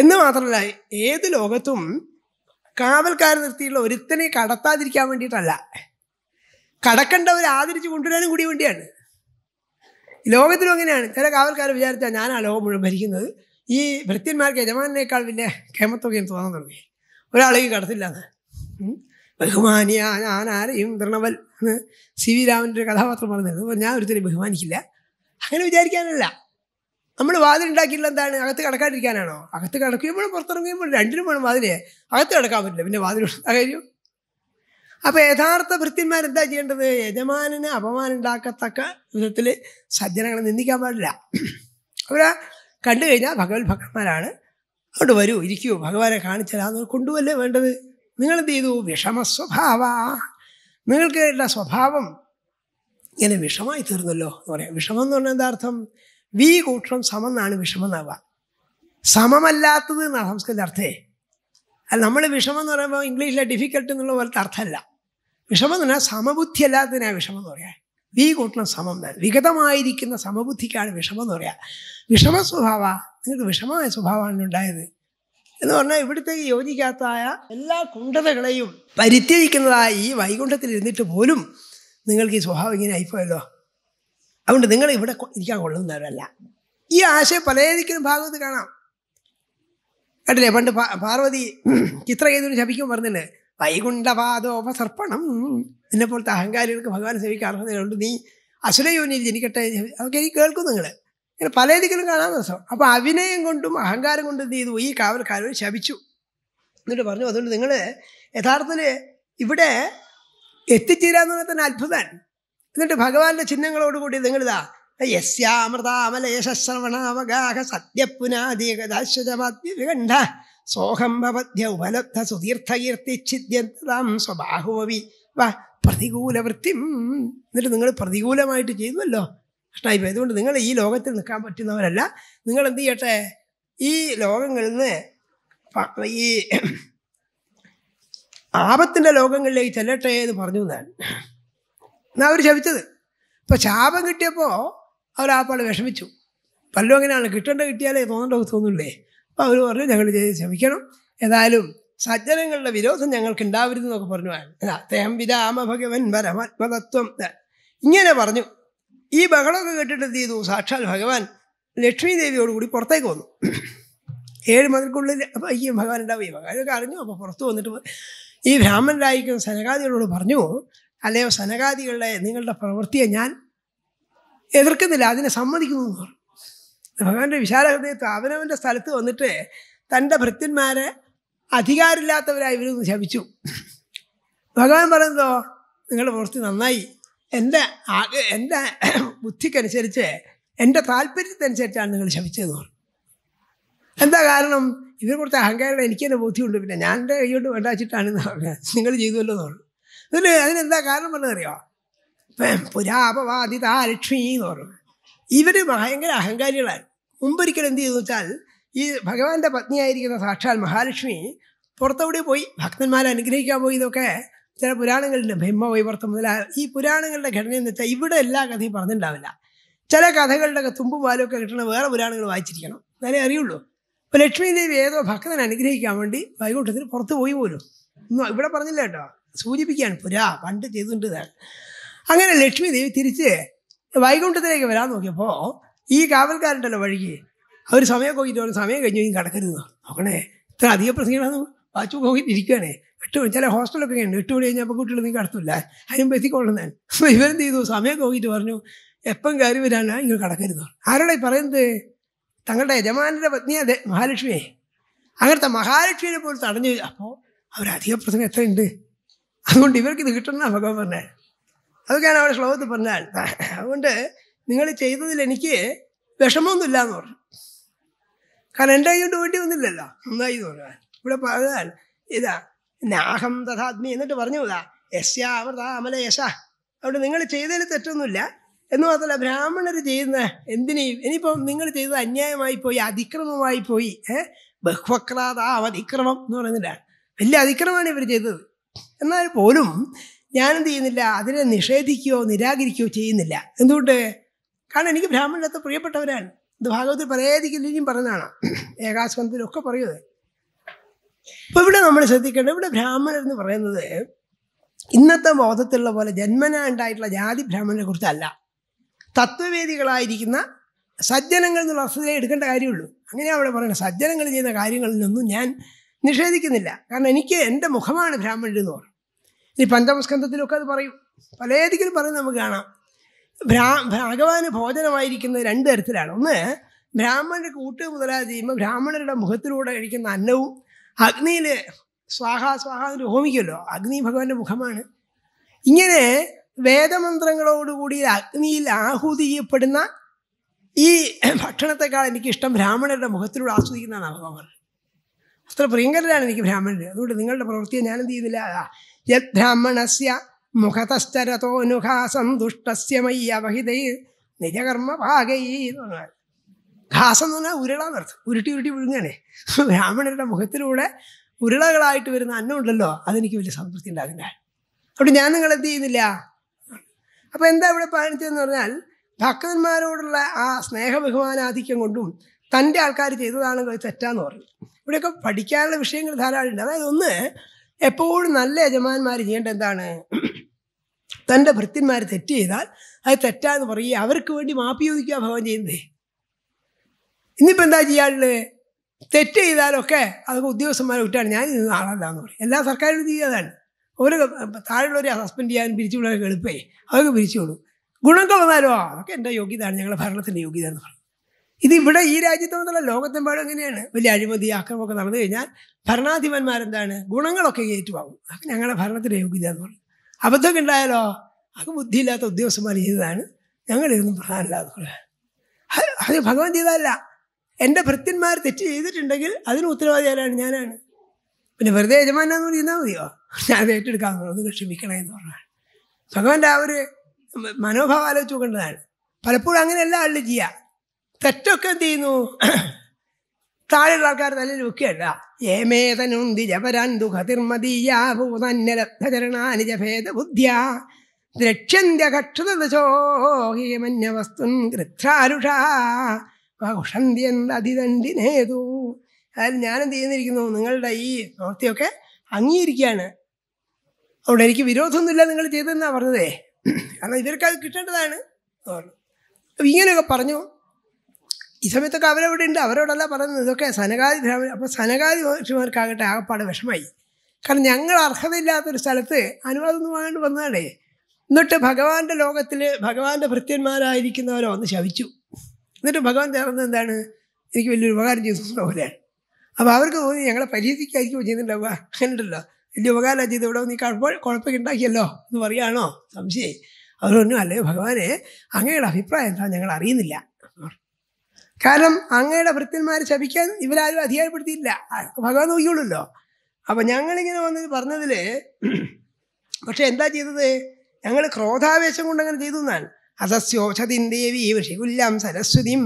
എന്ന് മാത്രമല്ല ഏത് ലോകത്തും കാവൽക്കാരൻ നിർത്തിയുള്ള ഒരുത്തനെ കടത്താതിരിക്കാൻ വേണ്ടിയിട്ടല്ല കടക്കേണ്ടവർ ആദരിച്ച് കൊണ്ടുവരാനും കൂടി വേണ്ടിയാണ് ലോകത്തിലും അങ്ങനെയാണ് ചില കാവൽക്കാരെ വിചാരിച്ചാൽ ഞാനാ ലോകം മുഴുവൻ ഭരിക്കുന്നത് ഈ ഭൃത്യന്മാർക്ക് യജമാനേക്കാൾ വലിയ ക്ഷേമത്തൊക്കെയും തോന്നാൻ തുടങ്ങി ഒരാളെയും കടത്തില്ലാന്ന് ബഹുമാനിയാ ഞാൻ ആരെയും തൃണവൽ എന്ന് സി വി രാമൻ്റെ ഒരു കഥാപാത്രം പറഞ്ഞായിരുന്നു ഞാൻ ഒരുത്തിനെ ബഹുമാനിക്കില്ല അങ്ങനെ വിചാരിക്കാനല്ല നമ്മൾ വാതിലുണ്ടാക്കിയില്ല എന്താണ് അകത്ത് കടക്കാണ്ടിരിക്കാനാണോ അകത്ത് കടക്കുമ്പോഴും പുറത്തിറങ്ങുമ്പോൾ രണ്ടിനും വേണം വാതിലെ അകത്ത് കിടക്കാൻ പറ്റില്ല പിന്നെ വാതിൽ കഴിയും അപ്പോൾ യഥാർത്ഥ എന്താ ചെയ്യേണ്ടത് യജമാനന് അപമാനം ഉണ്ടാക്കത്തക്ക വിധത്തിൽ സജ്ജനങ്ങളെ നിന്ദിക്കാൻ പാടില്ല അവരാ കണ്ടു കഴിഞ്ഞാൽ ഭഗവത് ഭക്തന്മാരാണ് അങ്ങോട്ട് വരൂ ഇരിക്കൂ ഭഗവാനെ കാണിച്ചാൽ അത് കൊണ്ടുവല്ലേ വേണ്ടത് നിങ്ങൾ എന്ത് ചെയ്തു വിഷമസ്വഭാവ നിങ്ങൾക്കുള്ള സ്വഭാവം ഇങ്ങനെ വിഷമായി തീർന്നല്ലോ എന്ന് പറയാം വിഷമം എന്ന് പറഞ്ഞാൽ എന്താ അർത്ഥം വി കൂട്ടം സമമെന്നാണ് വിഷമെന്നാവുക സമമല്ലാത്തത് എന്നാണ് സംസ്കൃത അർത്ഥേ അല്ല നമ്മൾ വിഷമം എന്ന് പറയുമ്പോൾ ഇംഗ്ലീഷിലെ ഡിഫിക്കൽട്ട് എന്നുള്ള പോലത്തെ അർത്ഥമല്ല വിഷമം എന്ന് പറഞ്ഞാൽ സമബുദ്ധി അല്ലാത്തതിനാണ് വിഷമം എന്ന് പറയാം വി കൂട്ടണം സമം എന്നാണ് വിഗതമായിരിക്കുന്ന സമബുദ്ധിക്കാണ് വിഷമം എന്ന് പറയാം വിഷമ സ്വഭാവ നിങ്ങൾക്ക് വിഷമമായ സ്വഭാവമാണ് ഉണ്ടായത് എന്ന് പറഞ്ഞാൽ ഇവിടുത്തെ യോജിക്കാത്തതായ എല്ലാ കുണ്ഠതകളെയും പരിത്യജിക്കുന്നതായ ഈ വൈകുണ്ഠത്തിൽ ഇരുന്നിട്ട് പോലും നിങ്ങൾക്ക് ഈ സ്വഭാവം ഇങ്ങനെ ആയിപ്പോയല്ലോ അതുകൊണ്ട് നിങ്ങൾ ഇവിടെ ഇരിക്കാൻ കൊള്ളുന്നവരല്ല ഈ ആശയം പലരിക്കലും ഭാഗത്ത് കാണാം കേട്ടില്ലേ പണ്ട് പാർവതി ചിത്രകേതുവിന് ശപിക്കും പറഞ്ഞില്ല വൈകുണ്ഠപാദോപസർപ്പണം നിന്നെ പോലത്തെ അഹങ്കാരികൾക്ക് ഭഗവാൻ സേവിക്കാൻ അർഹതയുണ്ട് നീ അസുരയോനിയിൽ ജനിക്കട്ടെ അതൊക്കെ എനിക്ക് കേൾക്കും നിങ്ങൾ ഇങ്ങനെ പല രീതിക്കലും കാണാൻ രസമാണ് അപ്പോൾ അഭിനയം കൊണ്ടും അഹങ്കാരം കൊണ്ടും എന്ത് ചെയ്തു ഈ കാവൽക്കാരോട് ശപിച്ചു എന്നിട്ട് പറഞ്ഞു അതുകൊണ്ട് നിങ്ങൾ യഥാർത്ഥത്തിൽ ഇവിടെ എത്തിച്ചേരാന്ന് പറഞ്ഞാൽ തന്നെ അത്ഭുതമാണ് എന്നിട്ട് ഭഗവാന്റെ ചിഹ്നങ്ങളോട് കൂടി നിങ്ങളിതാ യസ്യാമൃതാമലയശ്രവണാവഗാഹ സത്യപുനാദികദാശ്വജമാദ്യകണ്ഠ സോഹം ഭവദ്യ ഉപലബ്ധ സുതീർത്ഥകീർത്തിച്ഛിദ്യന്താം സ്വബാഹുവി വ പ്രതികൂലവൃത്തിം എന്നിട്ട് നിങ്ങൾ പ്രതികൂലമായിട്ട് ചെയ്യുമല്ലോ കഷ്ടമായിപ്പോയി അതുകൊണ്ട് നിങ്ങൾ ഈ ലോകത്തിൽ നിൽക്കാൻ പറ്റുന്നവരല്ല നിങ്ങൾ എന്ത് ചെയ്യട്ടെ ഈ ലോകങ്ങളിൽ നിന്ന് ഈ ആപത്തിൻ്റെ ലോകങ്ങളിലേക്ക് ചെല്ലട്ടെ എന്ന് പറഞ്ഞു എന്നാണ് എന്നാ അവർ ശപിച്ചത് ഇപ്പോൾ ശാപം കിട്ടിയപ്പോൾ അവർ ആ പാട് വിഷമിച്ചു പല്ലോ അങ്ങനെയാണ് കിട്ടേണ്ട കിട്ടിയാലേ തോന്നേണ്ട തോന്നുന്നില്ലേ അപ്പോൾ അവർ പറഞ്ഞു ഞങ്ങൾ ശ്രമിക്കണം ഏതായാലും സജ്ജനങ്ങളുടെ വിരോധം ഞങ്ങൾക്ക് ഉണ്ടാവരുതെന്നൊക്കെ പറഞ്ഞു അല്ല തേം വിരാമ ഭഗവൻ പരമാത്മതത്വം ഇങ്ങനെ പറഞ്ഞു ഈ ബഹളമൊക്കെ കേട്ടിട്ട് എന്ത് ചെയ്തു സാക്ഷാൽ ഭഗവാൻ ലക്ഷ്മി പുറത്തേക്ക് വന്നു ഏഴ് മതിൽക്കുള്ളിൽ അപ്പോൾ ഈ ഭഗവാൻ ഉണ്ടാവും ഈ ഭഗവാനൊക്കെ അറിഞ്ഞു അപ്പോൾ പുറത്ത് വന്നിട്ട് ഈ ബ്രാഹ്മണരായിരിക്കും സനകാദികളോട് പറഞ്ഞു അല്ലയോ സനകാദികളുടെ നിങ്ങളുടെ പ്രവൃത്തിയെ ഞാൻ എതിർക്കുന്നില്ല അതിനെ സമ്മതിക്കുന്നു എന്ന് പറഞ്ഞു ഭഗവാന്റെ വിശാല ഹൃദയത്ത് അവനവൻ്റെ സ്ഥലത്ത് വന്നിട്ട് തൻ്റെ ഭൃത്യന്മാരെ അധികാരമില്ലാത്തവരായി ഇവരൊന്ന് ശപിച്ചു ഭഗവാൻ പറയുന്നതോ നിങ്ങളുടെ പ്രവൃത്തി നന്നായി എൻ്റെ എൻ്റെ ബുദ്ധിക്കനുസരിച്ച് എൻ്റെ താല്പര്യത്തിനനുസരിച്ചാണ് നിങ്ങൾ ശമിച്ചത് എന്താ കാരണം ഇവരെ കുറിച്ച് അഹങ്കാരം എനിക്ക് തന്നെ ബോധ്യമുണ്ട് പിന്നെ ഞാൻ എൻ്റെ കൈകൊണ്ട് വേണ്ടാച്ചിട്ടാണ് വെച്ചിട്ടാണ് നിങ്ങൾ ചെയ്തുവല്ലോ തോന്നുന്നു അതിന് അതിനെന്താ കാരണം പറഞ്ഞതറിയോ പുരാപവാദിത ലക്ഷ്മി എന്ന് പറഞ്ഞു ഇവർ ഭയങ്കര അഹങ്കാരികളാണ് മുമ്പൊരിക്കൽ എന്ത് ചെയ്തു വെച്ചാൽ ഈ ഭഗവാന്റെ പത്നിയായിരിക്കുന്ന സാക്ഷാൽ മഹാലക്ഷ്മി പുറത്തവിടെ പോയി ഭക്തന്മാരെ അനുഗ്രഹിക്കാൻ പോയി ഇതൊക്കെ ചില പുരാണങ്ങളിലും ബ്രഹ്മവൈവർത്തം മുതലായ ഈ പുരാണങ്ങളുടെ ഘടന എന്ന് വെച്ചാൽ ഇവിടെ എല്ലാ കഥയും പറഞ്ഞിട്ടുണ്ടാവില്ല ചില കഥകളുടെയൊക്കെ തുമ്പും പാലൊക്കെ കിട്ടണ വേറെ പുരാണങ്ങൾ വായിച്ചിരിക്കണം എന്നാലേ അറിയുള്ളൂ അപ്പോൾ ലക്ഷ്മി ദേവി ഏതോ ഭക്തനെ അനുഗ്രഹിക്കാൻ വേണ്ടി വൈകുണ്ഠത്തിന് പുറത്ത് പോയി പോലും ഇവിടെ പറഞ്ഞില്ല കേട്ടോ സൂചിപ്പിക്കുകയാണ് പുരാ പണ്ട് ചെയ്തിട്ടുണ്ട് അങ്ങനെ ലക്ഷ്മി ദേവി തിരിച്ച് വൈകുണ്ഠത്തിലേക്ക് വരാൻ നോക്കിയപ്പോൾ ഈ കാവൽക്കാരുണ്ടല്ലോ വഴിക്ക് അവർ സമയം കോയിട്ടോളും സമയം കഴിഞ്ഞു കഴിഞ്ഞാൽ കിടക്കരുത് നോക്കണേ ഇത്ര അധികം പ്രസംഗിക്കണം വാച്ചു കോയിട്ടിരിക്കുകയാണേ ഇട്ട് ചില ഹോസ്റ്റലൊക്കെ ഉണ്ട് ഇട്ട് കൂടി കഴിഞ്ഞപ്പോൾ കുട്ടികൾ നീ കടത്തില്ല അതിനും എത്തിക്കൊള്ളുന്നതാണ് അപ്പോൾ ഇവരെന്ത് ചെയ്തു സമയം നോക്കിയിട്ട് പറഞ്ഞു എപ്പം കയറി വരാനാണ് ഇങ്ങനെ കടക്കരുത് ആരോടെ പറയുന്നത് തങ്ങളുടെ യജമാനൻ്റെ പത്നി അതെ മഹാലക്ഷ്മിയെ അങ്ങനത്തെ മഹാലക്ഷ്മിയെ പോലും തടഞ്ഞു അപ്പോൾ അവരധിക പ്രസംഗം എത്രയുണ്ട് അതുകൊണ്ട് ഇവർക്ക് ഇത് കിട്ടണം ഭഗവാൻ പറഞ്ഞത് അതൊക്കെയാണ് അവിടെ ശ്ലോകത്തിൽ പറഞ്ഞാൽ അതുകൊണ്ട് നിങ്ങൾ ചെയ്തതിൽ എനിക്ക് വിഷമമൊന്നുമില്ല എന്ന് പറഞ്ഞു കാരണം എൻ്റെ കൈ കൊണ്ട് വേണ്ടി വന്നില്ലല്ലോ നന്നായി എന്ന് പറഞ്ഞാൽ ഇവിടെ പറഞ്ഞാൽ ഇതാ നാഹം തഥാത്മി എന്നിട്ട് പറഞ്ഞു ഇതാ അമല യശ അവിടെ നിങ്ങൾ ചെയ്തതിൽ തെറ്റൊന്നുമില്ല എന്ന് മാത്രമല്ല ബ്രാഹ്മണർ ചെയ്യുന്ന എന്തിനേയും ഇനിയിപ്പം നിങ്ങൾ ചെയ്തത് അന്യായമായി പോയി അതിക്രമമായി പോയി ഏഹ് ബഹ്വക്രാതാവ് അതിക്രമം എന്ന് പറഞ്ഞിട്ടാണ് വലിയ അതിക്രമമാണ് ഇവർ ചെയ്തത് എന്നാൽ പോലും ഞാനെന്ത് ചെയ്യുന്നില്ല അതിനെ നിഷേധിക്കുകയോ നിരാകരിക്കുകയോ ചെയ്യുന്നില്ല എന്തുകൊണ്ട് കാരണം എനിക്ക് ബ്രാഹ്മണത്ത് പ്രിയപ്പെട്ടവരാണ് ഇത് ഭാഗവത്തിൽ പലതിക്കും ഇനിയും പറഞ്ഞതാണ് ഏകാസ്കന്ധത്തിലൊക്കെ പറയുന്നത് അപ്പോൾ ഇവിടെ നമ്മൾ ശ്രദ്ധിക്കേണ്ട ഇവിടെ ബ്രാഹ്മണർ എന്ന് പറയുന്നത് ഇന്നത്തെ ബോധത്തിലുള്ള പോലെ ജന്മന ഉണ്ടായിട്ടുള്ള ജാതി ബ്രാഹ്മണനെ കുറിച്ചല്ല തത്വവേദികളായിരിക്കുന്ന സജ്ജനങ്ങൾ എന്നുള്ള അർത്ഥത്തിലേ എടുക്കേണ്ട കാര്യമുള്ളൂ അങ്ങനെയാണ് അവിടെ പറയുന്നത് സജ്ജനങ്ങൾ ചെയ്യുന്ന കാര്യങ്ങളിൽ നിന്നും ഞാൻ നിഷേധിക്കുന്നില്ല കാരണം എനിക്ക് എൻ്റെ മുഖമാണ് ബ്രാഹ്മണൻ എന്ന് പറയും ഈ പഞ്ചമസ്കന്ധത്തിലൊക്കെ അത് പറയും പലതിക്കലും പറയുന്നത് നമുക്ക് കാണാം ഭ്രാ ഭഗവാന് ഭോജനമായിരിക്കുന്നത് രണ്ട് തരത്തിലാണ് ഒന്ന് ബ്രാഹ്മണരുടെ കൂട്ട് മുതലാതെ ചെയ്യുമ്പോൾ ബ്രാഹ്മണരുടെ മുഖത്തിലൂടെ കഴിക്കുന്ന അന്നവും അഗ്നിയിൽ സ്വാഹ സ്വാഹ എന്ന് ഹോമിക്കുമല്ലോ അഗ്നി ഭഗവാന്റെ മുഖമാണ് ഇങ്ങനെ വേദമന്ത്രങ്ങളോടുകൂടി അഗ്നിയിൽ ആഹൂതി ചെയ്യപ്പെടുന്ന ഈ ഭക്ഷണത്തെക്കാൾ എനിക്കിഷ്ടം ബ്രാഹ്മണരുടെ മുഖത്തിലൂടെ ആസ്വദിക്കുന്നതാണ് ഭഗവാൻ അത്ര പ്രിയങ്കരനാണ് എനിക്ക് ബ്രാഹ്മണർ അതുകൊണ്ട് നിങ്ങളുടെ പ്രവൃത്തിയെ ഞാനെന്ത് ചെയ്യുന്നില്ല യത് ബ്രാഹ്മണസ്യ മുഖതശ്ചരതോനുഖാ ദുഷ്ടസ്യമയ്യ വഹിതൈ നിജകർമ്മ ഭാഗൈ എന്ന് പറഞ്ഞാൽ രാസം എന്ന് പറഞ്ഞാൽ അർത്ഥം ഉരുട്ടി ഉരുട്ടി വിഴുങ്ങാനേ ബ്രാഹ്മണരുടെ മുഖത്തിലൂടെ ഉരുളകളായിട്ട് വരുന്ന അന്നം ഉണ്ടല്ലോ അതെനിക്ക് വലിയ സംതൃപ്തി ഉണ്ടാകുന്ന അവിടെ ഞാൻ നിങ്ങൾ എന്ത് ചെയ്യുന്നില്ല അപ്പം എന്താ ഇവിടെ പറഞ്ഞതെന്ന് പറഞ്ഞാൽ ഭക്തന്മാരോടുള്ള ആ സ്നേഹബഹുമാനാധിക്യം കൊണ്ടും തൻ്റെ ആൾക്കാർ ചെയ്തതാണ് തെറ്റാന്ന് പറഞ്ഞു ഇവിടെയൊക്കെ പഠിക്കാനുള്ള വിഷയങ്ങൾ ഉണ്ട് അതായത് ഒന്ന് എപ്പോഴും നല്ല യജമാന്മാർ ചെയ്യേണ്ട എന്താണ് തൻ്റെ ഭൃത്യന്മാർ തെറ്റ് ചെയ്താൽ അത് തെറ്റാന്ന് പറയുക അവർക്ക് വേണ്ടി മാപ്പി ചോദിക്കുക ഭഗവാൻ ചെയ്യുന്നേ ഇന്നിപ്പോൾ എന്താ ചെയ്യാനുള്ളത് തെറ്റ് ചെയ്താലൊക്കെ അതൊക്കെ ഉദ്യോഗസ്ഥന്മാരെ വിട്ടാണ് ഞാൻ ഇന്ന് ആളല്ല എന്ന് പറയും എല്ലാ സർക്കാരിലും ചെയ്യാതാണ് ഒരു താഴെയുള്ളവരെ സസ്പെൻഡ് ചെയ്യാൻ പിരിച്ചുവിടാൻ എളുപ്പേ അതൊക്കെ പിരിച്ചുവിടും ഗുണങ്ങൾ വന്നാലോ അതൊക്കെ എൻ്റെ യോഗ്യതയാണ് ഞങ്ങളുടെ ഭരണത്തിൻ്റെ യോഗ്യത എന്ന് പറയും ഇത് ഇവിടെ ഈ രാജ്യത്ത് മാത്രമല്ല ലോകത്തെമ്പാടും എങ്ങനെയാണ് വലിയ അഴിമതി ആക്രമമൊക്കെ നടന്നു കഴിഞ്ഞാൽ ഭരണാധിപന്മാരെന്താണ് ഗുണങ്ങളൊക്കെ ഏറ്റുവാകും അതൊക്കെ ഞങ്ങളുടെ ഭരണത്തിൻ്റെ യോഗ്യത എന്ന് പറയും അബദ്ധമൊക്കെ ഉണ്ടായാലോ അത് ബുദ്ധിയില്ലാത്ത ഉദ്യോഗസ്ഥന്മാർ ചെയ്തതാണ് ഞങ്ങളിതൊന്നും പ്രധാനമില്ലാതെ അത് ഭഗവാൻ ചെയ്താലല്ല എൻ്റെ ഭൃത്യന്മാർ തെറ്റ് ചെയ്തിട്ടുണ്ടെങ്കിൽ അതിന് ഉത്തരവാദി ആരാണ് ഞാനാണ് പിന്നെ വെറുതെ യജമാനാന്ന് പറയുന്നാൽ മതിയോ ഞാൻ അത് ഏറ്റെടുക്കാൻ ഒന്ന് ക്ഷമിക്കണേ എന്ന് പറഞ്ഞാണ് ഭഗവാന്റെ ആ ഒരു മനോഭാവം ആലോചിച്ച് നോക്കേണ്ടതാണ് പലപ്പോഴും അങ്ങനെയല്ല ആളിൽ ചെയ്യുക തെറ്റൊക്കെ എന്ത് ചെയ്യുന്നു താഴെയുള്ള ആൾക്കാർ തലയിൽ വെക്കുകയല്ല ഏമേതനുന്തി ജപരാൻ ദുഃഖതിർമതീയാഭൂതന്യലബ്ധചരണാനി ജഭേദ ബുദ്ധ്യാ ദ്രക്ഷ്യന്ത്യകക്ഷതദശോഹിമന്യവസ്തുൻ കൃത്രാരുഷാ വകുഷന്ധ്യൻ അതിദണ്ഡിനേതു അതായത് ഞാനെന്ത് ചെയ്യുന്നിരിക്കുന്നു നിങ്ങളുടെ ഈ പ്രവൃത്തിയൊക്കെ അംഗീകരിക്കുകയാണ് അതുകൊണ്ട് എനിക്ക് വിരോധമൊന്നുമില്ല നിങ്ങൾ ചെയ്തതെന്നാണ് പറഞ്ഞതേ കാരണം ഇവർക്ക് അത് കിട്ടേണ്ടതാണ് അപ്പം ഇങ്ങനെയൊക്കെ പറഞ്ഞു ഈ സമയത്തൊക്കെ അവരവിടെ ഉണ്ട് അവരോടല്ല പറയുന്നത് ഇതൊക്കെ സനകാതി ബ്രാഹ്മണ അപ്പോൾ സനകാതി മനുഷ്യന്മാർക്കാകട്ടെ ആകപ്പാട് വിഷമായി കാരണം ഞങ്ങൾ അർഹതയില്ലാത്തൊരു സ്ഥലത്ത് ഒന്നും വാങ്ങാണ്ട് വന്നതാണേ എന്നിട്ട് ഭഗവാന്റെ ലോകത്തിൽ ഭഗവാന്റെ ഭൃത്യന്മാരായിരിക്കുന്നവരെ വന്ന് ശവിച്ചു എന്നിട്ട് ഭഗവാൻ തേർന്നത് എന്താണ് എനിക്ക് വലിയൊരു ഉപകാരം ചെയ്തു പോലെയാണ് അപ്പോൾ അവർക്ക് തോന്നി ഞങ്ങളെ പരിഹസിക്കായിരിക്കും ചെയ്യുന്നുണ്ടാവുക അങ്ങനെയുണ്ടല്ലോ വലിയ ഉപകാരം ചെയ്ത് ഇവിടെ നീ കുഴപ്പം കുഴപ്പമൊക്കെ ഉണ്ടാക്കിയല്ലോ എന്ന് പറയുകയാണോ അവർ പറഞ്ഞു അല്ലേ ഭഗവാനെ അങ്ങയുടെ അഭിപ്രായം എന്താ ഞങ്ങൾ അറിയുന്നില്ല കാരണം അങ്ങയുടെ ഭൃത്യന്മാരെ ശപിക്കാൻ ഇവരാരും അധികാരപ്പെടുത്തിയില്ല ഭഗവാൻ നോക്കിയുള്ളല്ലോ അപ്പം ഞങ്ങളിങ്ങനെ വന്ന് പറഞ്ഞതിൽ പക്ഷെ എന്താ ചെയ്തത് ഞങ്ങൾ ക്രോധാവേശം കൊണ്ട് അങ്ങനെ ചെയ്തു എന്നാൽ അസസ്യോഷതിം ദേവി ഋഷികുല്യം സരസ്വതിം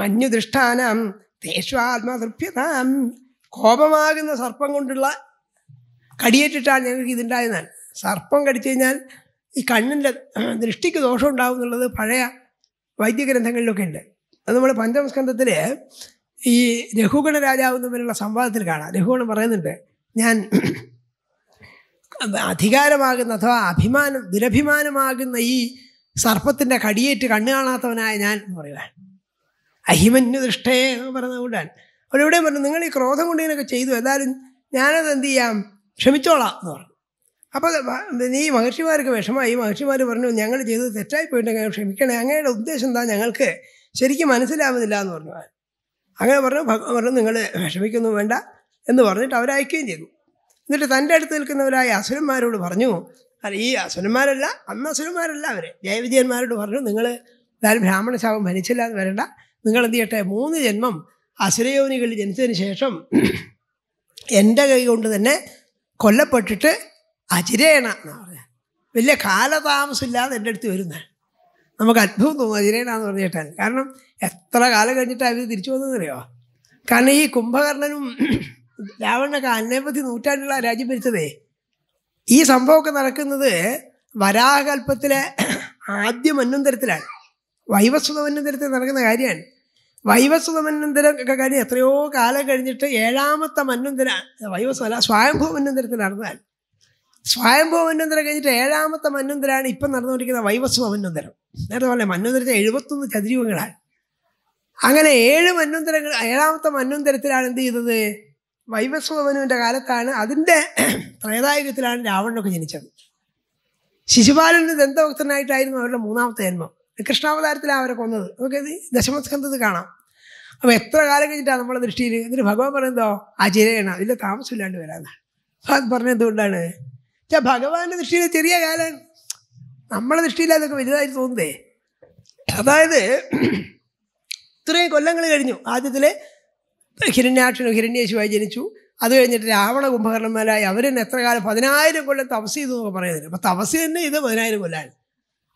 മഞ്ഞുദൃഷ്ടാനം തേഷ്വാത്മതൃപ്യതാം കോപമാകുന്ന സർപ്പം കൊണ്ടുള്ള കടിയേറ്റിട്ടാണ് ഞങ്ങൾക്ക് ഇതുണ്ടായതാണ് സർപ്പം കടിച്ചു കഴിഞ്ഞാൽ ഈ കണ്ണിൻ്റെ ദൃഷ്ടിക്ക് ദോഷം ഉണ്ടാവും എന്നുള്ളത് പഴയ വൈദ്യഗ്രന്ഥങ്ങളിലൊക്കെ ഉണ്ട് അത് നമ്മൾ പഞ്ചമസ്കന്ധത്തിൽ ഈ രഘുഗണ രാജാവ് തമ്മിലുള്ള സംവാദത്തിൽ കാണാം രഘുഗണം പറയുന്നുണ്ട് ഞാൻ അധികാരമാകുന്ന അഥവാ അഭിമാനം ദുരഭിമാനമാകുന്ന ഈ സർപ്പത്തിൻ്റെ കടിയേറ്റ് കണ്ണു കാണാത്തവനായ ഞാൻ എന്ന് പറയുവാൻ അഹിമന്യു ദൃഷ്ടയെ എന്ന് പറഞ്ഞ കൊണ്ടാണ് എവിടെ പറഞ്ഞു നിങ്ങൾ ഈ ക്രോധം കൊണ്ട് ഇതിനൊക്കെ ചെയ്തു എന്നാലും ഞാനത് എന്ത് ചെയ്യാം ക്ഷമിച്ചോളാം എന്ന് പറഞ്ഞു അപ്പോൾ നീ മഹർഷിമാർക്ക് വിഷമമായി ഈ മഹർഷിമാർ പറഞ്ഞു ഞങ്ങൾ ചെയ്തത് തെറ്റായി പോയിട്ടുണ്ടെങ്കിൽ ക്ഷമിക്കണേ അങ്ങയുടെ ഉദ്ദേശം എന്താ ഞങ്ങൾക്ക് ശരിക്കും മനസ്സിലാവുന്നില്ല എന്ന് പറഞ്ഞു അങ്ങനെ പറഞ്ഞു പറഞ്ഞു നിങ്ങൾ വിഷമിക്കൊന്നും വേണ്ട എന്ന് പറഞ്ഞിട്ട് അവരയക്കുകയും ചെയ്തു എന്നിട്ട് തൻ്റെ അടുത്ത് നിൽക്കുന്നവരായ അസുരന്മാരോട് പറഞ്ഞു അല്ല ഈ അസുരന്മാരല്ല അന്ന് അസുരന്മാരല്ല അവർ ജയവിജയന്മാരോട് പറഞ്ഞു നിങ്ങൾ എന്തായാലും ബ്രാഹ്മണ ശാപം ഭരിച്ചില്ല എന്ന് വരണ്ട നിങ്ങൾ എന്ത് ചെയ്യട്ടെ മൂന്ന് ജന്മം അസുരയോനികളിൽ ജനിച്ചതിന് ശേഷം എൻ്റെ കൈ കൊണ്ട് തന്നെ കൊല്ലപ്പെട്ടിട്ട് അജിരേണ എന്നാണ് പറഞ്ഞത് വലിയ കാലതാമസമില്ലാതെ എൻ്റെ അടുത്ത് വരുന്നത് നമുക്ക് അത്ഭുതം തോന്നും എന്ന് പറഞ്ഞിട്ടാണ് കാരണം എത്ര കാലം കഴിഞ്ഞിട്ടാണ് അവർ തിരിച്ചു വന്നതെന്നറിയോ കാരണം ഈ കുംഭകർണനും രാവണനൊക്കെ അന്നേപ്പത്തി നൂറ്റാണ്ടുള്ള രാജ്യം ഭരിച്ചതേ ഈ സംഭവമൊക്കെ നടക്കുന്നത് വരാഹകൽപ്പത്തിലെ ആദ്യ മന്നന്തരത്തിലാണ് വൈവസ്വത നടക്കുന്ന കാര്യമാണ് വൈവസ്വത മന്വന്തരം ഒക്കെ കാര്യം എത്രയോ കാലം കഴിഞ്ഞിട്ട് ഏഴാമത്തെ മന്വന്തര വൈവസ്വല സ്വയംഭൂ മന്നന്തരത്തിൽ നടന്നതാണ് സ്വയംഭൂ മന്നന്തരം കഴിഞ്ഞിട്ട് ഏഴാമത്തെ മന്നന്തരാണ് ഇപ്പം നടന്നുകൊണ്ടിരിക്കുന്ന വൈവസ്വ മന്വന്തരം നേരത്തെ പറഞ്ഞ മന്വന്തരത്തെ എഴുപത്തൊന്ന് ചതുരൂപങ്ങളാണ് അങ്ങനെ ഏഴ് മന്നന്തരങ്ങൾ ഏഴാമത്തെ മന്നന്തരത്തിലാണ് എന്ത് ചെയ്തത് വൈവസ്വനുവിൻ്റെ കാലത്താണ് അതിൻ്റെ ത്രേതായുഗത്തിലാണ് രാവണനൊക്കെ ജനിച്ചത് ശിശുപാലൻ്റെ ദന്തഭക്തനായിട്ടായിരുന്നു അവരുടെ മൂന്നാമത്തെ ജന്മം കൃഷ്ണാവതാരത്തിലാണ് അവരെ കൊന്നത് നമുക്ക് ഇത് ദശമസ്കന്ധത്തിൽ കാണാം അപ്പോൾ എത്ര കാലം കഴിഞ്ഞിട്ടാണ് നമ്മളെ ദൃഷ്ടിയിൽ എന്നിട്ട് ഭഗവാൻ പറയുന്നതോ അചിരയാണ് ഇല്ല താമസമില്ലാണ്ട് വരാന്നാണ് അത് പറഞ്ഞത് എന്തുകൊണ്ടാണ് ഭഗവാന്റെ ദൃഷ്ടിയിൽ ചെറിയ കാലം നമ്മളെ ദൃഷ്ടിയിൽ അതൊക്കെ വലുതായി തോന്നുന്നേ അതായത് ഇത്രയും കൊല്ലങ്ങൾ കഴിഞ്ഞു ആദ്യത്തിലെ ഹിരണ്യാക്ഷനും ഹിരണ്യേശുവായി ജനിച്ചു അത് കഴിഞ്ഞിട്ട് രാവണ കുംഭകർണന്മാരായി തന്നെ എത്ര കാലം പതിനായിരം കൊല്ലം തപസ് ചെയ്തു എന്നൊക്കെ പറയുന്നില്ല അപ്പം തപസ് തന്നെ ഇത് പതിനായിരം കൊല്ലമാണ്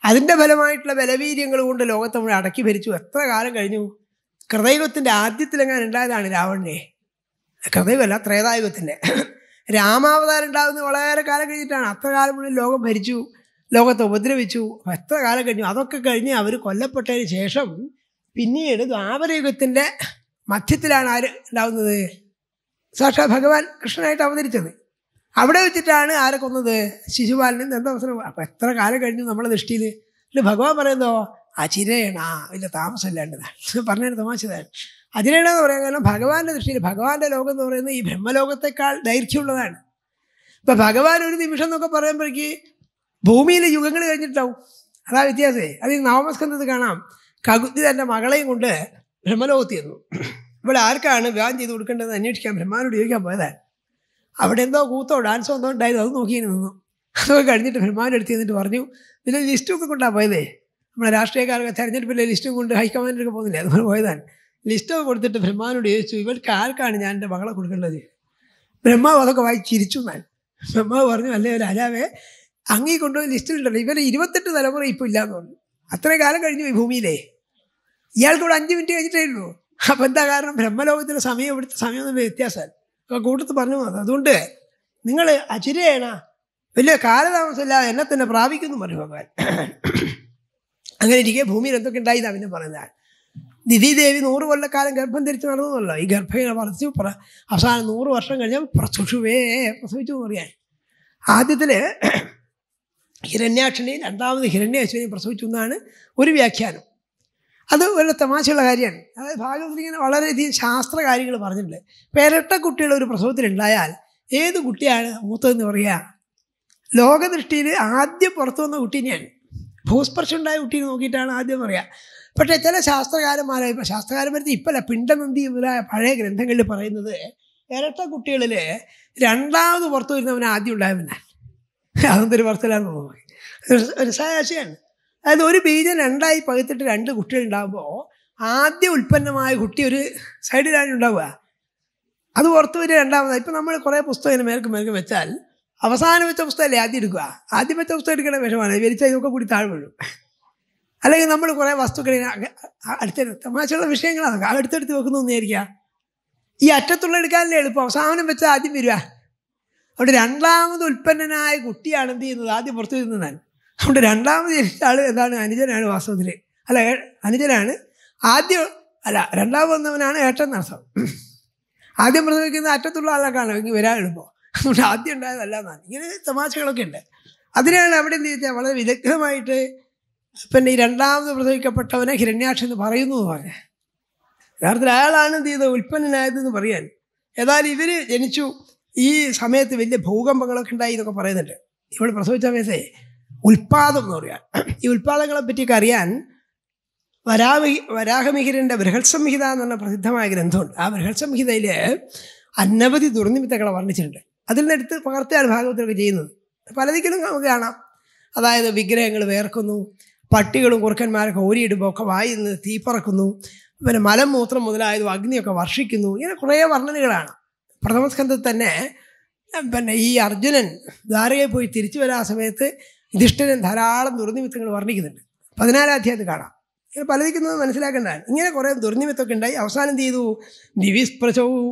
അതിൻ്റെ ഫലമായിട്ടുള്ള ബലവീര്യങ്ങൾ കൊണ്ട് ലോകത്ത് നമ്മൾ അടക്കി ഭരിച്ചു എത്ര കാലം കഴിഞ്ഞു കൃതയുഗത്തിൻ്റെ ആദ്യത്തിലെങ്ങാൻ ഉണ്ടായതാണ് രാവണനെ കൃതയുഗമല്ല ത്രേതായുഗത്തിൻ്റെ രാമാവതാരം ഉണ്ടാകുന്നത് വളരെ കാലം കഴിഞ്ഞിട്ടാണ് അത്ര കാലം മുഴുവൻ ലോകം ഭരിച്ചു ലോകത്തെ ഉപദ്രവിച്ചു എത്ര കാലം കഴിഞ്ഞു അതൊക്കെ കഴിഞ്ഞ് അവർ കൊല്ലപ്പെട്ടതിന് ശേഷം പിന്നീട് ദ്വാപരയുഗത്തിൻ്റെ മധ്യത്തിലാണ് ആര് ഉണ്ടാവുന്നത് സാക്ഷാത് ഭഗവാൻ കൃഷ്ണനായിട്ട് അവതരിച്ചത് അവിടെ വെച്ചിട്ടാണ് ആരെ കൊന്നത് ശിശുപാലനും അവസരം അപ്പം എത്ര കാലം കഴിഞ്ഞു നമ്മളെ ദൃഷ്ടിയിൽ പിന്നെ ഭഗവാൻ പറയുന്നോ അചിരേണ വലിയ താമസമില്ലാണ്ടതാണ് <laughs> പറഞ്ഞൊരു തമാശ ഇതാണ് അചിരേണ എന്ന് പറയാൻ കാരണം ഭഗവാന്റെ ദൃഷ്ടിയിൽ ഭഗവാന്റെ ലോകം എന്ന് പറയുന്നത് ഈ ബ്രഹ്മലോകത്തെക്കാൾ ദൈർഘ്യമുള്ളതാണ് ഇപ്പം ഭഗവാൻ ഒരു നിമിഷം എന്നൊക്കെ പറയുമ്പോഴേക്ക് ഭൂമിയിലെ യുഗങ്ങൾ കഴിഞ്ഞിട്ടുണ്ടാവും അതാ വ്യത്യാസേ അത് നാമസ്കന്ധത്ത് കാണാം കകുതി തൻ്റെ മകളെയും കൊണ്ട് ബ്രഹ്മലോകത്ത് ചെന്നു ഇവിടെ ആർക്കാണ് വിവാഹം ചെയ്ത് കൊടുക്കേണ്ടത് അന്വേഷിക്കാൻ ബ്രഹ്മാനോട് ചോദിക്കാൻ പോയതാ അവിടെ എന്തോ കൂത്തോ ഡാൻസോ എന്തോ ഉണ്ടായത് അത് നോക്കി നിന്നു അതൊക്കെ കഴിഞ്ഞിട്ട് ബ്രഹ്മാൻ്റെ അടുത്ത് ചെന്നിട്ട് പറഞ്ഞു പിന്നെ ലിസ്റ്റൊക്കെ കൊണ്ടാണ് പോയതേ നമ്മുടെ രാഷ്ട്രീയക്കാരൊക്കെ തെരഞ്ഞെടുപ്പിലെ ലിസ്റ്റും കൊണ്ട് ഹൈക്കമാൻഡിലൊക്കെ പോകുന്നില്ലേ അതുപോലെ പോയതാണ് ലിസ്റ്റൊക്കെ കൊടുത്തിട്ട് ബ്രഹ്മാനോട് ചോദിച്ചു ഇവർക്ക് ആർക്കാണ് ഞാൻ എൻ്റെ മകളെ കൊടുക്കേണ്ടത് ബ്രഹ്മാവ് അതൊക്കെ വായിച്ചിരിച്ചു ഞാൻ ബ്രഹ്മാവ് പറഞ്ഞു അല്ലേ രാജാവേ അങ്ങേ കൊണ്ടുപോയി ലിസ്റ്റിലുണ്ടല്ലോ ഇവരെ ഇരുപത്തെട്ട് തലമുറ ഇപ്പോൾ ഇല്ലാന്ന് പറഞ്ഞു അത്രയും കാലം കഴിഞ്ഞു ഈ ഭൂമിയിലേ ഇയാൾക്ക് ഇവിടെ അഞ്ച് മിനിറ്റ് കഴിഞ്ഞിട്ടേ ഉള്ളൂ അപ്പം എന്താ കാരണം ബ്രഹ്മലോകത്തിലെ സമയം ഇവിടുത്തെ സമയം തമ്മിൽ വ്യത്യാസമല്ല അപ്പോൾ കൂട്ടത്ത് പറഞ്ഞു പോകുന്നത് അതുകൊണ്ട് നിങ്ങൾ അചിരയാണ് വലിയ കാലതാമസമില്ലാതെ എന്നെ തന്നെ പ്രാപിക്കുന്നു പറഞ്ഞു ഭഗവാൻ അങ്ങനെ ഇരിക്കെ ഭൂമിയിൽ എന്തൊക്കെ ഉണ്ടായി എന്നാണ് പിന്നെ പറയുന്നതാണ് ദേവി നൂറ് കൊല്ലക്കാലം ഗർഭം ധരിച്ച് നടന്നതല്ലോ ഈ ഗർഭയിനെ വളർത്തി പ്ര അവസാനം നൂറ് വർഷം കഴിഞ്ഞാൽ പ്രസുഷുവേ പ്രസവിച്ചു പറയാൻ ആദ്യത്തിൽ ഹിരണ്യാക്ഷനെയും രണ്ടാമത് ഹിരണ്യാശ്വനെയും പ്രസവിച്ചു എന്നാണ് ഒരു വ്യാഖ്യാനം അത് ഒരു തമാശയുള്ള കാര്യമാണ് അതായത് ഭാഗവത് ഇങ്ങനെ വളരെയധികം ശാസ്ത്ര കാര്യങ്ങൾ പറഞ്ഞിട്ടുണ്ട് പേരട്ട കുട്ടിയുടെ ഒരു പ്രസവത്തിലുണ്ടായാൽ ഏത് കുട്ടിയാണ് മൂത്തതെന്ന് പറയുക ലോകദൃഷ്ടിയിൽ ആദ്യം പുറത്തു വന്ന കുട്ടീനെയാണ് ഉണ്ടായ കുട്ടീനെ നോക്കിയിട്ടാണ് ആദ്യം പറയുക പക്ഷേ ചില ശാസ്ത്രകാരന്മാരായ ഇപ്പോൾ ശാസ്ത്രകാരന്മാരത്തിൽ ഇപ്പോഴല്ല പിണ്ടനന്തി മുതലായ പഴയ ഗ്രന്ഥങ്ങളിൽ പറയുന്നത് ഇരട്ട കുട്ടികളിൽ രണ്ടാമത് പുറത്തു വരുന്നവൻ ആദ്യം ഉണ്ടായവനാണ് അതെന്തൊരു പുറത്തില്ലാന്ന് തോന്നുന്നു ഒരു അതായത് ഒരു ബീജം രണ്ടായി പകുത്തിട്ട് രണ്ട് കുട്ടികൾ ഉണ്ടാകുമ്പോൾ ആദ്യ ഉൽപ്പന്നമായ കുട്ടി ഒരു സൈഡിലാണ് ഉണ്ടാവുക അത് പുറത്ത് വരിക രണ്ടാമതാണ് ഇപ്പം നമ്മൾ കുറേ പുസ്തകം ഇങ്ങനെ മേൽക്കും മേൽക്കും വെച്ചാൽ അവസാനം വെച്ച പുസ്തകമല്ലേ ആദ്യം എടുക്കുക ആദ്യം വെച്ച പുസ്തകം എടുക്കേണ്ട വിഷമാണ് വലിച്ചാൽ ഇതൊക്കെ കൂടി താഴെ വീഴും അല്ലെങ്കിൽ നമ്മൾ കുറേ വസ്തുക്കൾ അടുത്ത തമാശയുള്ള വിഷയങ്ങളാണ് അടുത്തെടുത്ത് വെക്കുന്നു വിചാരിക്കുക ഈ അറ്റത്തുള്ള എടുക്കാനല്ലേ എളുപ്പം അവസാനം വെച്ചാൽ ആദ്യം വരിക അവിടെ രണ്ടാമത് ഉൽപ്പന്നനായ കുട്ടിയാണ് എന്ത് ചെയ്യുന്നത് ആദ്യം പുറത്തു വരുന്നതാണ് അതുകൊണ്ട് രണ്ടാമത് ജനിച്ച ആൾ എന്താണ് അനുജനാണ് വാസ്തവത്തിൽ അല്ല അനുജനാണ് ആദ്യം അല്ല രണ്ടാമത് വന്നവനാണ് ഏട്ടൻ നടത്തം ആദ്യം പ്രസവിക്കുന്ന അറ്റത്തുള്ള ആളൊക്കെയാണ് എനിക്ക് വരാൻ എളുപ്പം അതുകൊണ്ട് ആദ്യം ഉണ്ടായതല്ല എന്നാണ് ഇങ്ങനെ തമാശകളൊക്കെ ഉണ്ട് അതിനാണ് അവിടെ എന്ത് ചെയ്താൽ വളരെ വിദഗ്ധമായിട്ട് പിന്നെ ഈ രണ്ടാമത് പ്രസവിക്കപ്പെട്ടവനെ ഹിരണ്യാക്ഷ എന്ന് പറയുന്നു എന്ന് പറഞ്ഞ യഥാർത്ഥത്തിൽ അയാളാണ് എന്ത് ചെയ്തത് ഉൽപ്പന്നനായതെന്ന് പറയാൻ ഏതായാലും ഇവർ ജനിച്ചു ഈ സമയത്ത് വലിയ ഭൂകമ്പങ്ങളൊക്കെ ഉണ്ടായി എന്നൊക്കെ പറയുന്നുണ്ട് ഇവിടെ പ്രസവിച്ച സമയത്തേ ഉൽപാദം എന്ന് പറയാൻ ഈ ഉൽപാദങ്ങളെ പറ്റിയൊക്കെ അറിയാൻ വരാമി വരാഹമിഹിരൻ്റെ ബൃഹത്സംഹിത എന്ന് പറഞ്ഞ പ്രസിദ്ധമായ ഗ്രന്ഥമുണ്ട് ആ ബൃഹത്സംഹിതയിൽ അനവധി ദുർനിമിത്തങ്ങളെ വർണ്ണിച്ചിട്ടുണ്ട് അതിൽ നിന്നെടുത്ത് പകർത്തിയാണ് ഭാഗവത്തിലൊക്കെ ചെയ്യുന്നത് പലതിക്കലും നമുക്ക് കാണാം അതായത് വിഗ്രഹങ്ങൾ വേർക്കുന്നു പട്ടികളും കുറുക്കന്മാരൊക്കെ ഓരിയിടുമ്പോൾ ഒക്കെ വായിന്ന് തീ പറക്കുന്നു പിന്നെ മലം മൂത്രം മുതലായതും അഗ്നിയൊക്കെ വർഷിക്കുന്നു ഇങ്ങനെ കുറേ വർണ്ണനകളാണ് പ്രഥമസ്കന്ധത്തിൽ തന്നെ പിന്നെ ഈ അർജുനൻ ദ്വാരകയിൽ പോയി തിരിച്ചു വരാൻ സമയത്ത് യുധിഷ്ഠിരൻ ധാരാളം ദുർനിമിത്തങ്ങൾ വർണ്ണിക്കുന്നുണ്ട് പതിനാലാം അധ്യായത്തിൽ കാണാം ഇങ്ങനെ പലതിക്കുന്നത് മനസ്സിലാക്കേണ്ടതാണ് ഇങ്ങനെ കുറേ ദുർനിമിത്തമൊക്കെ ഉണ്ടായി അവസാനം എന്ത് ചെയ്തു ദിവിസ്പ്രശവും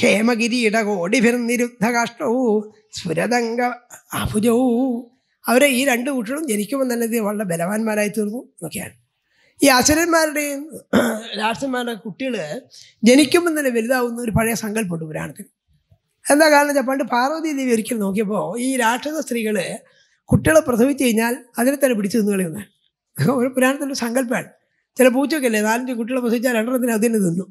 ഹേമഗിരിയിടകോടിഭിർനിരുദ്ധകാഷ്ടവും സ്ഫുരതംഗ അഭുജവും അവരെ ഈ രണ്ട് കൂട്ടരും ജനിക്കുമ്പോൾ തന്നെ വളരെ ബലവാന്മാരായി തീർന്നു എന്നൊക്കെയാണ് ഈ അസുരന്മാരുടെയും രാക്ഷസന്മാരുടെ കുട്ടികൾ ജനിക്കുമ്പോൾ തന്നെ വലുതാവുന്ന ഒരു പഴയ സങ്കല്പമുണ്ട് പുരാണത്തിൽ എന്താ കാരണം വെച്ചാൽ പണ്ട് പാർവതി ദേവി ഒരിക്കൽ നോക്കിയപ്പോൾ ഈ രാക്ഷസ സ്ത്രീകൾ കുട്ടികളെ പ്രസവിച്ചു കഴിഞ്ഞാൽ അതിനെ തന്നെ പിടിച്ചു നിന്ന് കളയുന്നത് ഒരു പുരാണത്തിൻ്റെ സങ്കല്പമാണ് ചില അല്ലേ നാലഞ്ച് കുട്ടികളെ പ്രസവിച്ചാൽ രണ്ടെണ്ണത്തിന് അതിന് തിന്നു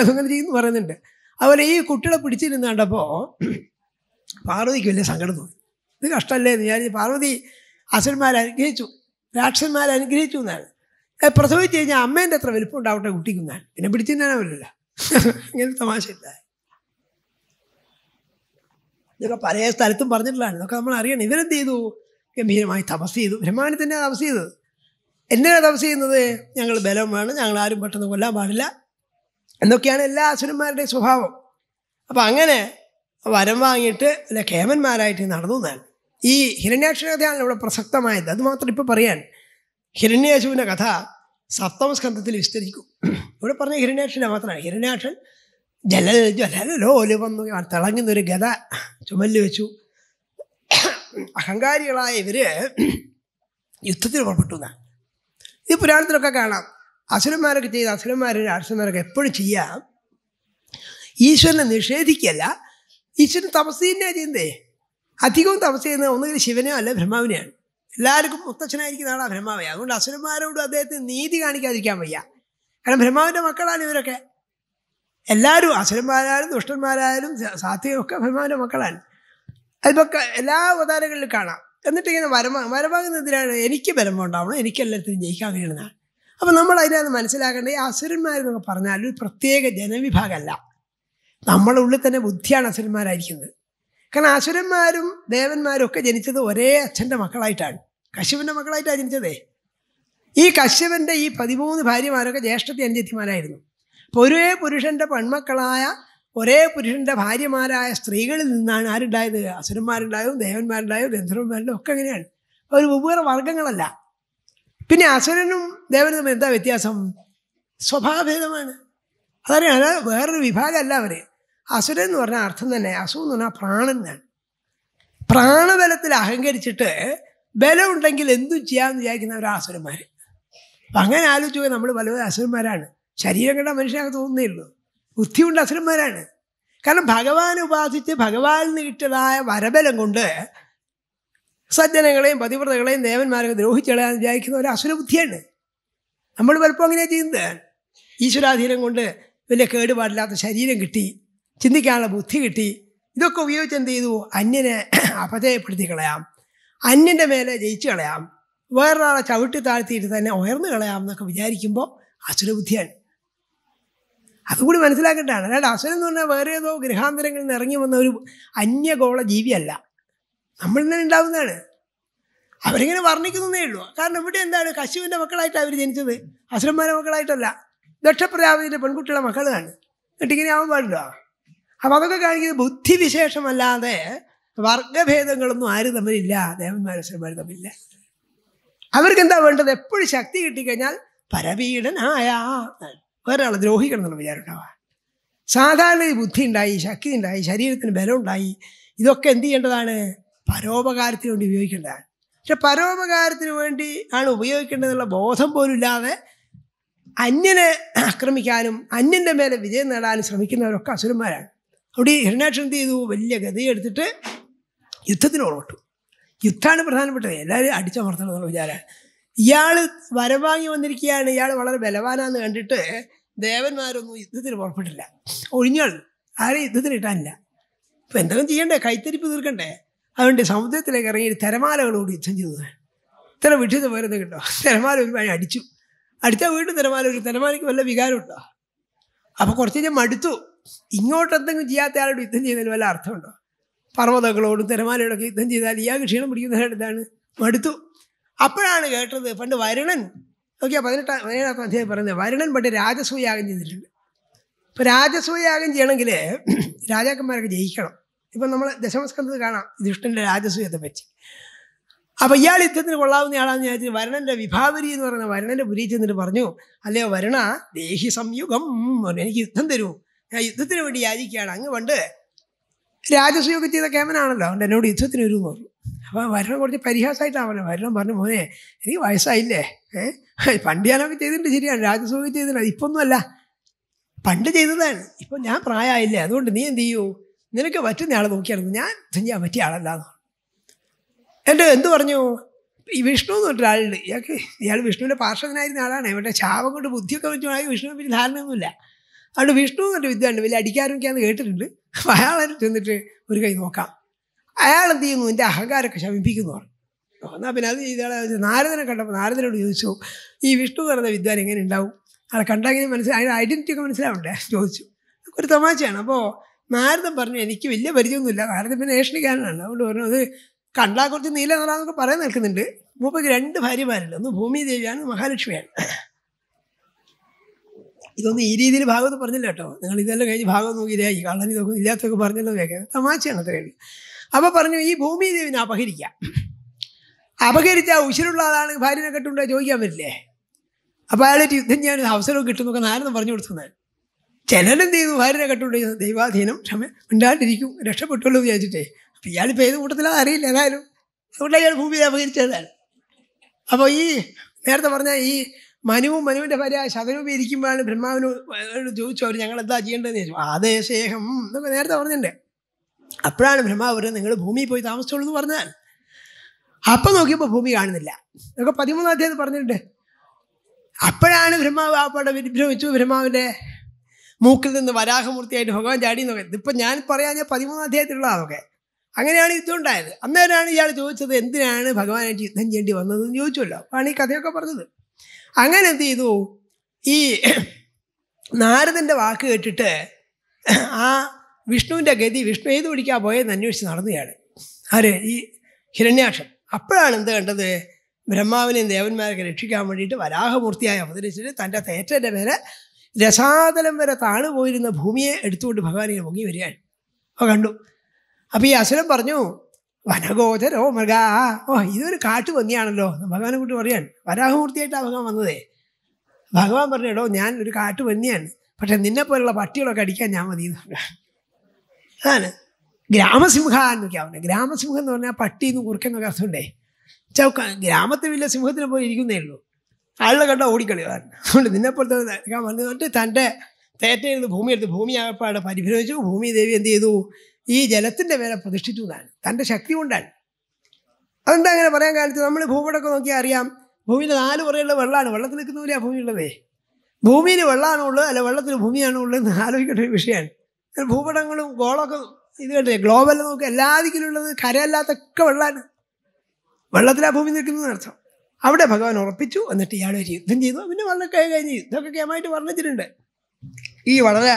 അതങ്ങനെ ചെയ്യുന്നു പറയുന്നുണ്ട് അതുപോലെ ഈ കുട്ടികളെ പിടിച്ചിരുന്ന് കണ്ടപ്പോൾ പാർവതിക്ക് വലിയ സങ്കടം തോന്നി ഇത് കഷ്ടമല്ലേ എന്ന് വിചാരിച്ച് പാർവതി അസുരന്മാരെ അനുഗ്രഹിച്ചു രാക്ഷസന്മാരെ അനുഗ്രഹിച്ചു എന്നാണ് പ്രസവിച്ച് കഴിഞ്ഞാൽ അമ്മേൻ്റെ അത്ര വലിപ്പം ഉണ്ടാവട്ടെ കുട്ടിക്കുന്നാണ് പിന്നെ അവരല്ല ഇങ്ങനെ തമാശ ഇതൊക്കെ പല സ്ഥലത്തും പറഞ്ഞിട്ടുള്ളതാണ് ഇതൊക്കെ നമ്മൾ അറിയണം ഇവരെന്ത് ചെയ്തു ഗംഭീരമായി തപസ് ചെയ്തു ബ്രഹ്മാവിനെ തന്നെ തപസ് ചെയ്തത് എന്നെയാണ് തപസ് ചെയ്യുന്നത് ഞങ്ങൾ ബലം വേണം ഞങ്ങൾ ആരും പെട്ടെന്ന് കൊല്ലാൻ പാടില്ല എന്നൊക്കെയാണ് എല്ലാ അസുരന്മാരുടെയും സ്വഭാവം അപ്പം അങ്ങനെ വരം വാങ്ങിയിട്ട് അല്ലെ കേമന്മാരായിട്ട് നടന്നു എന്നാൽ ഈ ഹിരണ്യാക്ഷര കഥയാണ് ഇവിടെ പ്രസക്തമായത് മാത്രം ഇപ്പോൾ പറയാൻ ഹിരണ്യേശുവിൻ്റെ കഥ സപ്തമസ്കന്ധത്തിൽ വിസ്തരിക്കും ഇവിടെ പറഞ്ഞ ഹിരണ്യാക്ഷനെ മാത്രമാണ് ഹിരണ്യാക്ഷൻ ജലൽ ജലലോല് വന്നു തിളങ്ങുന്നൊരു ഗത ചുമലിൽ വെച്ചു അഹങ്കാരികളായ ഇവർ യുദ്ധത്തിൽ പുറപ്പെട്ടു എന്നാണ് ഇത് പുരാണത്തിലൊക്കെ കാണാം അസുരന്മാരൊക്കെ ചെയ്ത അസുരന്മാരും അസുരന്മാരൊക്കെ എപ്പോഴും ചെയ്യാം ഈശ്വരനെ നിഷേധിക്കല്ല ഈശ്വരൻ തപസ് തന്നെയാണ് ചെയ്യുന്നതേ അധികവും തപസ് ചെയ്യുന്നത് ഒന്നുകിൽ ശിവനോ അല്ല ബ്രഹ്മാവിനെയാണ് എല്ലാവർക്കും മുത്തച്ഛനായിരിക്കുന്ന ആളാണ് ബ്രഹ്മാവയ അതുകൊണ്ട് അസുരന്മാരോട് അദ്ദേഹത്തിന് നീതി കാണിക്കാതിരിക്കാൻ വയ്യ കാരണം ബ്രഹ്മാവിൻ്റെ മക്കളാണ് ഇവരൊക്കെ എല്ലാവരും അസുരന്മാരായാലും ദുഷ്ടന്മാരായാലും സാത്വികമൊക്കെ അഭിമാന മക്കളാണ് അതിപ്പോൾ എല്ലാ അവതാരങ്ങളിലും കാണാം എന്നിട്ട് ഇങ്ങനെ വരമ വരമാകുന്നതിനാണ് എനിക്ക് ബലം ഉണ്ടാവണം എനിക്ക് ജയിക്കാൻ കഴിയുന്നതാണ് അപ്പം നമ്മൾ അതിനകത്ത് മനസ്സിലാക്കേണ്ട ഈ അസുരന്മാരെന്നൊക്കെ പറഞ്ഞാൽ ഒരു പ്രത്യേക ജനവിഭാഗമല്ല നമ്മുടെ ഉള്ളിൽ തന്നെ ബുദ്ധിയാണ് അസുരന്മാരായിരിക്കുന്നത് കാരണം അസുരന്മാരും ദേവന്മാരും ഒക്കെ ജനിച്ചത് ഒരേ അച്ഛൻ്റെ മക്കളായിട്ടാണ് കശ്യപൻ്റെ മക്കളായിട്ടാണ് ജനിച്ചതേ ഈ കശ്യപൻ്റെ ഈ പതിമൂന്ന് ഭാര്യമാരൊക്കെ ജ്യേഷ്ഠത്തെ അഞ്ചെത്തിമാരായിരുന്നു ഒരേ പുരുഷൻ്റെ പെൺമക്കളായ ഒരേ പുരുഷൻ്റെ ഭാര്യമാരായ സ്ത്രീകളിൽ നിന്നാണ് ആരുണ്ടായത് അസുരന്മാരുണ്ടായോ ദേവന്മാരുണ്ടായോ ഗന്ധർവന്മാരുണ്ടോ ഒക്കെ എങ്ങനെയാണ് അവർ വെവ്വേറെ വർഗങ്ങളല്ല പിന്നെ അസുരനും ദേവനും തമ്മിൽ എന്താ വ്യത്യാസം സ്വഭാവഭേദമാണ് അതറിയാണ് വേറൊരു വിഭാഗമല്ല അവർ അസുരൻ എന്ന് പറഞ്ഞാൽ അർത്ഥം തന്നെ അസു എന്ന് പറഞ്ഞാൽ പ്രാണൻ എന്നാണ് പ്രാണബലത്തിൽ അഹങ്കരിച്ചിട്ട് ബലമുണ്ടെങ്കിൽ എന്തും ചെയ്യാമെന്ന് വിചാരിക്കുന്നവരാണ് അസുരന്മാർ അപ്പം അങ്ങനെ ആലോചിക്കുക നമ്മൾ പലവരും അസുരന്മാരാണ് ശരീരം കണ്ട മനുഷ്യനൊക്കെ ബുദ്ധി ബുദ്ധിയുണ്ട് അസുരന്മാരാണ് കാരണം ഭഗവാൻ ഉപാസിച്ച് ഭഗവാനിൽ നിന്ന് കിട്ടിയതായ വരബലം കൊണ്ട് സജ്ജനങ്ങളെയും പതിവ്രതകളെയും ദേവന്മാരെ ദ്രോഹിച്ചുകളയാൻ വിചാരിക്കുന്ന ഒരു അസുരബുദ്ധിയാണ് നമ്മൾ പലപ്പോൾ അങ്ങനെ ചെയ്യുന്നത് ഈശ്വരാധീനം കൊണ്ട് വലിയ കേടുപാടില്ലാത്ത ശരീരം കിട്ടി ചിന്തിക്കാനുള്ള ബുദ്ധി കിട്ടി ഇതൊക്കെ ഉപയോഗിച്ച് എന്ത് ചെയ്തു അന്യനെ അപചയപ്പെടുത്തി കളയാം അന്യൻ്റെ മേലെ ജയിച്ചു കളയാം വേറൊരാളെ ചവിട്ടി താഴ്ത്തിയിട്ട് തന്നെ ഉയർന്നു കളയാം എന്നൊക്കെ വിചാരിക്കുമ്പോൾ അസുരബുദ്ധിയാണ് അതുകൂടി മനസ്സിലാക്കിയിട്ടാണ് അല്ലാണ്ട് അസുരൻ എന്ന് പറഞ്ഞാൽ വേറെ ഏതോ ഗ്രഹാന്തരങ്ങളിൽ നിന്ന് ഇറങ്ങി വന്ന ഒരു അന്യഗോള ജീവിയല്ല നമ്മൾ നിന്ന് ഉണ്ടാവുന്നതാണ് അവരിങ്ങനെ വർണ്ണിക്കുന്നതേ ഉള്ളൂ കാരണം ഇവിടെ എന്താണ് കശുവിൻ്റെ മക്കളായിട്ട് അവർ ജനിച്ചത് അസുരന്മാരെ മക്കളായിട്ടല്ല ദക്ഷപ്രജാപതിൻ്റെ പെൺകുട്ടിയുടെ മക്കളാണ് എന്നിട്ട് ഇങ്ങനെ ആവാൻ പാടില്ല അപ്പം അതൊക്കെ കാണിക്കുന്നത് ബുദ്ധിവിശേഷമല്ലാതെ വർഗഭേദങ്ങളൊന്നും ആര് തമ്മിലില്ല ദേവന്മാർ അസുരന്മാർ തമ്മിലില്ല അവർക്ക് എന്താ വേണ്ടത് എപ്പോഴും ശക്തി കിട്ടിക്കഴിഞ്ഞാൽ എന്നാണ് വേറൊരാളെ ദ്രോഹിക്കണം എന്നുള്ള വിചാരം ഉണ്ടാവുക സാധാരണ ബുദ്ധി ഉണ്ടായി ശക്തി ഉണ്ടായി ശരീരത്തിന് ബലം ഉണ്ടായി ഇതൊക്കെ എന്ത് ചെയ്യേണ്ടതാണ് പരോപകാരത്തിന് വേണ്ടി ഉപയോഗിക്കേണ്ടതാണ് പക്ഷെ പരോപകാരത്തിന് വേണ്ടി ആണ് ഉപയോഗിക്കേണ്ടതെന്നുള്ള ബോധം പോലും ഇല്ലാതെ അന്യനെ ആക്രമിക്കാനും അന്യൻ്റെ മേലെ വിജയം നേടാനും ശ്രമിക്കുന്നവരൊക്കെ അസുരന്മാരാണ് അവിടെ ഹിരണാക്ഷൻ എന്ത് ചെയ്തു വലിയ ഗതിയെടുത്തിട്ട് യുദ്ധത്തിന് ഓർമ്മട്ടു യുദ്ധമാണ് പ്രധാനപ്പെട്ടത് എല്ലാവരും അടിച്ചമർത്തണം എന്നുള്ള വിചാരമാണ് ഇയാൾ വരവാങ്ങി വന്നിരിക്കുകയാണ് ഇയാൾ വളരെ ബലവാനാന്ന് കണ്ടിട്ട് ദേവന്മാരൊന്നും യുദ്ധത്തിന് പുറപ്പെട്ടില്ല ഒഴിഞ്ഞാൾ ആരെ യുദ്ധത്തിന് ഇട്ടാനില്ല ഇപ്പം എന്തെങ്കിലും ചെയ്യണ്ടേ കൈത്തരിപ്പ് തീർക്കണ്ടേ അതുകൊണ്ട് സമുദ്രത്തിലേക്ക് ഇറങ്ങി തിരമാലകളോട് യുദ്ധം ചെയ്തത് ഇത്ര വിഡിത വേറെ കിട്ടോ തിരമാല ഒരു വഴി അടിച്ചു അടിച്ചാൽ വീണ്ടും തിരമാല ഒരു തിരമാലയ്ക്ക് വല്ല വികാരമുണ്ടോ അപ്പോൾ കുറച്ച് ഞാൻ മടുത്തു ഇങ്ങോട്ട് എന്തെങ്കിലും ചെയ്യാത്ത ആളോട് യുദ്ധം ചെയ്യുന്നതിന് വല്ല അർത്ഥമുണ്ടോ പർവ്വതങ്ങളോടും തിരമാലയോടൊക്കെ യുദ്ധം ചെയ്താൽ ഇയാൾക്ക് ക്ഷീണം പിടിക്കുന്നതിനാണ് മടുത്തു അപ്പോഴാണ് കേട്ടത് പണ്ട് വരുണൻ നോക്കിയാൽ പതിനെട്ടാം പതിനേഴാം അധ്യായം പറയുന്നത് വരുണൻ പണ്ട് രാജസൂയാഗം ചെയ്തിട്ടുണ്ട് ഇപ്പോൾ രാജസൂയാഗം ചെയ്യണമെങ്കിൽ <clears throat> രാജാക്കന്മാരൊക്കെ ജയിക്കണം ഇപ്പം നമ്മൾ ദശമസ്കന്ധത്തിൽ കാണാം ദുഷ്ടൻ്റെ രാജസൂയത്തെ പറ്റി അപ്പോൾ ഇയാൾ യുദ്ധത്തിന് കൊള്ളാവുന്നയാളാന്ന് ചോദിച്ചാൽ വരണൻ്റെ വിഭാവരി എന്ന് പറയുന്ന വരണൻ്റെ പുരി ചെന്നിട്ട് പറഞ്ഞു അല്ലയോ വരണ ദേഹി സംയുഗം എനിക്ക് യുദ്ധം തരൂ ഞാൻ യുദ്ധത്തിന് വേണ്ടി യാചിക്കുകയാണ് അങ്ങ് പണ്ട് രാജസൂയൊക്കെ ചെയ്ത കേമനാണല്ലോ അവൻ്റെ എന്നോട് യുദ്ധത്തിന് ഒരു പറഞ്ഞു അപ്പോൾ വരണം കുറച്ച് പരിഹാസമായിട്ടാണ് പറഞ്ഞത് വരണം പറഞ്ഞു മോനെ എനിക്ക് വയസ്സായില്ലേ ഏഹ് പണ്ട് ഞാനൊക്കെ ചെയ്തിട്ടുണ്ട് ശരിയാണ് രാജ്യസഭയിൽ ചെയ്തിട്ടുണ്ട് ഇപ്പൊന്നുമല്ല പണ്ട് ചെയ്തതാണ് ഇപ്പം ഞാൻ പ്രായമായില്ലേ അതുകൊണ്ട് നീ എന്ത് ചെയ്യൂ നിനക്ക് പറ്റുന്ന ആളെ നോക്കിയാണ് ഞാൻ ചെയ്യാൻ പറ്റിയ ആളല്ലാന്ന് എൻ്റെ എന്ത് പറഞ്ഞു ഈ വിഷ്ണു എന്ന് പറഞ്ഞ ഇയാൾക്ക് ഇയാൾ വിഷ്ണുവിൻ്റെ പാർശ്വനായിരുന്ന ആളാണ് ഇവിടെ ശാപം കൊണ്ട് ബുദ്ധിയൊക്കെ വെച്ചുകൊണ്ടായി വിഷ്ണുവിനെ പറ്റി ധാരണയൊന്നുമില്ല അതുകൊണ്ട് വിഷ്ണു എന്ന് പറഞ്ഞ വിദ്യ ഉണ്ട് വലിയ അടിക്കാരൊക്കെയാണെന്ന് കേട്ടിട്ടുണ്ട് അപ്പോൾ അയാളെ ചെന്നിട്ട് ഒരു കൈ നോക്കാം അയാൾ എന്ത് ചെയ്യുന്നു എൻ്റെ അഹങ്കാരമൊക്കെ ശമിപ്പിക്കുന്നു പറഞ്ഞു എന്നാൽ പിന്നെ അത് ഇയാളെ നാരദനെ കണ്ടപ്പോൾ നാരദനോട് ചോദിച്ചു ഈ വിഷ്ണു എന്ന് പറയുന്ന വിദ്വാൻ എങ്ങനെ ഉണ്ടാവും അയാളെ കണ്ടെങ്കിലും മനസ്സിലായി അതിൻ്റെ ഐഡൻറ്റിറ്റി ഒക്കെ മനസ്സിലാവണ്ടേ ചോദിച്ചു ഒരു തമാശയാണ് അപ്പോൾ നാരദൻ പറഞ്ഞു എനിക്ക് വലിയ പരിചയമൊന്നുമില്ല നാരദൻ പിന്നെ ഏഷണിക്കാരനാണ് അതുകൊണ്ട് പറഞ്ഞു അത് കണ്ടാൽ കുറച്ച് നീല നിറാന്നൊക്കെ പറയാൻ നിൽക്കുന്നുണ്ട് മൂപ്പയ്ക്ക് രണ്ട് ഭാര്യമാരുണ്ട് ഒന്ന് ഭൂമി ദേവിയാണ് മഹാലക്ഷ്മിയാണ് ഇതൊന്നും ഈ രീതിയിൽ ഭാഗത്ത് പറഞ്ഞില്ല കേട്ടോ നിങ്ങൾ ഇതെല്ലാം കഴിഞ്ഞ് ഭാഗം നോക്കിയില്ലേ ഈ കള്ളൻ ഇതൊക്കെ ഇല്ലാത്തൊക്കെ പറഞ്ഞല്ലോ കേൾക്കാം തമാശയാണ് അത്ര അപ്പോൾ പറഞ്ഞു ഈ ഭൂമി ദേവിനെ അപഹരിക്കാം അപഹരിച്ച ഉശിരുള്ള ആളാണ് ഭാര്യനെ കെട്ടുണ്ടോ ചോദിക്കാൻ പറ്റില്ലേ അപ്പോൾ അയാളായിട്ട് യുദ്ധം ചെയ്യാൻ അവസരം കിട്ടുമെന്നൊക്കെ നാരന്ന് പറഞ്ഞു കൊടുക്കുന്നത് ചിലരും ചെയ്തു ഭാര്യനെ കെട്ടുണ്ടോ ദൈവാധീനം ക്ഷമ ഉണ്ടാണ്ടിരിക്കും രക്ഷപ്പെട്ടുള്ളൂ വിചാരിച്ചിട്ടേ അപ്പം ഇയാളിപ്പോൾ ഏത് കൂട്ടത്തിലാണ് അറിയില്ല ഏതായാലും അതുകൊണ്ട് അയാൾ ഭൂമി അപഹരിച്ചതാണ് അപ്പോൾ ഈ നേരത്തെ പറഞ്ഞ ഈ മനുവും മനുവിൻ്റെ ഭാര്യ ശതരൂപി ഇരിക്കുമ്പോഴാണ് ബ്രഹ്മാവിനോട് ചോദിച്ചു അവർ ഞങ്ങൾ എന്താ ചെയ്യേണ്ടതെന്ന് ചോദിച്ചു ആദേശേഹം എന്നൊക്കെ നേരത്തെ പറഞ്ഞിട്ടുണ്ട് അപ്പോഴാണ് ബ്രഹ്മാവ് നിങ്ങൾ ഭൂമിയിൽ പോയി താമസിച്ചോളൂ എന്ന് പറഞ്ഞാൽ അപ്പം നോക്കിയപ്പോൾ ഭൂമി കാണുന്നില്ല ഇതൊക്കെ പതിമൂന്നാം തീയതി പറഞ്ഞിട്ടുണ്ട് അപ്പോഴാണ് ബ്രഹ്മാവ് ആ പടം വിഭ്രമിച്ചു ബ്രഹ്മാവിൻ്റെ മൂക്കിൽ നിന്ന് വരാഹമൂർത്തിയായിട്ട് ഭഗവാൻ ചാടി എന്നൊക്കെ ഇപ്പം ഞാൻ പറയാൻ ഞാൻ പതിമൂന്നാം അധ്യായത്തിലുള്ളതൊക്കെ അങ്ങനെയാണ് യുദ്ധം ഉണ്ടായത് അന്നേരമാണ് ഇയാൾ ചോദിച്ചത് എന്തിനാണ് ഭഗവാനായിട്ട് യുദ്ധം ചെയ്യേണ്ടി വന്നതെന്ന് ചോദിച്ചുമല്ലോ ആണ് ഈ കഥയൊക്കെ പറഞ്ഞത് അങ്ങനെ എന്ത് ചെയ്തു ഈ നാരദൻ്റെ വാക്ക് കേട്ടിട്ട് ആ വിഷ്ണുവിൻ്റെ ഗതി വിഷ്ണു ഏത് പിടിക്കാൻ പോയെന്ന് അന്വേഷിച്ച് നടന്നുകയാണ് ആര് ഈ ഹിരണ്യാക്ഷം അപ്പോഴാണ് എന്ത് കണ്ടത് ബ്രഹ്മാവിനെയും ദേവന്മാരൊക്കെ രക്ഷിക്കാൻ വേണ്ടിയിട്ട് വരാഹമൂർത്തിയായി അവതരിച്ചിട്ട് തൻ്റെ തേറ്റൻ്റെ പേരെ രസാതലം വരെ താണു പോയിരുന്ന ഭൂമിയെ എടുത്തുകൊണ്ട് ഭഗവാൻ ഇങ്ങനെ പൊങ്ങി വരികയാണ് അപ്പോൾ കണ്ടു അപ്പോൾ ഈ അസുരം പറഞ്ഞു വനഗോചരോ മൃഗ ഓ ഇതൊരു കാട്ടുപന്നിയാണല്ലോ ഭഗവാനെ കൂട്ടി പറയാണ് വരാഹമൂർത്തിയായിട്ടാണ് ഭഗവാൻ വന്നതേ ഭഗവാൻ പറഞ്ഞു എടോ ഞാൻ ഒരു കാട്ടുപന്നിയാണ് പക്ഷെ നിന്നെപ്പോലുള്ള പട്ടികളൊക്കെ അടിക്കാൻ ഞാൻ മതി എന്ന് പറഞ്ഞു അതാണ് ഗ്രാമസിംഹ എന്നൊക്കെ ആവുന്നത് ഗ്രാമസിംഹം എന്ന് പറഞ്ഞാൽ പട്ടി എന്ന് കുറുക്കെന്നൊക്കെ അർത്ഥമുണ്ടേ ചൗക്ക ഗ്രാമത്തിൽ വലിയ സിംഹത്തിനെ പോയി ഇരിക്കുന്നേ ഉള്ളൂ ആളുടെ കണ്ട ഓടിക്കളിയാണ് അതുകൊണ്ട് നിന്നെപ്പോലത്തെ വന്നിട്ട് തൻ്റെ തേറ്റയെടുത്ത് ഭൂമിയെടുത്ത് ഭൂമിയാകപ്പാടെ പരിഭ്രമിച്ചു ഭൂമി ദേവി എന്ത് ചെയ്തു ഈ ജലത്തിൻ്റെ വില പ്രതിഷ്ഠിച്ചു എന്നാണ് തൻ്റെ ശക്തി കൊണ്ടാണ് അതുകൊണ്ട് അങ്ങനെ പറയാൻ കാലത്ത് നമ്മൾ ഭൂപടമൊക്കെ നോക്കിയാൽ അറിയാം ഭൂമിയിൽ നാല് പുറയുള്ള വെള്ളമാണ് വെള്ളത്തിൽ നിൽക്കുന്ന പോലെയാണ് ഭൂമിയുള്ളതേ ഭൂമിയിൽ വെള്ളമാണുള്ളത് അല്ല വെള്ളത്തിൽ ഭൂമിയാണോ എന്ന് ആലോചിക്കേണ്ട ഒരു വിഷയമാണ് ഭൂപടങ്ങളും ഗോളൊക്കെ ഇത് കണ്ടില്ലേ ഗ്ലോബൽ നോക്കുക എല്ലാ കരയല്ലാത്തൊക്കെ വെള്ളമാണ് വെള്ളത്തിലാ ഭൂമി നിൽക്കുന്നത് അർത്ഥം അവിടെ ഭഗവാൻ ഉറപ്പിച്ചു എന്നിട്ട് ഇയാൾ ഒരു യുദ്ധം ചെയ്തു പിന്നെ വളരെ കഴിഞ്ഞ് ഇതൊക്കെ കേമായിട്ട് വർണ്ണിച്ചിട്ടുണ്ട് ഈ വളരെ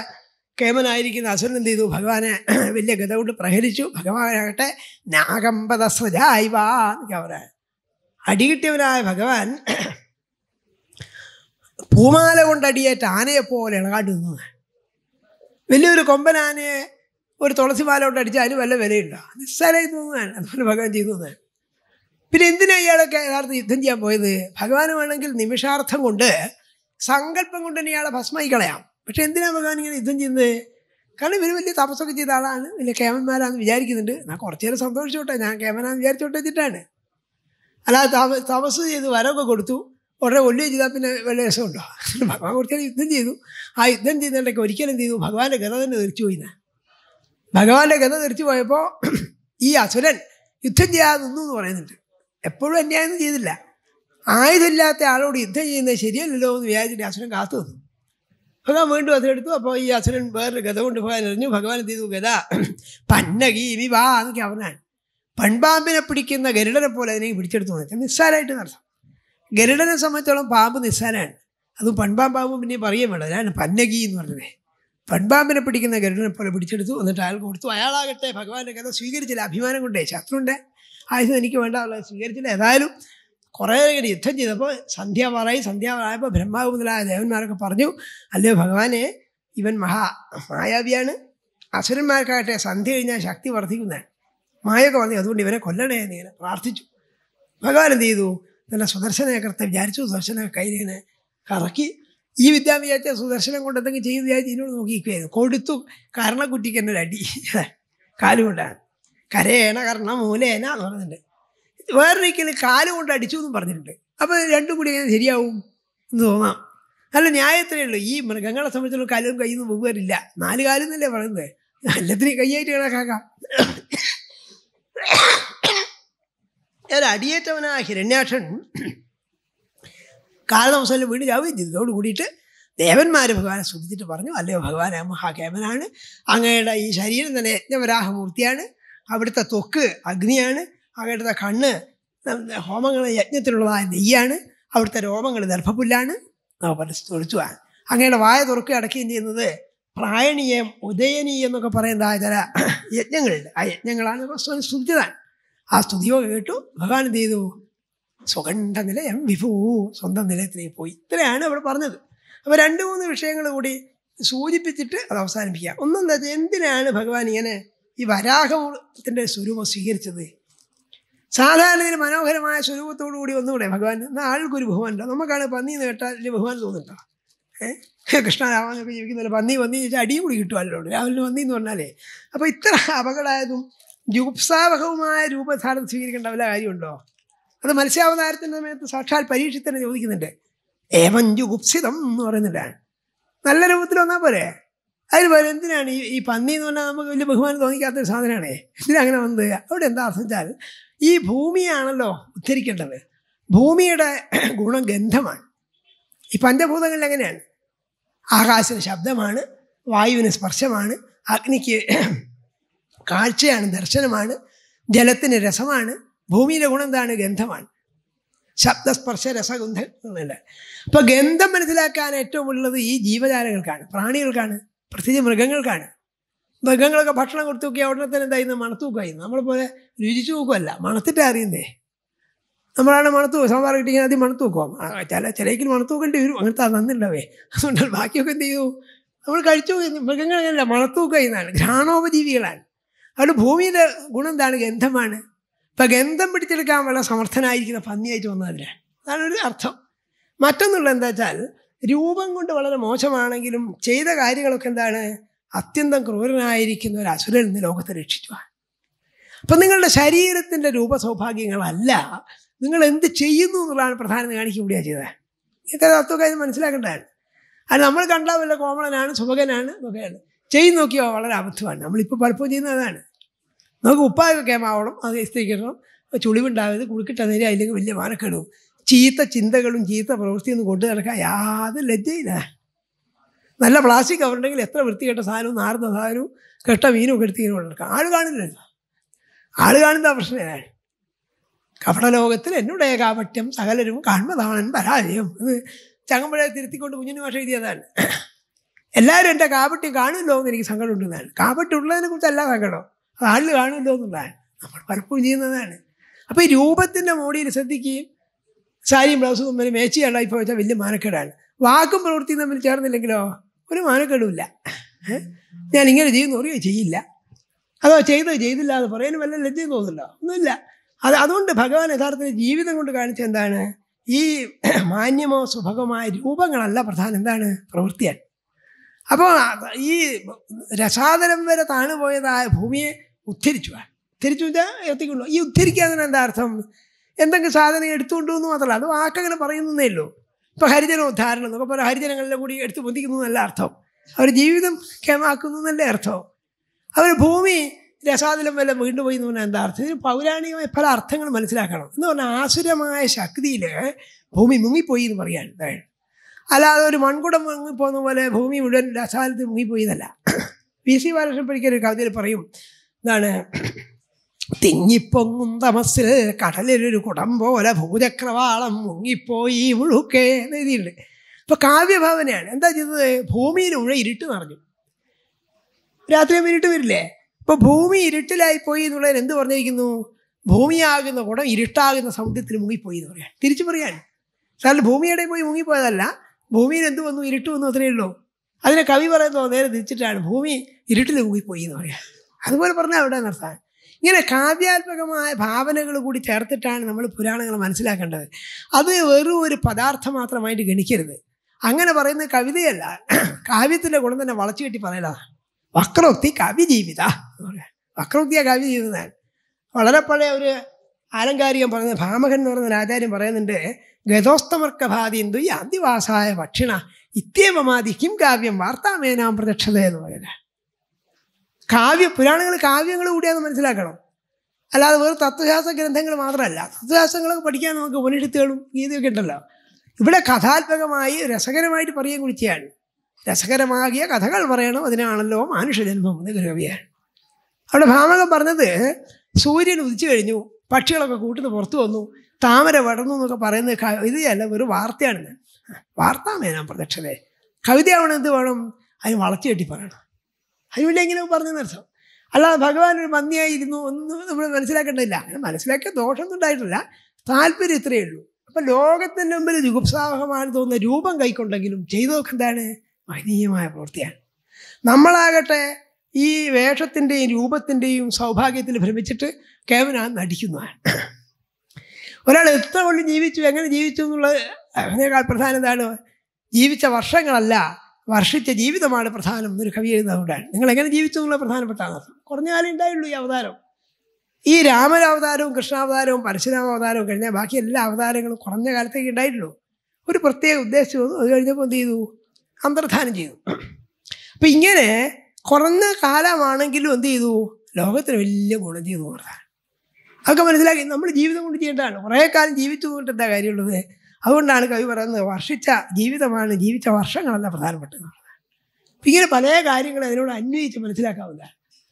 കേമനായിരിക്കുന്ന അസുരൻ എന്ത് ചെയ്തു ഭഗവാനെ വലിയ ഗത കൊണ്ട് പ്രഹരിച്ചു ഭഗവാനാകട്ടെ നാഗമ്പത സ്വജായിവാ അടികിട്ടിയവനായ ഭഗവാൻ പൂമാല കൊണ്ട് അടിയേറ്റ ആനയെപ്പോലെ ഇളകാണ്ട് നിന്നത് വലിയൊരു കൊമ്പനാനയെ ഒരു തുളസി തുളസിമാലോട്ട് അടിച്ചാൽ അതിന് വല്ല വിലയുണ്ടോ നിസ്സാരമായി തോന്നുകയാണ് അതുപോലെ ഭഗവാൻ ചെയ്തു ചെയ്യുന്നത് പിന്നെ എന്തിനാണ് ഇയാളൊക്കെ യഥാർത്ഥ യുദ്ധം ചെയ്യാൻ പോയത് ഭഗവാൻ വേണമെങ്കിൽ നിമിഷാർത്ഥം കൊണ്ട് സങ്കല്പം കൊണ്ട് തന്നെ ഇയാളെ ഭസ്മായി കളയാം പക്ഷെ എന്തിനാണ് ഭഗവാൻ ഇങ്ങനെ യുദ്ധം ചെയ്യുന്നത് കാരണം ഇവർ വലിയ തപസ്സൊക്കെ ചെയ്ത ആളാണ് വലിയ കേമന്മാരാണെന്ന് വിചാരിക്കുന്നുണ്ട് ഞാൻ കുറച്ച് നേരം സന്തോഷിച്ചോട്ടെ ഞാൻ കേമനാന്ന് വിചാരിച്ചോട്ടെ വെച്ചിട്ടാണ് അല്ലാതെ തപസ് ചെയ്ത് വരവൊക്കെ കൊടുത്തു ഉടനെ കൊല്ലുകയും ചെയ്താൽ പിന്നെ വല്ല രസമുണ്ടോ ഭഗവാൻ കുറച്ച് യുദ്ധം ചെയ്തു ആ യുദ്ധം ചെയ്യുന്നതിൻ്റെയൊക്കെ ഒരിക്കലും ചെയ്തു ഭഗവാന്റെ ഗത തന്നെ തെറിച്ചു പോയിന്ന് ഭഗവാന്റെ ഗത തിരിച്ചു പോയപ്പോൾ ഈ അസുരൻ യുദ്ധം ചെയ്യാതെ നിന്നു എന്ന് പറയുന്നുണ്ട് എപ്പോഴും അന്യായം ചെയ്തില്ല ആയുധമില്ലാത്ത ആളോട് യുദ്ധം ചെയ്യുന്നത് ശരിയല്ലല്ലോ എന്ന് വിചാരിച്ചിട്ട് അസുരൻ കാത്തു വന്നു ഭഗവാൻ വീണ്ടും അസുരം എടുത്തു അപ്പോൾ ഈ അസുരൻ വേറൊരു ഗത കൊണ്ട് ഭഗവാൻ എറിഞ്ഞു ഭഗവാൻ എന്ത് ചെയ്തു ഗത പന്നകി ഇനി വാ എന്നൊക്കെ അവനാണ് പൺപാമ്പിനെ പിടിക്കുന്ന ഗരുഡനെ പോലെ അതിനെ പിടിച്ചെടുത്തു നിസ്സാരമായിട്ട് നടത്തും ഗരുഡനെ സംബന്ധിച്ചോളം പാമ്പ് നിസ്സാരമാണ് അതും പൺപാമ്പാമ്പ് പിന്നെ പറയുകയും വേണ്ട ഞാൻ പന്നകി എന്ന് പറഞ്ഞത് പൺപാമ്പിനെ പിടിക്കുന്ന ഗരുഡനെ പോലെ പിടിച്ചെടുത്തു എന്നിട്ട് അയാൾ കൊടുത്തു അയാളാകട്ടെ ഭഗവാന്റെ കഥ സ്വീകരിച്ചില്ല അഭിമാനം കൊണ്ടേ ശത്രുവിൻ്റെ ആയുധം എനിക്ക് വേണ്ട അവളെ സ്വീകരിച്ചില്ല ഏതായാലും കുറേ കൂടി യുദ്ധം ചെയ്തപ്പോൾ സന്ധ്യ സന്ധ്യാവാറായപ്പോൾ ബ്രഹ്മാവ് മുതലായ ദേവന്മാരൊക്കെ പറഞ്ഞു അല്ലയോ ഭഗവാനെ ഇവൻ മഹാ മായാവിയാണ് അസുരന്മാർക്കാകട്ടെ സന്ധ്യ കഴിഞ്ഞാൽ ശക്തി വർദ്ധിക്കുന്നതാണ് മായൊക്കെ വർദ്ധിക്കും അതുകൊണ്ട് ഇവനെ കൊല്ലണേ എന്ന് ഇങ്ങനെ പ്രാർത്ഥിച്ചു ഭഗവാൻ എന്ത് ചെയ്തു നല്ല സുദർശനയൊക്കെ എടുത്ത് വിചാരിച്ചു സുദർശന കയ്യിലിങ്ങനെ കറക്കി ഈ വിദ്യ വിചാരിച്ച സുദർശനം കൊണ്ട് എന്തെങ്കിലും ചെയ്ത് വിചാരിച്ച് ഇതിനോട് നോക്കിയിരിക്കുകയായിരുന്നു കൊടുത്തു കർണക്കുട്ടിക്ക് തന്നെ അടി കാലുകൊണ്ടാണ് കരേന കർണ മൂലേന എന്ന് പറഞ്ഞിട്ടുണ്ട് വേറൊരിക്കലും കാലുകൊണ്ട് അടിച്ചു എന്നും പറഞ്ഞിട്ടുണ്ട് അപ്പോൾ രണ്ടും കൂടി ഇങ്ങനെ ശരിയാവും എന്ന് തോന്നാം നല്ല ന്യായത്തിനേ ഉള്ളൂ ഈ മൃഗങ്ങളെ സംബന്ധിച്ചുള്ള കാലും കയ്യിൽ നിന്ന് പോകാറില്ല നാല് കാലം എന്നല്ലേ പറയുന്നത് എല്ലാത്തിനും കൈയായിട്ട് കണക്കാക്കാം ഒരടിയേറ്റവനായ ഹിരണ്യാക്ഷൻ കാരണവശാലും വീട് ജാവുകയും ചെയ്തു കൂടിയിട്ട് ദേവന്മാർ ഭഗവാനെ ശ്രദ്ധിച്ചിട്ട് പറഞ്ഞു അല്ലയോ ഭഗവാൻ മഹാകേമനാണ് അങ്ങയുടെ ഈ ശരീരം തന്നെ യജ്ഞവരാഹമൂർത്തിയാണ് അവിടുത്തെ തൊക്ക് അഗ്നിയാണ് അവിടുത്തെ കണ്ണ് ഹോമങ്ങൾ യജ്ഞത്തിലുള്ളതായ നെയ്യാണ് അവിടുത്തെ രോമങ്ങൾ ദർഭപുല്ലാണ് തുറച്ചുവാണ് അങ്ങയുടെ വായ തുറക്കുക അടക്കുകയും ചെയ്യുന്നത് പ്രായണീയം ഉദയനീയം എന്നൊക്കെ പറയുന്നതായ ചില യജ്ഞങ്ങളുണ്ട് ആ യജ്ഞങ്ങളാണ് സ്തുതിച്ചതാണ് ആ സ്തുതിയോ കേട്ടു ഭഗവാൻ എന്ത് ചെയ്തു സ്വകണ്ഠ നിലയം വിഭൂ സ്വന്തം നിലയത്തിലേക്ക് പോയി ഇത്രയാണ് അവിടെ പറഞ്ഞത് അപ്പോൾ രണ്ട് മൂന്ന് വിഷയങ്ങൾ കൂടി സൂചിപ്പിച്ചിട്ട് അത് അവസാനിപ്പിക്കുക ഒന്നെന്താ വെച്ചാൽ എന്തിനാണ് ഭഗവാൻ ഇങ്ങനെ ഈ വരാഹത്തിൻ്റെ സ്വരൂപം സ്വീകരിച്ചത് സാധാരണ ഇതിന് മനോഹരമായ സ്വരൂപത്തോടു കൂടി ഒന്നുകൂടെ ഭഗവാൻ എന്നാൽ ആൾക്കൊരു ബഹുമാനില്ല നമുക്കാണ് പന്നി എന്ന് കേട്ടാൽ വലിയ ബഹുമാനം തോന്നുന്നുണ്ടോ ഏഹ് കൃഷ്ണരാമനൊക്കെ ജീവിക്കുന്നില്ല പന്നി പന്നി ചോദിച്ചാൽ അടിയും കൂടി കിട്ടുമല്ലോ രാവിലെ പന്നി എന്ന് പറഞ്ഞാലേ അപ്പോൾ ഇത്ര അപകടമായതും ജൂപ്സാവഹവുമായ രൂപധാരണ സ്വീകരിക്കേണ്ട വല്ല കാര്യമുണ്ടോ അത് മത്സ്യാവതാരത്തിൻ്റെ സമയത്ത് സാക്ഷാൽ പരീക്ഷിത്തന്നെ ചോദിക്കുന്നുണ്ട് ഏവം എന്ന് പറയുന്നില്ല നല്ല രൂപത്തിൽ വന്നാൽ പോരെ അതിൽ പോലെ എന്തിനാണ് ഈ ഈ പന്നി എന്ന് പറഞ്ഞാൽ നമുക്ക് വലിയ ബഹുമാനം തോന്നിക്കാത്തൊരു സാധനമാണേ ഇതിനങ്ങനെ വന്നത് അവിടെ എന്താ അർത്ഥം വെച്ചാൽ ഈ ഭൂമിയാണല്ലോ ഉദ്ധരിക്കേണ്ടത് ഭൂമിയുടെ ഗുണം ഗന്ധമാണ് ഈ പഞ്ചഭൂതങ്ങളിൽ എങ്ങനെയാണ് ആകാശത്തിന് ശബ്ദമാണ് വായുവിന് സ്പർശമാണ് അഗ്നിക്ക് കാഴ്ചയാണ് ദർശനമാണ് ജലത്തിന് രസമാണ് ഭൂമിയിലെ ഗുണം എന്താണ് ഗന്ധമാണ് ശബ്ദസ്പർശ രസഗന്ധം എന്നല്ല അപ്പോൾ ഗന്ധം മനസ്സിലാക്കാൻ ഏറ്റവും ഉള്ളത് ഈ ജീവജാലങ്ങൾക്കാണ് പ്രാണികൾക്കാണ് പ്രത്യേകിച്ച് മൃഗങ്ങൾക്കാണ് മൃഗങ്ങളൊക്കെ ഭക്ഷണം കൊടുത്തു നോക്കിയാൽ ഉടനെ തന്നെ എന്തായിരുന്നു മണത്തൂക്കായി നോക്കുമായിരുന്നു നമ്മളെപ്പോലെ രുചിച്ചു നോക്കുമല്ല മണത്തിട്ട് അറിയുന്നേ നമ്മളാണ് മണത്തു സാമ്പാർ കിട്ടിയാൽ ആദ്യം മണത്തു ചില ചിലക്കിൽ മണത്തു വരും അങ്ങനത്തെ നന്നുണ്ടാവേ അതുകൊണ്ടാണ് ബാക്കിയൊക്കെ എന്ത് ചെയ്യൂ നമ്മൾ കഴിച്ചു മൃഗങ്ങൾ അങ്ങനെയല്ല മണത്തു നോക്കുന്നതാണ് ഘ്രാണോപജീവികളാണ് അതുകൊണ്ട് ഭൂമിയുടെ ഗുണം എന്താണ് ഗന്ധമാണ് ഇപ്പം ഗന്ധം പിടിച്ചെടുക്കാൻ വളരെ സമർത്ഥനായിരിക്കുന്ന പന്നിയായിട്ട് വന്നതിന് അതാണ് ഒരു അർത്ഥം മറ്റൊന്നുള്ള എന്താ വെച്ചാൽ രൂപം കൊണ്ട് വളരെ മോശമാണെങ്കിലും ചെയ്ത കാര്യങ്ങളൊക്കെ എന്താണ് അത്യന്തം ക്രൂരനായിരിക്കുന്ന ഒരു അസുരൻ ഇന്ന് ലോകത്തെ രക്ഷിക്കുക അപ്പം നിങ്ങളുടെ ശരീരത്തിൻ്റെ രൂപ സൗഭാഗ്യങ്ങളല്ല നിങ്ങൾ എന്ത് ചെയ്യുന്നു എന്നുള്ളതാണ് പ്രധാനം കാണിക്കുകയാണ് ചെയ്തത് ഇത്ര തത്വമൊക്കെ അതിന് മനസ്സിലാക്കേണ്ടതാണ് അത് നമ്മൾ കണ്ടാൽ വല്ല കോമളനാണ് സുഖകനാണ് എന്നൊക്കെയാണ് ചെയ്ത് നോക്കിയാൽ വളരെ അബദ്ധമാണ് നമ്മളിപ്പോൾ പലപ്പോഴും ചെയ്യുന്നത് അതാണ് നമുക്ക് ഉപ്പായൊക്കെ കേമാവണം അത് സ്ഥിരിക്കണം ചുളിവുണ്ടാവരുത് കുളിക്കിട്ട നേരെ അതിലേക്ക് വലിയ മാനക്കെടും ചീത്ത ചിന്തകളും ചീത്ത പ്രവൃത്തിയൊന്നും കൊണ്ടു നടക്കാൻ യാതൊരു ലജ്ജയില്ല നല്ല പ്ലാസ്റ്റിക് കവറുണ്ടെങ്കിൽ എത്ര വൃത്തികെട്ട സാധനവും നാർന്ന സാധനവും കെട്ട മീനും ഒക്കെ എടുത്തിങ്ങനെ ഇങ്ങനെ നടക്കാം ആൾ കാണില്ലല്ലോ ആൾ കാണുന്ന പ്രശ്നമാണ് കപടലോകത്തിൽ എന്നോട് ഏകാപറ്റം സകലരും കാൺമതാണെന്ന് പരാജയം അത് ചങ്ങമ്പഴ തിരുത്തിക്കൊണ്ട് കുഞ്ഞിന് ഭാഷ എഴുതിയതാണ് എല്ലാവരും എൻ്റെ കാപട്യം കാണുമല്ലോ എന്ന് എനിക്ക് സങ്കടം ഉണ്ടെന്നാണ് കാപട്യം ഉള്ളതിനെ അല്ല സങ്കടം അത് ആള് കാണുമല്ലോ എന്നുള്ളതാണ് നമ്മൾ പലപ്പോഴും ചെയ്യുന്നതാണ് അപ്പോൾ ഈ രൂപത്തിൻ്റെ മോടിയിൽ ശ്രദ്ധിക്കുകയും സാരിയും ബ്ലൗസും തമ്മിൽ മേച്ചിയാണ് ഇപ്പോൾ വെച്ചാൽ വലിയ മാനക്കേടാണ് വാക്കും പ്രവൃത്തിയും തമ്മിൽ ചേർന്നില്ലെങ്കിലോ ഒരു മാനക്കേടുമില്ല ഞാൻ ഇങ്ങനെ ചെയ്യുന്നു പറയുകയോ ചെയ്യില്ല അതോ ചെയ്തോ ചെയ്തില്ല എന്ന് പറയാനും വല്ല ലജ്ജയും തോന്നുന്നുണ്ടോ ഒന്നുമില്ല അത് അതുകൊണ്ട് ഭഗവാൻ യഥാർത്ഥത്തിൽ ജീവിതം കൊണ്ട് കാണിച്ച എന്താണ് ഈ മാന്യമോ സുഭഗമായ രൂപങ്ങളല്ല പ്രധാനം എന്താണ് പ്രവൃത്തിയാണ് അപ്പോൾ ഈ രസാതരം വരെ താണു പോയതായ ഭൂമിയെ ഉദ്ധരിച്ചു ഉദ്ധരിച്ചു എത്തിക്കുള്ളൂ ഈ ഉദ്ധരിക്കാതിന് എന്താ അർത്ഥം എന്തെങ്കിലും സാധനം എടുത്തുകൊണ്ടു എന്ന് മാത്രമല്ല അത് വാക്കങ്ങനെ പറയുന്നേ ഉള്ളൂ ഇപ്പോൾ ഉദ്ധാരണം എന്നൊക്കെ പോലെ ഹരിജനങ്ങളിലെ കൂടി എടുത്തു പൊന്തിക്കുന്നു എന്നല്ല അർത്ഥം അവർ ജീവിതം ക്ഷേമാക്കുന്നു എന്നല്ലേ അർത്ഥം അവർ ഭൂമി രസാതിലം വല്ല വീണ്ടും പോയി എന്ന് പറഞ്ഞാൽ എന്താ അർത്ഥം ഇതിന് പൗരാണികമായ പല അർത്ഥങ്ങൾ മനസ്സിലാക്കണം എന്ന് പറഞ്ഞാൽ ആസുരമായ ശക്തിയിൽ ഭൂമി മുങ്ങിപ്പോയി എന്ന് പറയാൻ അല്ലാതെ ഒരു മൺകുടം മുങ്ങിപ്പോകുന്ന പോലെ ഭൂമി മുഴുവൻ രസാലത്ത് മുങ്ങിപ്പോയതല്ല പി സി ബാലകൃഷ്ണൻ പഠിക്കൽ ഒരു കവിതയിൽ പറയും എന്താണ് തിങ്ങിപ്പൊങ്ങും തമസിൽ കടലിലൊരു കുടം പോലെ ഭൂചക്രവാളം മുങ്ങിപ്പോയി മുഴുക്കെ എന്ന് എഴുതിയിട്ടുണ്ട് ഇപ്പോൾ കാവ്യഭാവനയാണ് എന്താ ചെയ്തത് ഭൂമിയിൽ ഉഴ ഇരുട്ട് നിറഞ്ഞു രാത്രി ഇരുട്ട് വരില്ലേ ഇപ്പോൾ ഭൂമി ഇരുട്ടിലായി പോയി എന്നുള്ളതിന് എന്ത് പറഞ്ഞിരിക്കുന്നു ഭൂമിയാകുന്ന കുടം ഇരുട്ടാകുന്ന സമുദ്രത്തിൽ മുങ്ങിപ്പോയി എന്ന് പറയാം തിരിച്ചു പറയാൻ സാറിന് ഭൂമിയുടെ പോയി മുങ്ങിപ്പോയതല്ല ഭൂമിയിൽ എന്ത് വന്നു ഇരുട്ട് വന്നു അത്രയേ ഉള്ളൂ അതിനെ കവി പറയുന്നു നേരെ തിരിച്ചിട്ടാണ് ഭൂമി ഇരുട്ടിൽ പോയി എന്ന് പറയാം അതുപോലെ പറഞ്ഞാൽ അവിടെ നിർത്താൻ ഇങ്ങനെ കാവ്യാത്മകമായ ഭാവനകൾ കൂടി ചേർത്തിട്ടാണ് നമ്മൾ പുരാണങ്ങൾ മനസ്സിലാക്കേണ്ടത് അത് വെറും ഒരു പദാർത്ഥം മാത്രമായിട്ട് ഗണിക്കരുത് അങ്ങനെ പറയുന്ന കവിതയല്ല കാവ്യത്തിൻ്റെ ഗുണം തന്നെ വളച്ചു കെട്ടി പറയലാണ് വക്രോക്തി കവി ജീവിത വക്രോക്തിയ കവി ജീവിതമാണ് വളരെ പഴയ ഒരു ആലങ്കാരികം പറയുന്ന ഭാമകൻ എന്ന് പറയുന്ന ആചാര്യം പറയുന്നുണ്ട് ഗതോസ്തമർക്കഭാതിന്തു ആദിവാസായ ഭക്ഷണ ഇത്യവമാതി കിം കാവ്യം വാർത്താമേനാം പ്രദക്ഷത എന്ന് പറയുന്നത് കാവ്യ പുരാണങ്ങൾ കാവ്യങ്ങൾ കൂടിയാന്ന് മനസ്സിലാക്കണം അല്ലാതെ വെറും തത്വശാസ ഗ്രന്ഥങ്ങൾ മാത്രമല്ല തത്വശാസങ്ങളൊക്കെ പഠിക്കാൻ നമുക്ക് ഉപനിഷത്തുകളും ഗീതയൊക്കെ ഉണ്ടല്ലോ ഇവിടെ കഥാത്മകമായി രസകരമായിട്ട് പറയുകയും കുറിച്ചാണ് രസകരമാകിയ കഥകൾ പറയണം അതിനാണല്ലോ മനുഷ്യജന്മം എന്ന് ഗ്രഹവിയാണ് അവിടെ ഭാമകം പറഞ്ഞത് സൂര്യൻ ഉദിച്ചു കഴിഞ്ഞു പക്ഷികളൊക്കെ കൂട്ടുന്ന പുറത്തു വന്നു താമര വടർന്നു എന്നൊക്കെ പറയുന്നത് കവിതയല്ല ഒരു വാർത്തയാണ് വാർത്ത മേനാൻ പ്രദക്ഷതേ കവിതയാവണം എന്ത് വേണം അതിന് വളച്ചു കെട്ടി പറയണം അതിനുവേണ്ടി എങ്ങനെ പറഞ്ഞു അർത്ഥം അല്ലാതെ ഭഗവാൻ ഒരു മന്ദിയായിരുന്നു ഒന്നും നമ്മൾ മനസ്സിലാക്കേണ്ടതില്ല അങ്ങനെ മനസ്സിലാക്കിയ ദോഷമൊന്നും ഉണ്ടായിട്ടില്ല താല്പര്യം ഇത്രയേ ഉള്ളൂ അപ്പം ലോകത്തിൻ്റെ മുമ്പിൽ ജുഗുപ്സാവഹമാണ് തോന്നുന്ന രൂപം കൈക്കൊണ്ടെങ്കിലും ചെയ്തതൊക്കെ എന്താണ് മഹനീയമായ പ്രവൃത്തിയാണ് നമ്മളാകട്ടെ ഈ വേഷത്തിൻ്റെയും രൂപത്തിൻ്റെയും സൗഭാഗ്യത്തിൽ ഭ്രമിച്ചിട്ട് കേവന നടിക്കുന്നതാണ് ഒരാൾ എത്ര കൊണ്ട് ജീവിച്ചു എങ്ങനെ ജീവിച്ചു എന്നുള്ളത് അതിനേക്കാൾ പ്രധാനം എന്താണ് ജീവിച്ച വർഷങ്ങളല്ല വർഷിച്ച ജീവിതമാണ് പ്രധാനം എന്നൊരു കവി എഴുതുന്നതുകൊണ്ടാണ് നിങ്ങൾ എങ്ങനെ ജീവിച്ചു എന്നുള്ള പ്രധാനപ്പെട്ട അർത്ഥം കുറഞ്ഞ കാലം ഉണ്ടായുള്ളൂ ഈ അവതാരം ഈ രാമനാവതാരവും കൃഷ്ണാവതാരവും അവതാരവും കഴിഞ്ഞാൽ ബാക്കി എല്ലാ അവതാരങ്ങളും കുറഞ്ഞ കാലത്തേക്ക് ഉണ്ടായിട്ടുള്ളൂ ഒരു പ്രത്യേക ഉദ്ദേശം അത് കഴിഞ്ഞപ്പോൾ എന്ത് ചെയ്തു അന്തർധാനം ചെയ്തു അപ്പം ഇങ്ങനെ കുറഞ്ഞ കാലമാണെങ്കിലും എന്ത് ചെയ്തു ലോകത്തിന് വലിയ ഗുണം ചെയ്തു കൊടുത്താണ് അതൊക്കെ മനസ്സിലാക്കി നമ്മൾ ജീവിതം കൊണ്ട് ചെയ്യേണ്ടതാണ് കുറേ കാലം ജീവിച്ചു പോയിട്ട് എന്താ കാര്യമുള്ളത് അതുകൊണ്ടാണ് കവി പറയുന്നത് വർഷിച്ച ജീവിതമാണ് ജീവിച്ച വർഷങ്ങളല്ല പ്രധാനപ്പെട്ടത് ഇങ്ങനെ പല കാര്യങ്ങൾ അതിനോട് അന്വയിച്ച് മനസ്സിലാക്കാവില്ല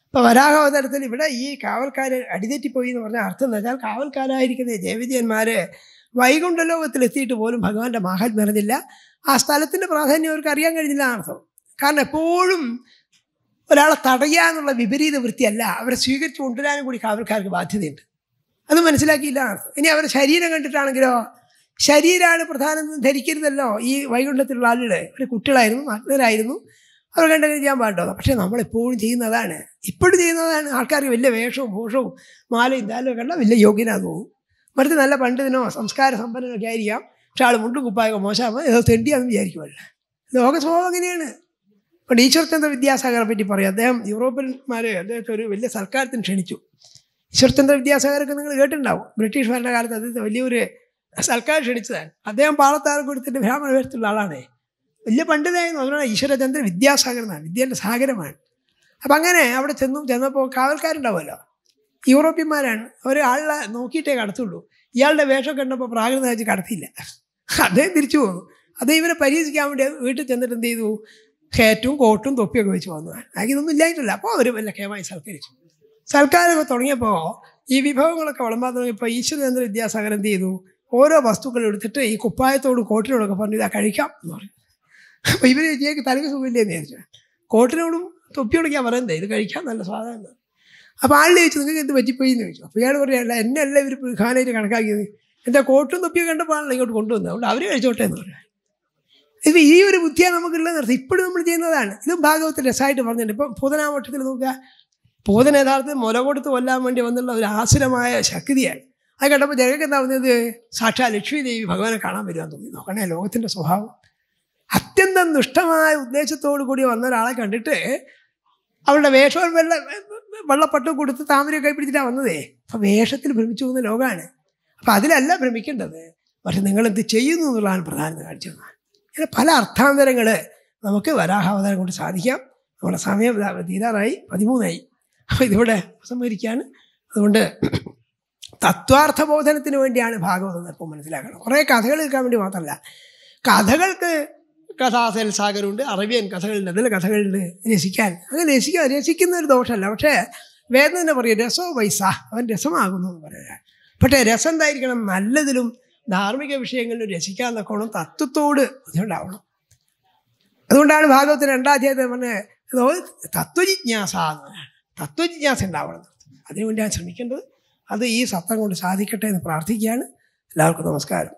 ഇപ്പോൾ വരാഹാവതരത്തിൽ ഇവിടെ ഈ കാവൽക്കാർ അടിതെറ്റിപ്പോയി എന്ന് പറഞ്ഞ അർത്ഥം എന്ന് വെച്ചാൽ കാവൽക്കാരായിരിക്കുന്ന ജയവിജയന്മാർ വൈകുണ്ഠലോകത്തിൽ എത്തിയിട്ട് പോലും ഭഗവാന്റെ മാഹാത്മ്യം അറിഞ്ഞില്ല ആ സ്ഥലത്തിൻ്റെ പ്രാധാന്യം അവർക്ക് അറിയാൻ കഴിഞ്ഞില്ല അർത്ഥം കാരണം എപ്പോഴും ഒരാളെ തടയുക എന്നുള്ള വിപരീത വൃത്തിയല്ല അവരെ സ്വീകരിച്ചു കൊണ്ടുവരാനും കൂടി കാവൽക്കാർക്ക് ബാധ്യതയുണ്ട് അത് മനസ്സിലാക്കിയില്ല ഇനി അവരുടെ ശരീരം കണ്ടിട്ടാണെങ്കിലോ ശരീരമാണ് പ്രധാനം ധരിക്കരുതല്ലോ ഈ വൈകുണ്ഠത്തിലുള്ള ആളുകളെ ഒരു കുട്ടികളായിരുന്നു നഗ്നരായിരുന്നു അവർ കണ്ടെങ്കിലും ഞാൻ പാടില്ല പക്ഷേ നമ്മളെപ്പോഴും ചെയ്യുന്നതാണ് ഇപ്പോഴും ചെയ്യുന്നതാണ് ആൾക്കാർക്ക് വലിയ വേഷവും ഭൂഷവും മാലയും താലും കണ്ടാൽ വലിയ യോഗ്യനാന്ന് തോന്നും മറിച്ച് നല്ല പണ്ഡിതനോ സംസ്കാര സമ്പന്നനൊക്കെ ആയിരിക്കാം പക്ഷെ ആൾ മുണ്ടും കുപ്പായോ മോശമാകുമ്പോൾ ഏതോ തെണ്ടിയാണെന്ന് വിചാരിക്കുമല്ല ലോക സ്വഭാവം അങ്ങനെയാണ് അപ്പോൾ ഈശ്വർചന്ദ്ര വിദ്യാസാഗറെ പറ്റി പറയും അദ്ദേഹം യൂറോപ്യന്മാരെ അദ്ദേഹത്തെ ഒരു വലിയ സൽക്കാരത്തിന് ക്ഷണിച്ചു ഈശ്വരചന്ദ്ര വിദ്യാസാഗരൊക്കെ നിങ്ങൾ കേട്ടിട്ടുണ്ടാവും ബ്രിട്ടീഷ് ഭരണകാലത്ത് അത് വലിയൊരു സൽക്കാർ ക്ഷണിച്ചതാണ് അദ്ദേഹം പാളത്താറ് കൊടുത്തിട്ട് ബ്രാഹ്മണ വേഷത്തിലുള്ള ആളാണ് വലിയ പണ്ഡിതായിരുന്നു അതുകൊണ്ടാണ് ഈശ്വരചന്ദ്ര എന്നാണ് വിദ്യയുടെ സാഗരമാണ് അപ്പം അങ്ങനെ അവിടെ ചെന്നു ചെന്നപ്പോൾ കാവൽക്കാരുണ്ടാവുമല്ലോ യൂറോപ്യന്മാരാണ് അവർ ആളെ നോക്കിയിട്ടേ കടത്തുള്ളൂ ഇയാളുടെ വേഷം കണ്ടപ്പോൾ പ്രാകൃത വെച്ച് കടത്തിയില്ല അദ്ദേഹം തിരിച്ചു പോകുന്നു അത് ഇവരെ പരിഹസിക്കാൻ വേണ്ടി വീട്ടിൽ ചെന്നിട്ട് എന്ത് ചെയ്തു ഹേറ്റും കോട്ടും തൊപ്പിയൊക്കെ വെച്ച് വന്നു അതിനൊന്നും ഇല്ലായിട്ടില്ല അപ്പോൾ അവർ വല്ല ക്ഷേമമായി സൽക്കരിച്ചു സൽക്കാരമൊക്കെ തുടങ്ങിയപ്പോൾ ഈ വിഭവങ്ങളൊക്കെ വളമ്പാൻ തുടങ്ങിയപ്പോൾ ഈശ്വരേന്ദ്ര വിദ്യാസാഗരൻ എന്ത് ചെയ്തു ഓരോ വസ്തുക്കൾ എടുത്തിട്ട് ഈ കുപ്പായത്തോട് കോട്ടിനോടൊക്കെ പറഞ്ഞു ഇതാ കഴിക്കാം എന്ന് പറഞ്ഞു അപ്പോൾ ഇവർ വിജയക്ക് തലക്ക് എന്ന് ചോദിച്ചു കോട്ടിനോടും തൊപ്പിയോട് ഞാൻ പറയുന്നത് ഇത് കഴിക്കാൻ നല്ല സ്വാദമാണ് അപ്പോൾ ആളിൽ ചോദിച്ചു നിങ്ങൾക്ക് എന്ത് പറ്റിപ്പോയി എന്ന് ചോദിച്ചു അപ്പോൾ ഇയാൾ പറയല്ല എന്നെ അല്ല ഇവർ പ്രധാനമായിട്ട് കണക്കാക്കിയത് എൻ്റെ കോട്ടും തൊപ്പിയും കണ്ടപ്പോൾ ഇങ്ങോട്ട് കൊണ്ടുവന്നത് അതുകൊണ്ട് അവർ കഴിച്ചോട്ടെ എന്ന് പറഞ്ഞു ഇത് ഈ ഒരു ബുദ്ധിയാണ് നമുക്കുള്ളത് ഇപ്പോഴും നമ്മൾ ചെയ്യുന്നതാണ് ഇതും ഭാഗവത്തിൽ രസമായിട്ട് പറഞ്ഞിട്ടുണ്ട് ഇപ്പം ഭൂതനാമോട്ടത്തിൽ നോക്കുക പോതന യഥാർത്ഥത്തിൽ മുല കൊടുത്ത് കൊല്ലാൻ വേണ്ടി വന്നുള്ള ഒരു ആസുരമായ ശക്തിയായി അത് കണ്ടപ്പോൾ ജനങ്ങൾക്ക് എന്താ പറഞ്ഞത് സാക്ഷാ ലക്ഷ്മി ദേവി ഭഗവാനെ കാണാൻ വരുവാൻ തോന്നി നോക്കണേ ലോകത്തിൻ്റെ സ്വഭാവം അത്യന്തം ദുഷ്ടമായ ഉദ്ദേശത്തോടു കൂടി വന്ന ഒരാളെ കണ്ടിട്ട് അവളുടെ വേഷം വെള്ള വെള്ളപ്പട്ട് കൊടുത്ത് താമരയൊക്കെ പിടിച്ചിട്ടാണ് വന്നതേ അപ്പം വേഷത്തിൽ ഭ്രമിച്ചു പോകുന്ന ലോകമാണ് അപ്പം അതിലല്ല ഭ്രമിക്കേണ്ടത് പക്ഷെ നിങ്ങളെന്ത് ചെയ്യുന്നു എന്നുള്ളതാണ് പ്രധാനം കാണിച്ചു ഇങ്ങനെ പല അർത്ഥാന്തരങ്ങൾ നമുക്ക് വരാഹാവതാരം കൊണ്ട് സാധിക്കാം നമ്മുടെ സമയം തീരാറായി പതിമൂന്നായി അപ്പോൾ ഇതിവിടെ സംഭരിക്കുകയാണ് അതുകൊണ്ട് തത്വാർത്ഥ ബോധനത്തിന് വേണ്ടിയാണ് ഭാഗവതം ഇപ്പോൾ മനസ്സിലാക്കണം കുറേ കഥകൾ കേൾക്കാൻ വേണ്ടി മാത്രമല്ല കഥകൾക്ക് കഥാസൽ സാഗരമുണ്ട് അറബിയൻ കഥകളുണ്ട് അതിലെ കഥകളുണ്ട് രസിക്കാൻ അങ്ങനെ രസിക്കുക രസിക്കുന്ന ഒരു ദോഷമല്ല പക്ഷേ വേദന തന്നെ പറയും രസോ പൈസ അവൻ രസമാകുന്നു എന്ന് പറയുക പക്ഷേ രസം എന്തായിരിക്കണം നല്ലതിലും ധാർമ്മിക വിഷയങ്ങളിലും രസിക്കാൻ നോക്കണം തത്വത്തോട് അതുകൊണ്ടാവണം അതുകൊണ്ടാണ് ഭാഗവത്തിന് രണ്ടാധ്യായത്തെ പറഞ്ഞത് തത്വജിജ്ഞാസ എന്ന് പറയുന്നത് തത്വജിജ്ഞാസ ഉണ്ടാവണം അതിനുവേണ്ടി ഞാൻ ശ്രമിക്കേണ്ടത് അത് ഈ സത്വം കൊണ്ട് സാധിക്കട്ടെ എന്ന് പ്രാർത്ഥിക്കുകയാണ് എല്ലാവർക്കും നമസ്കാരം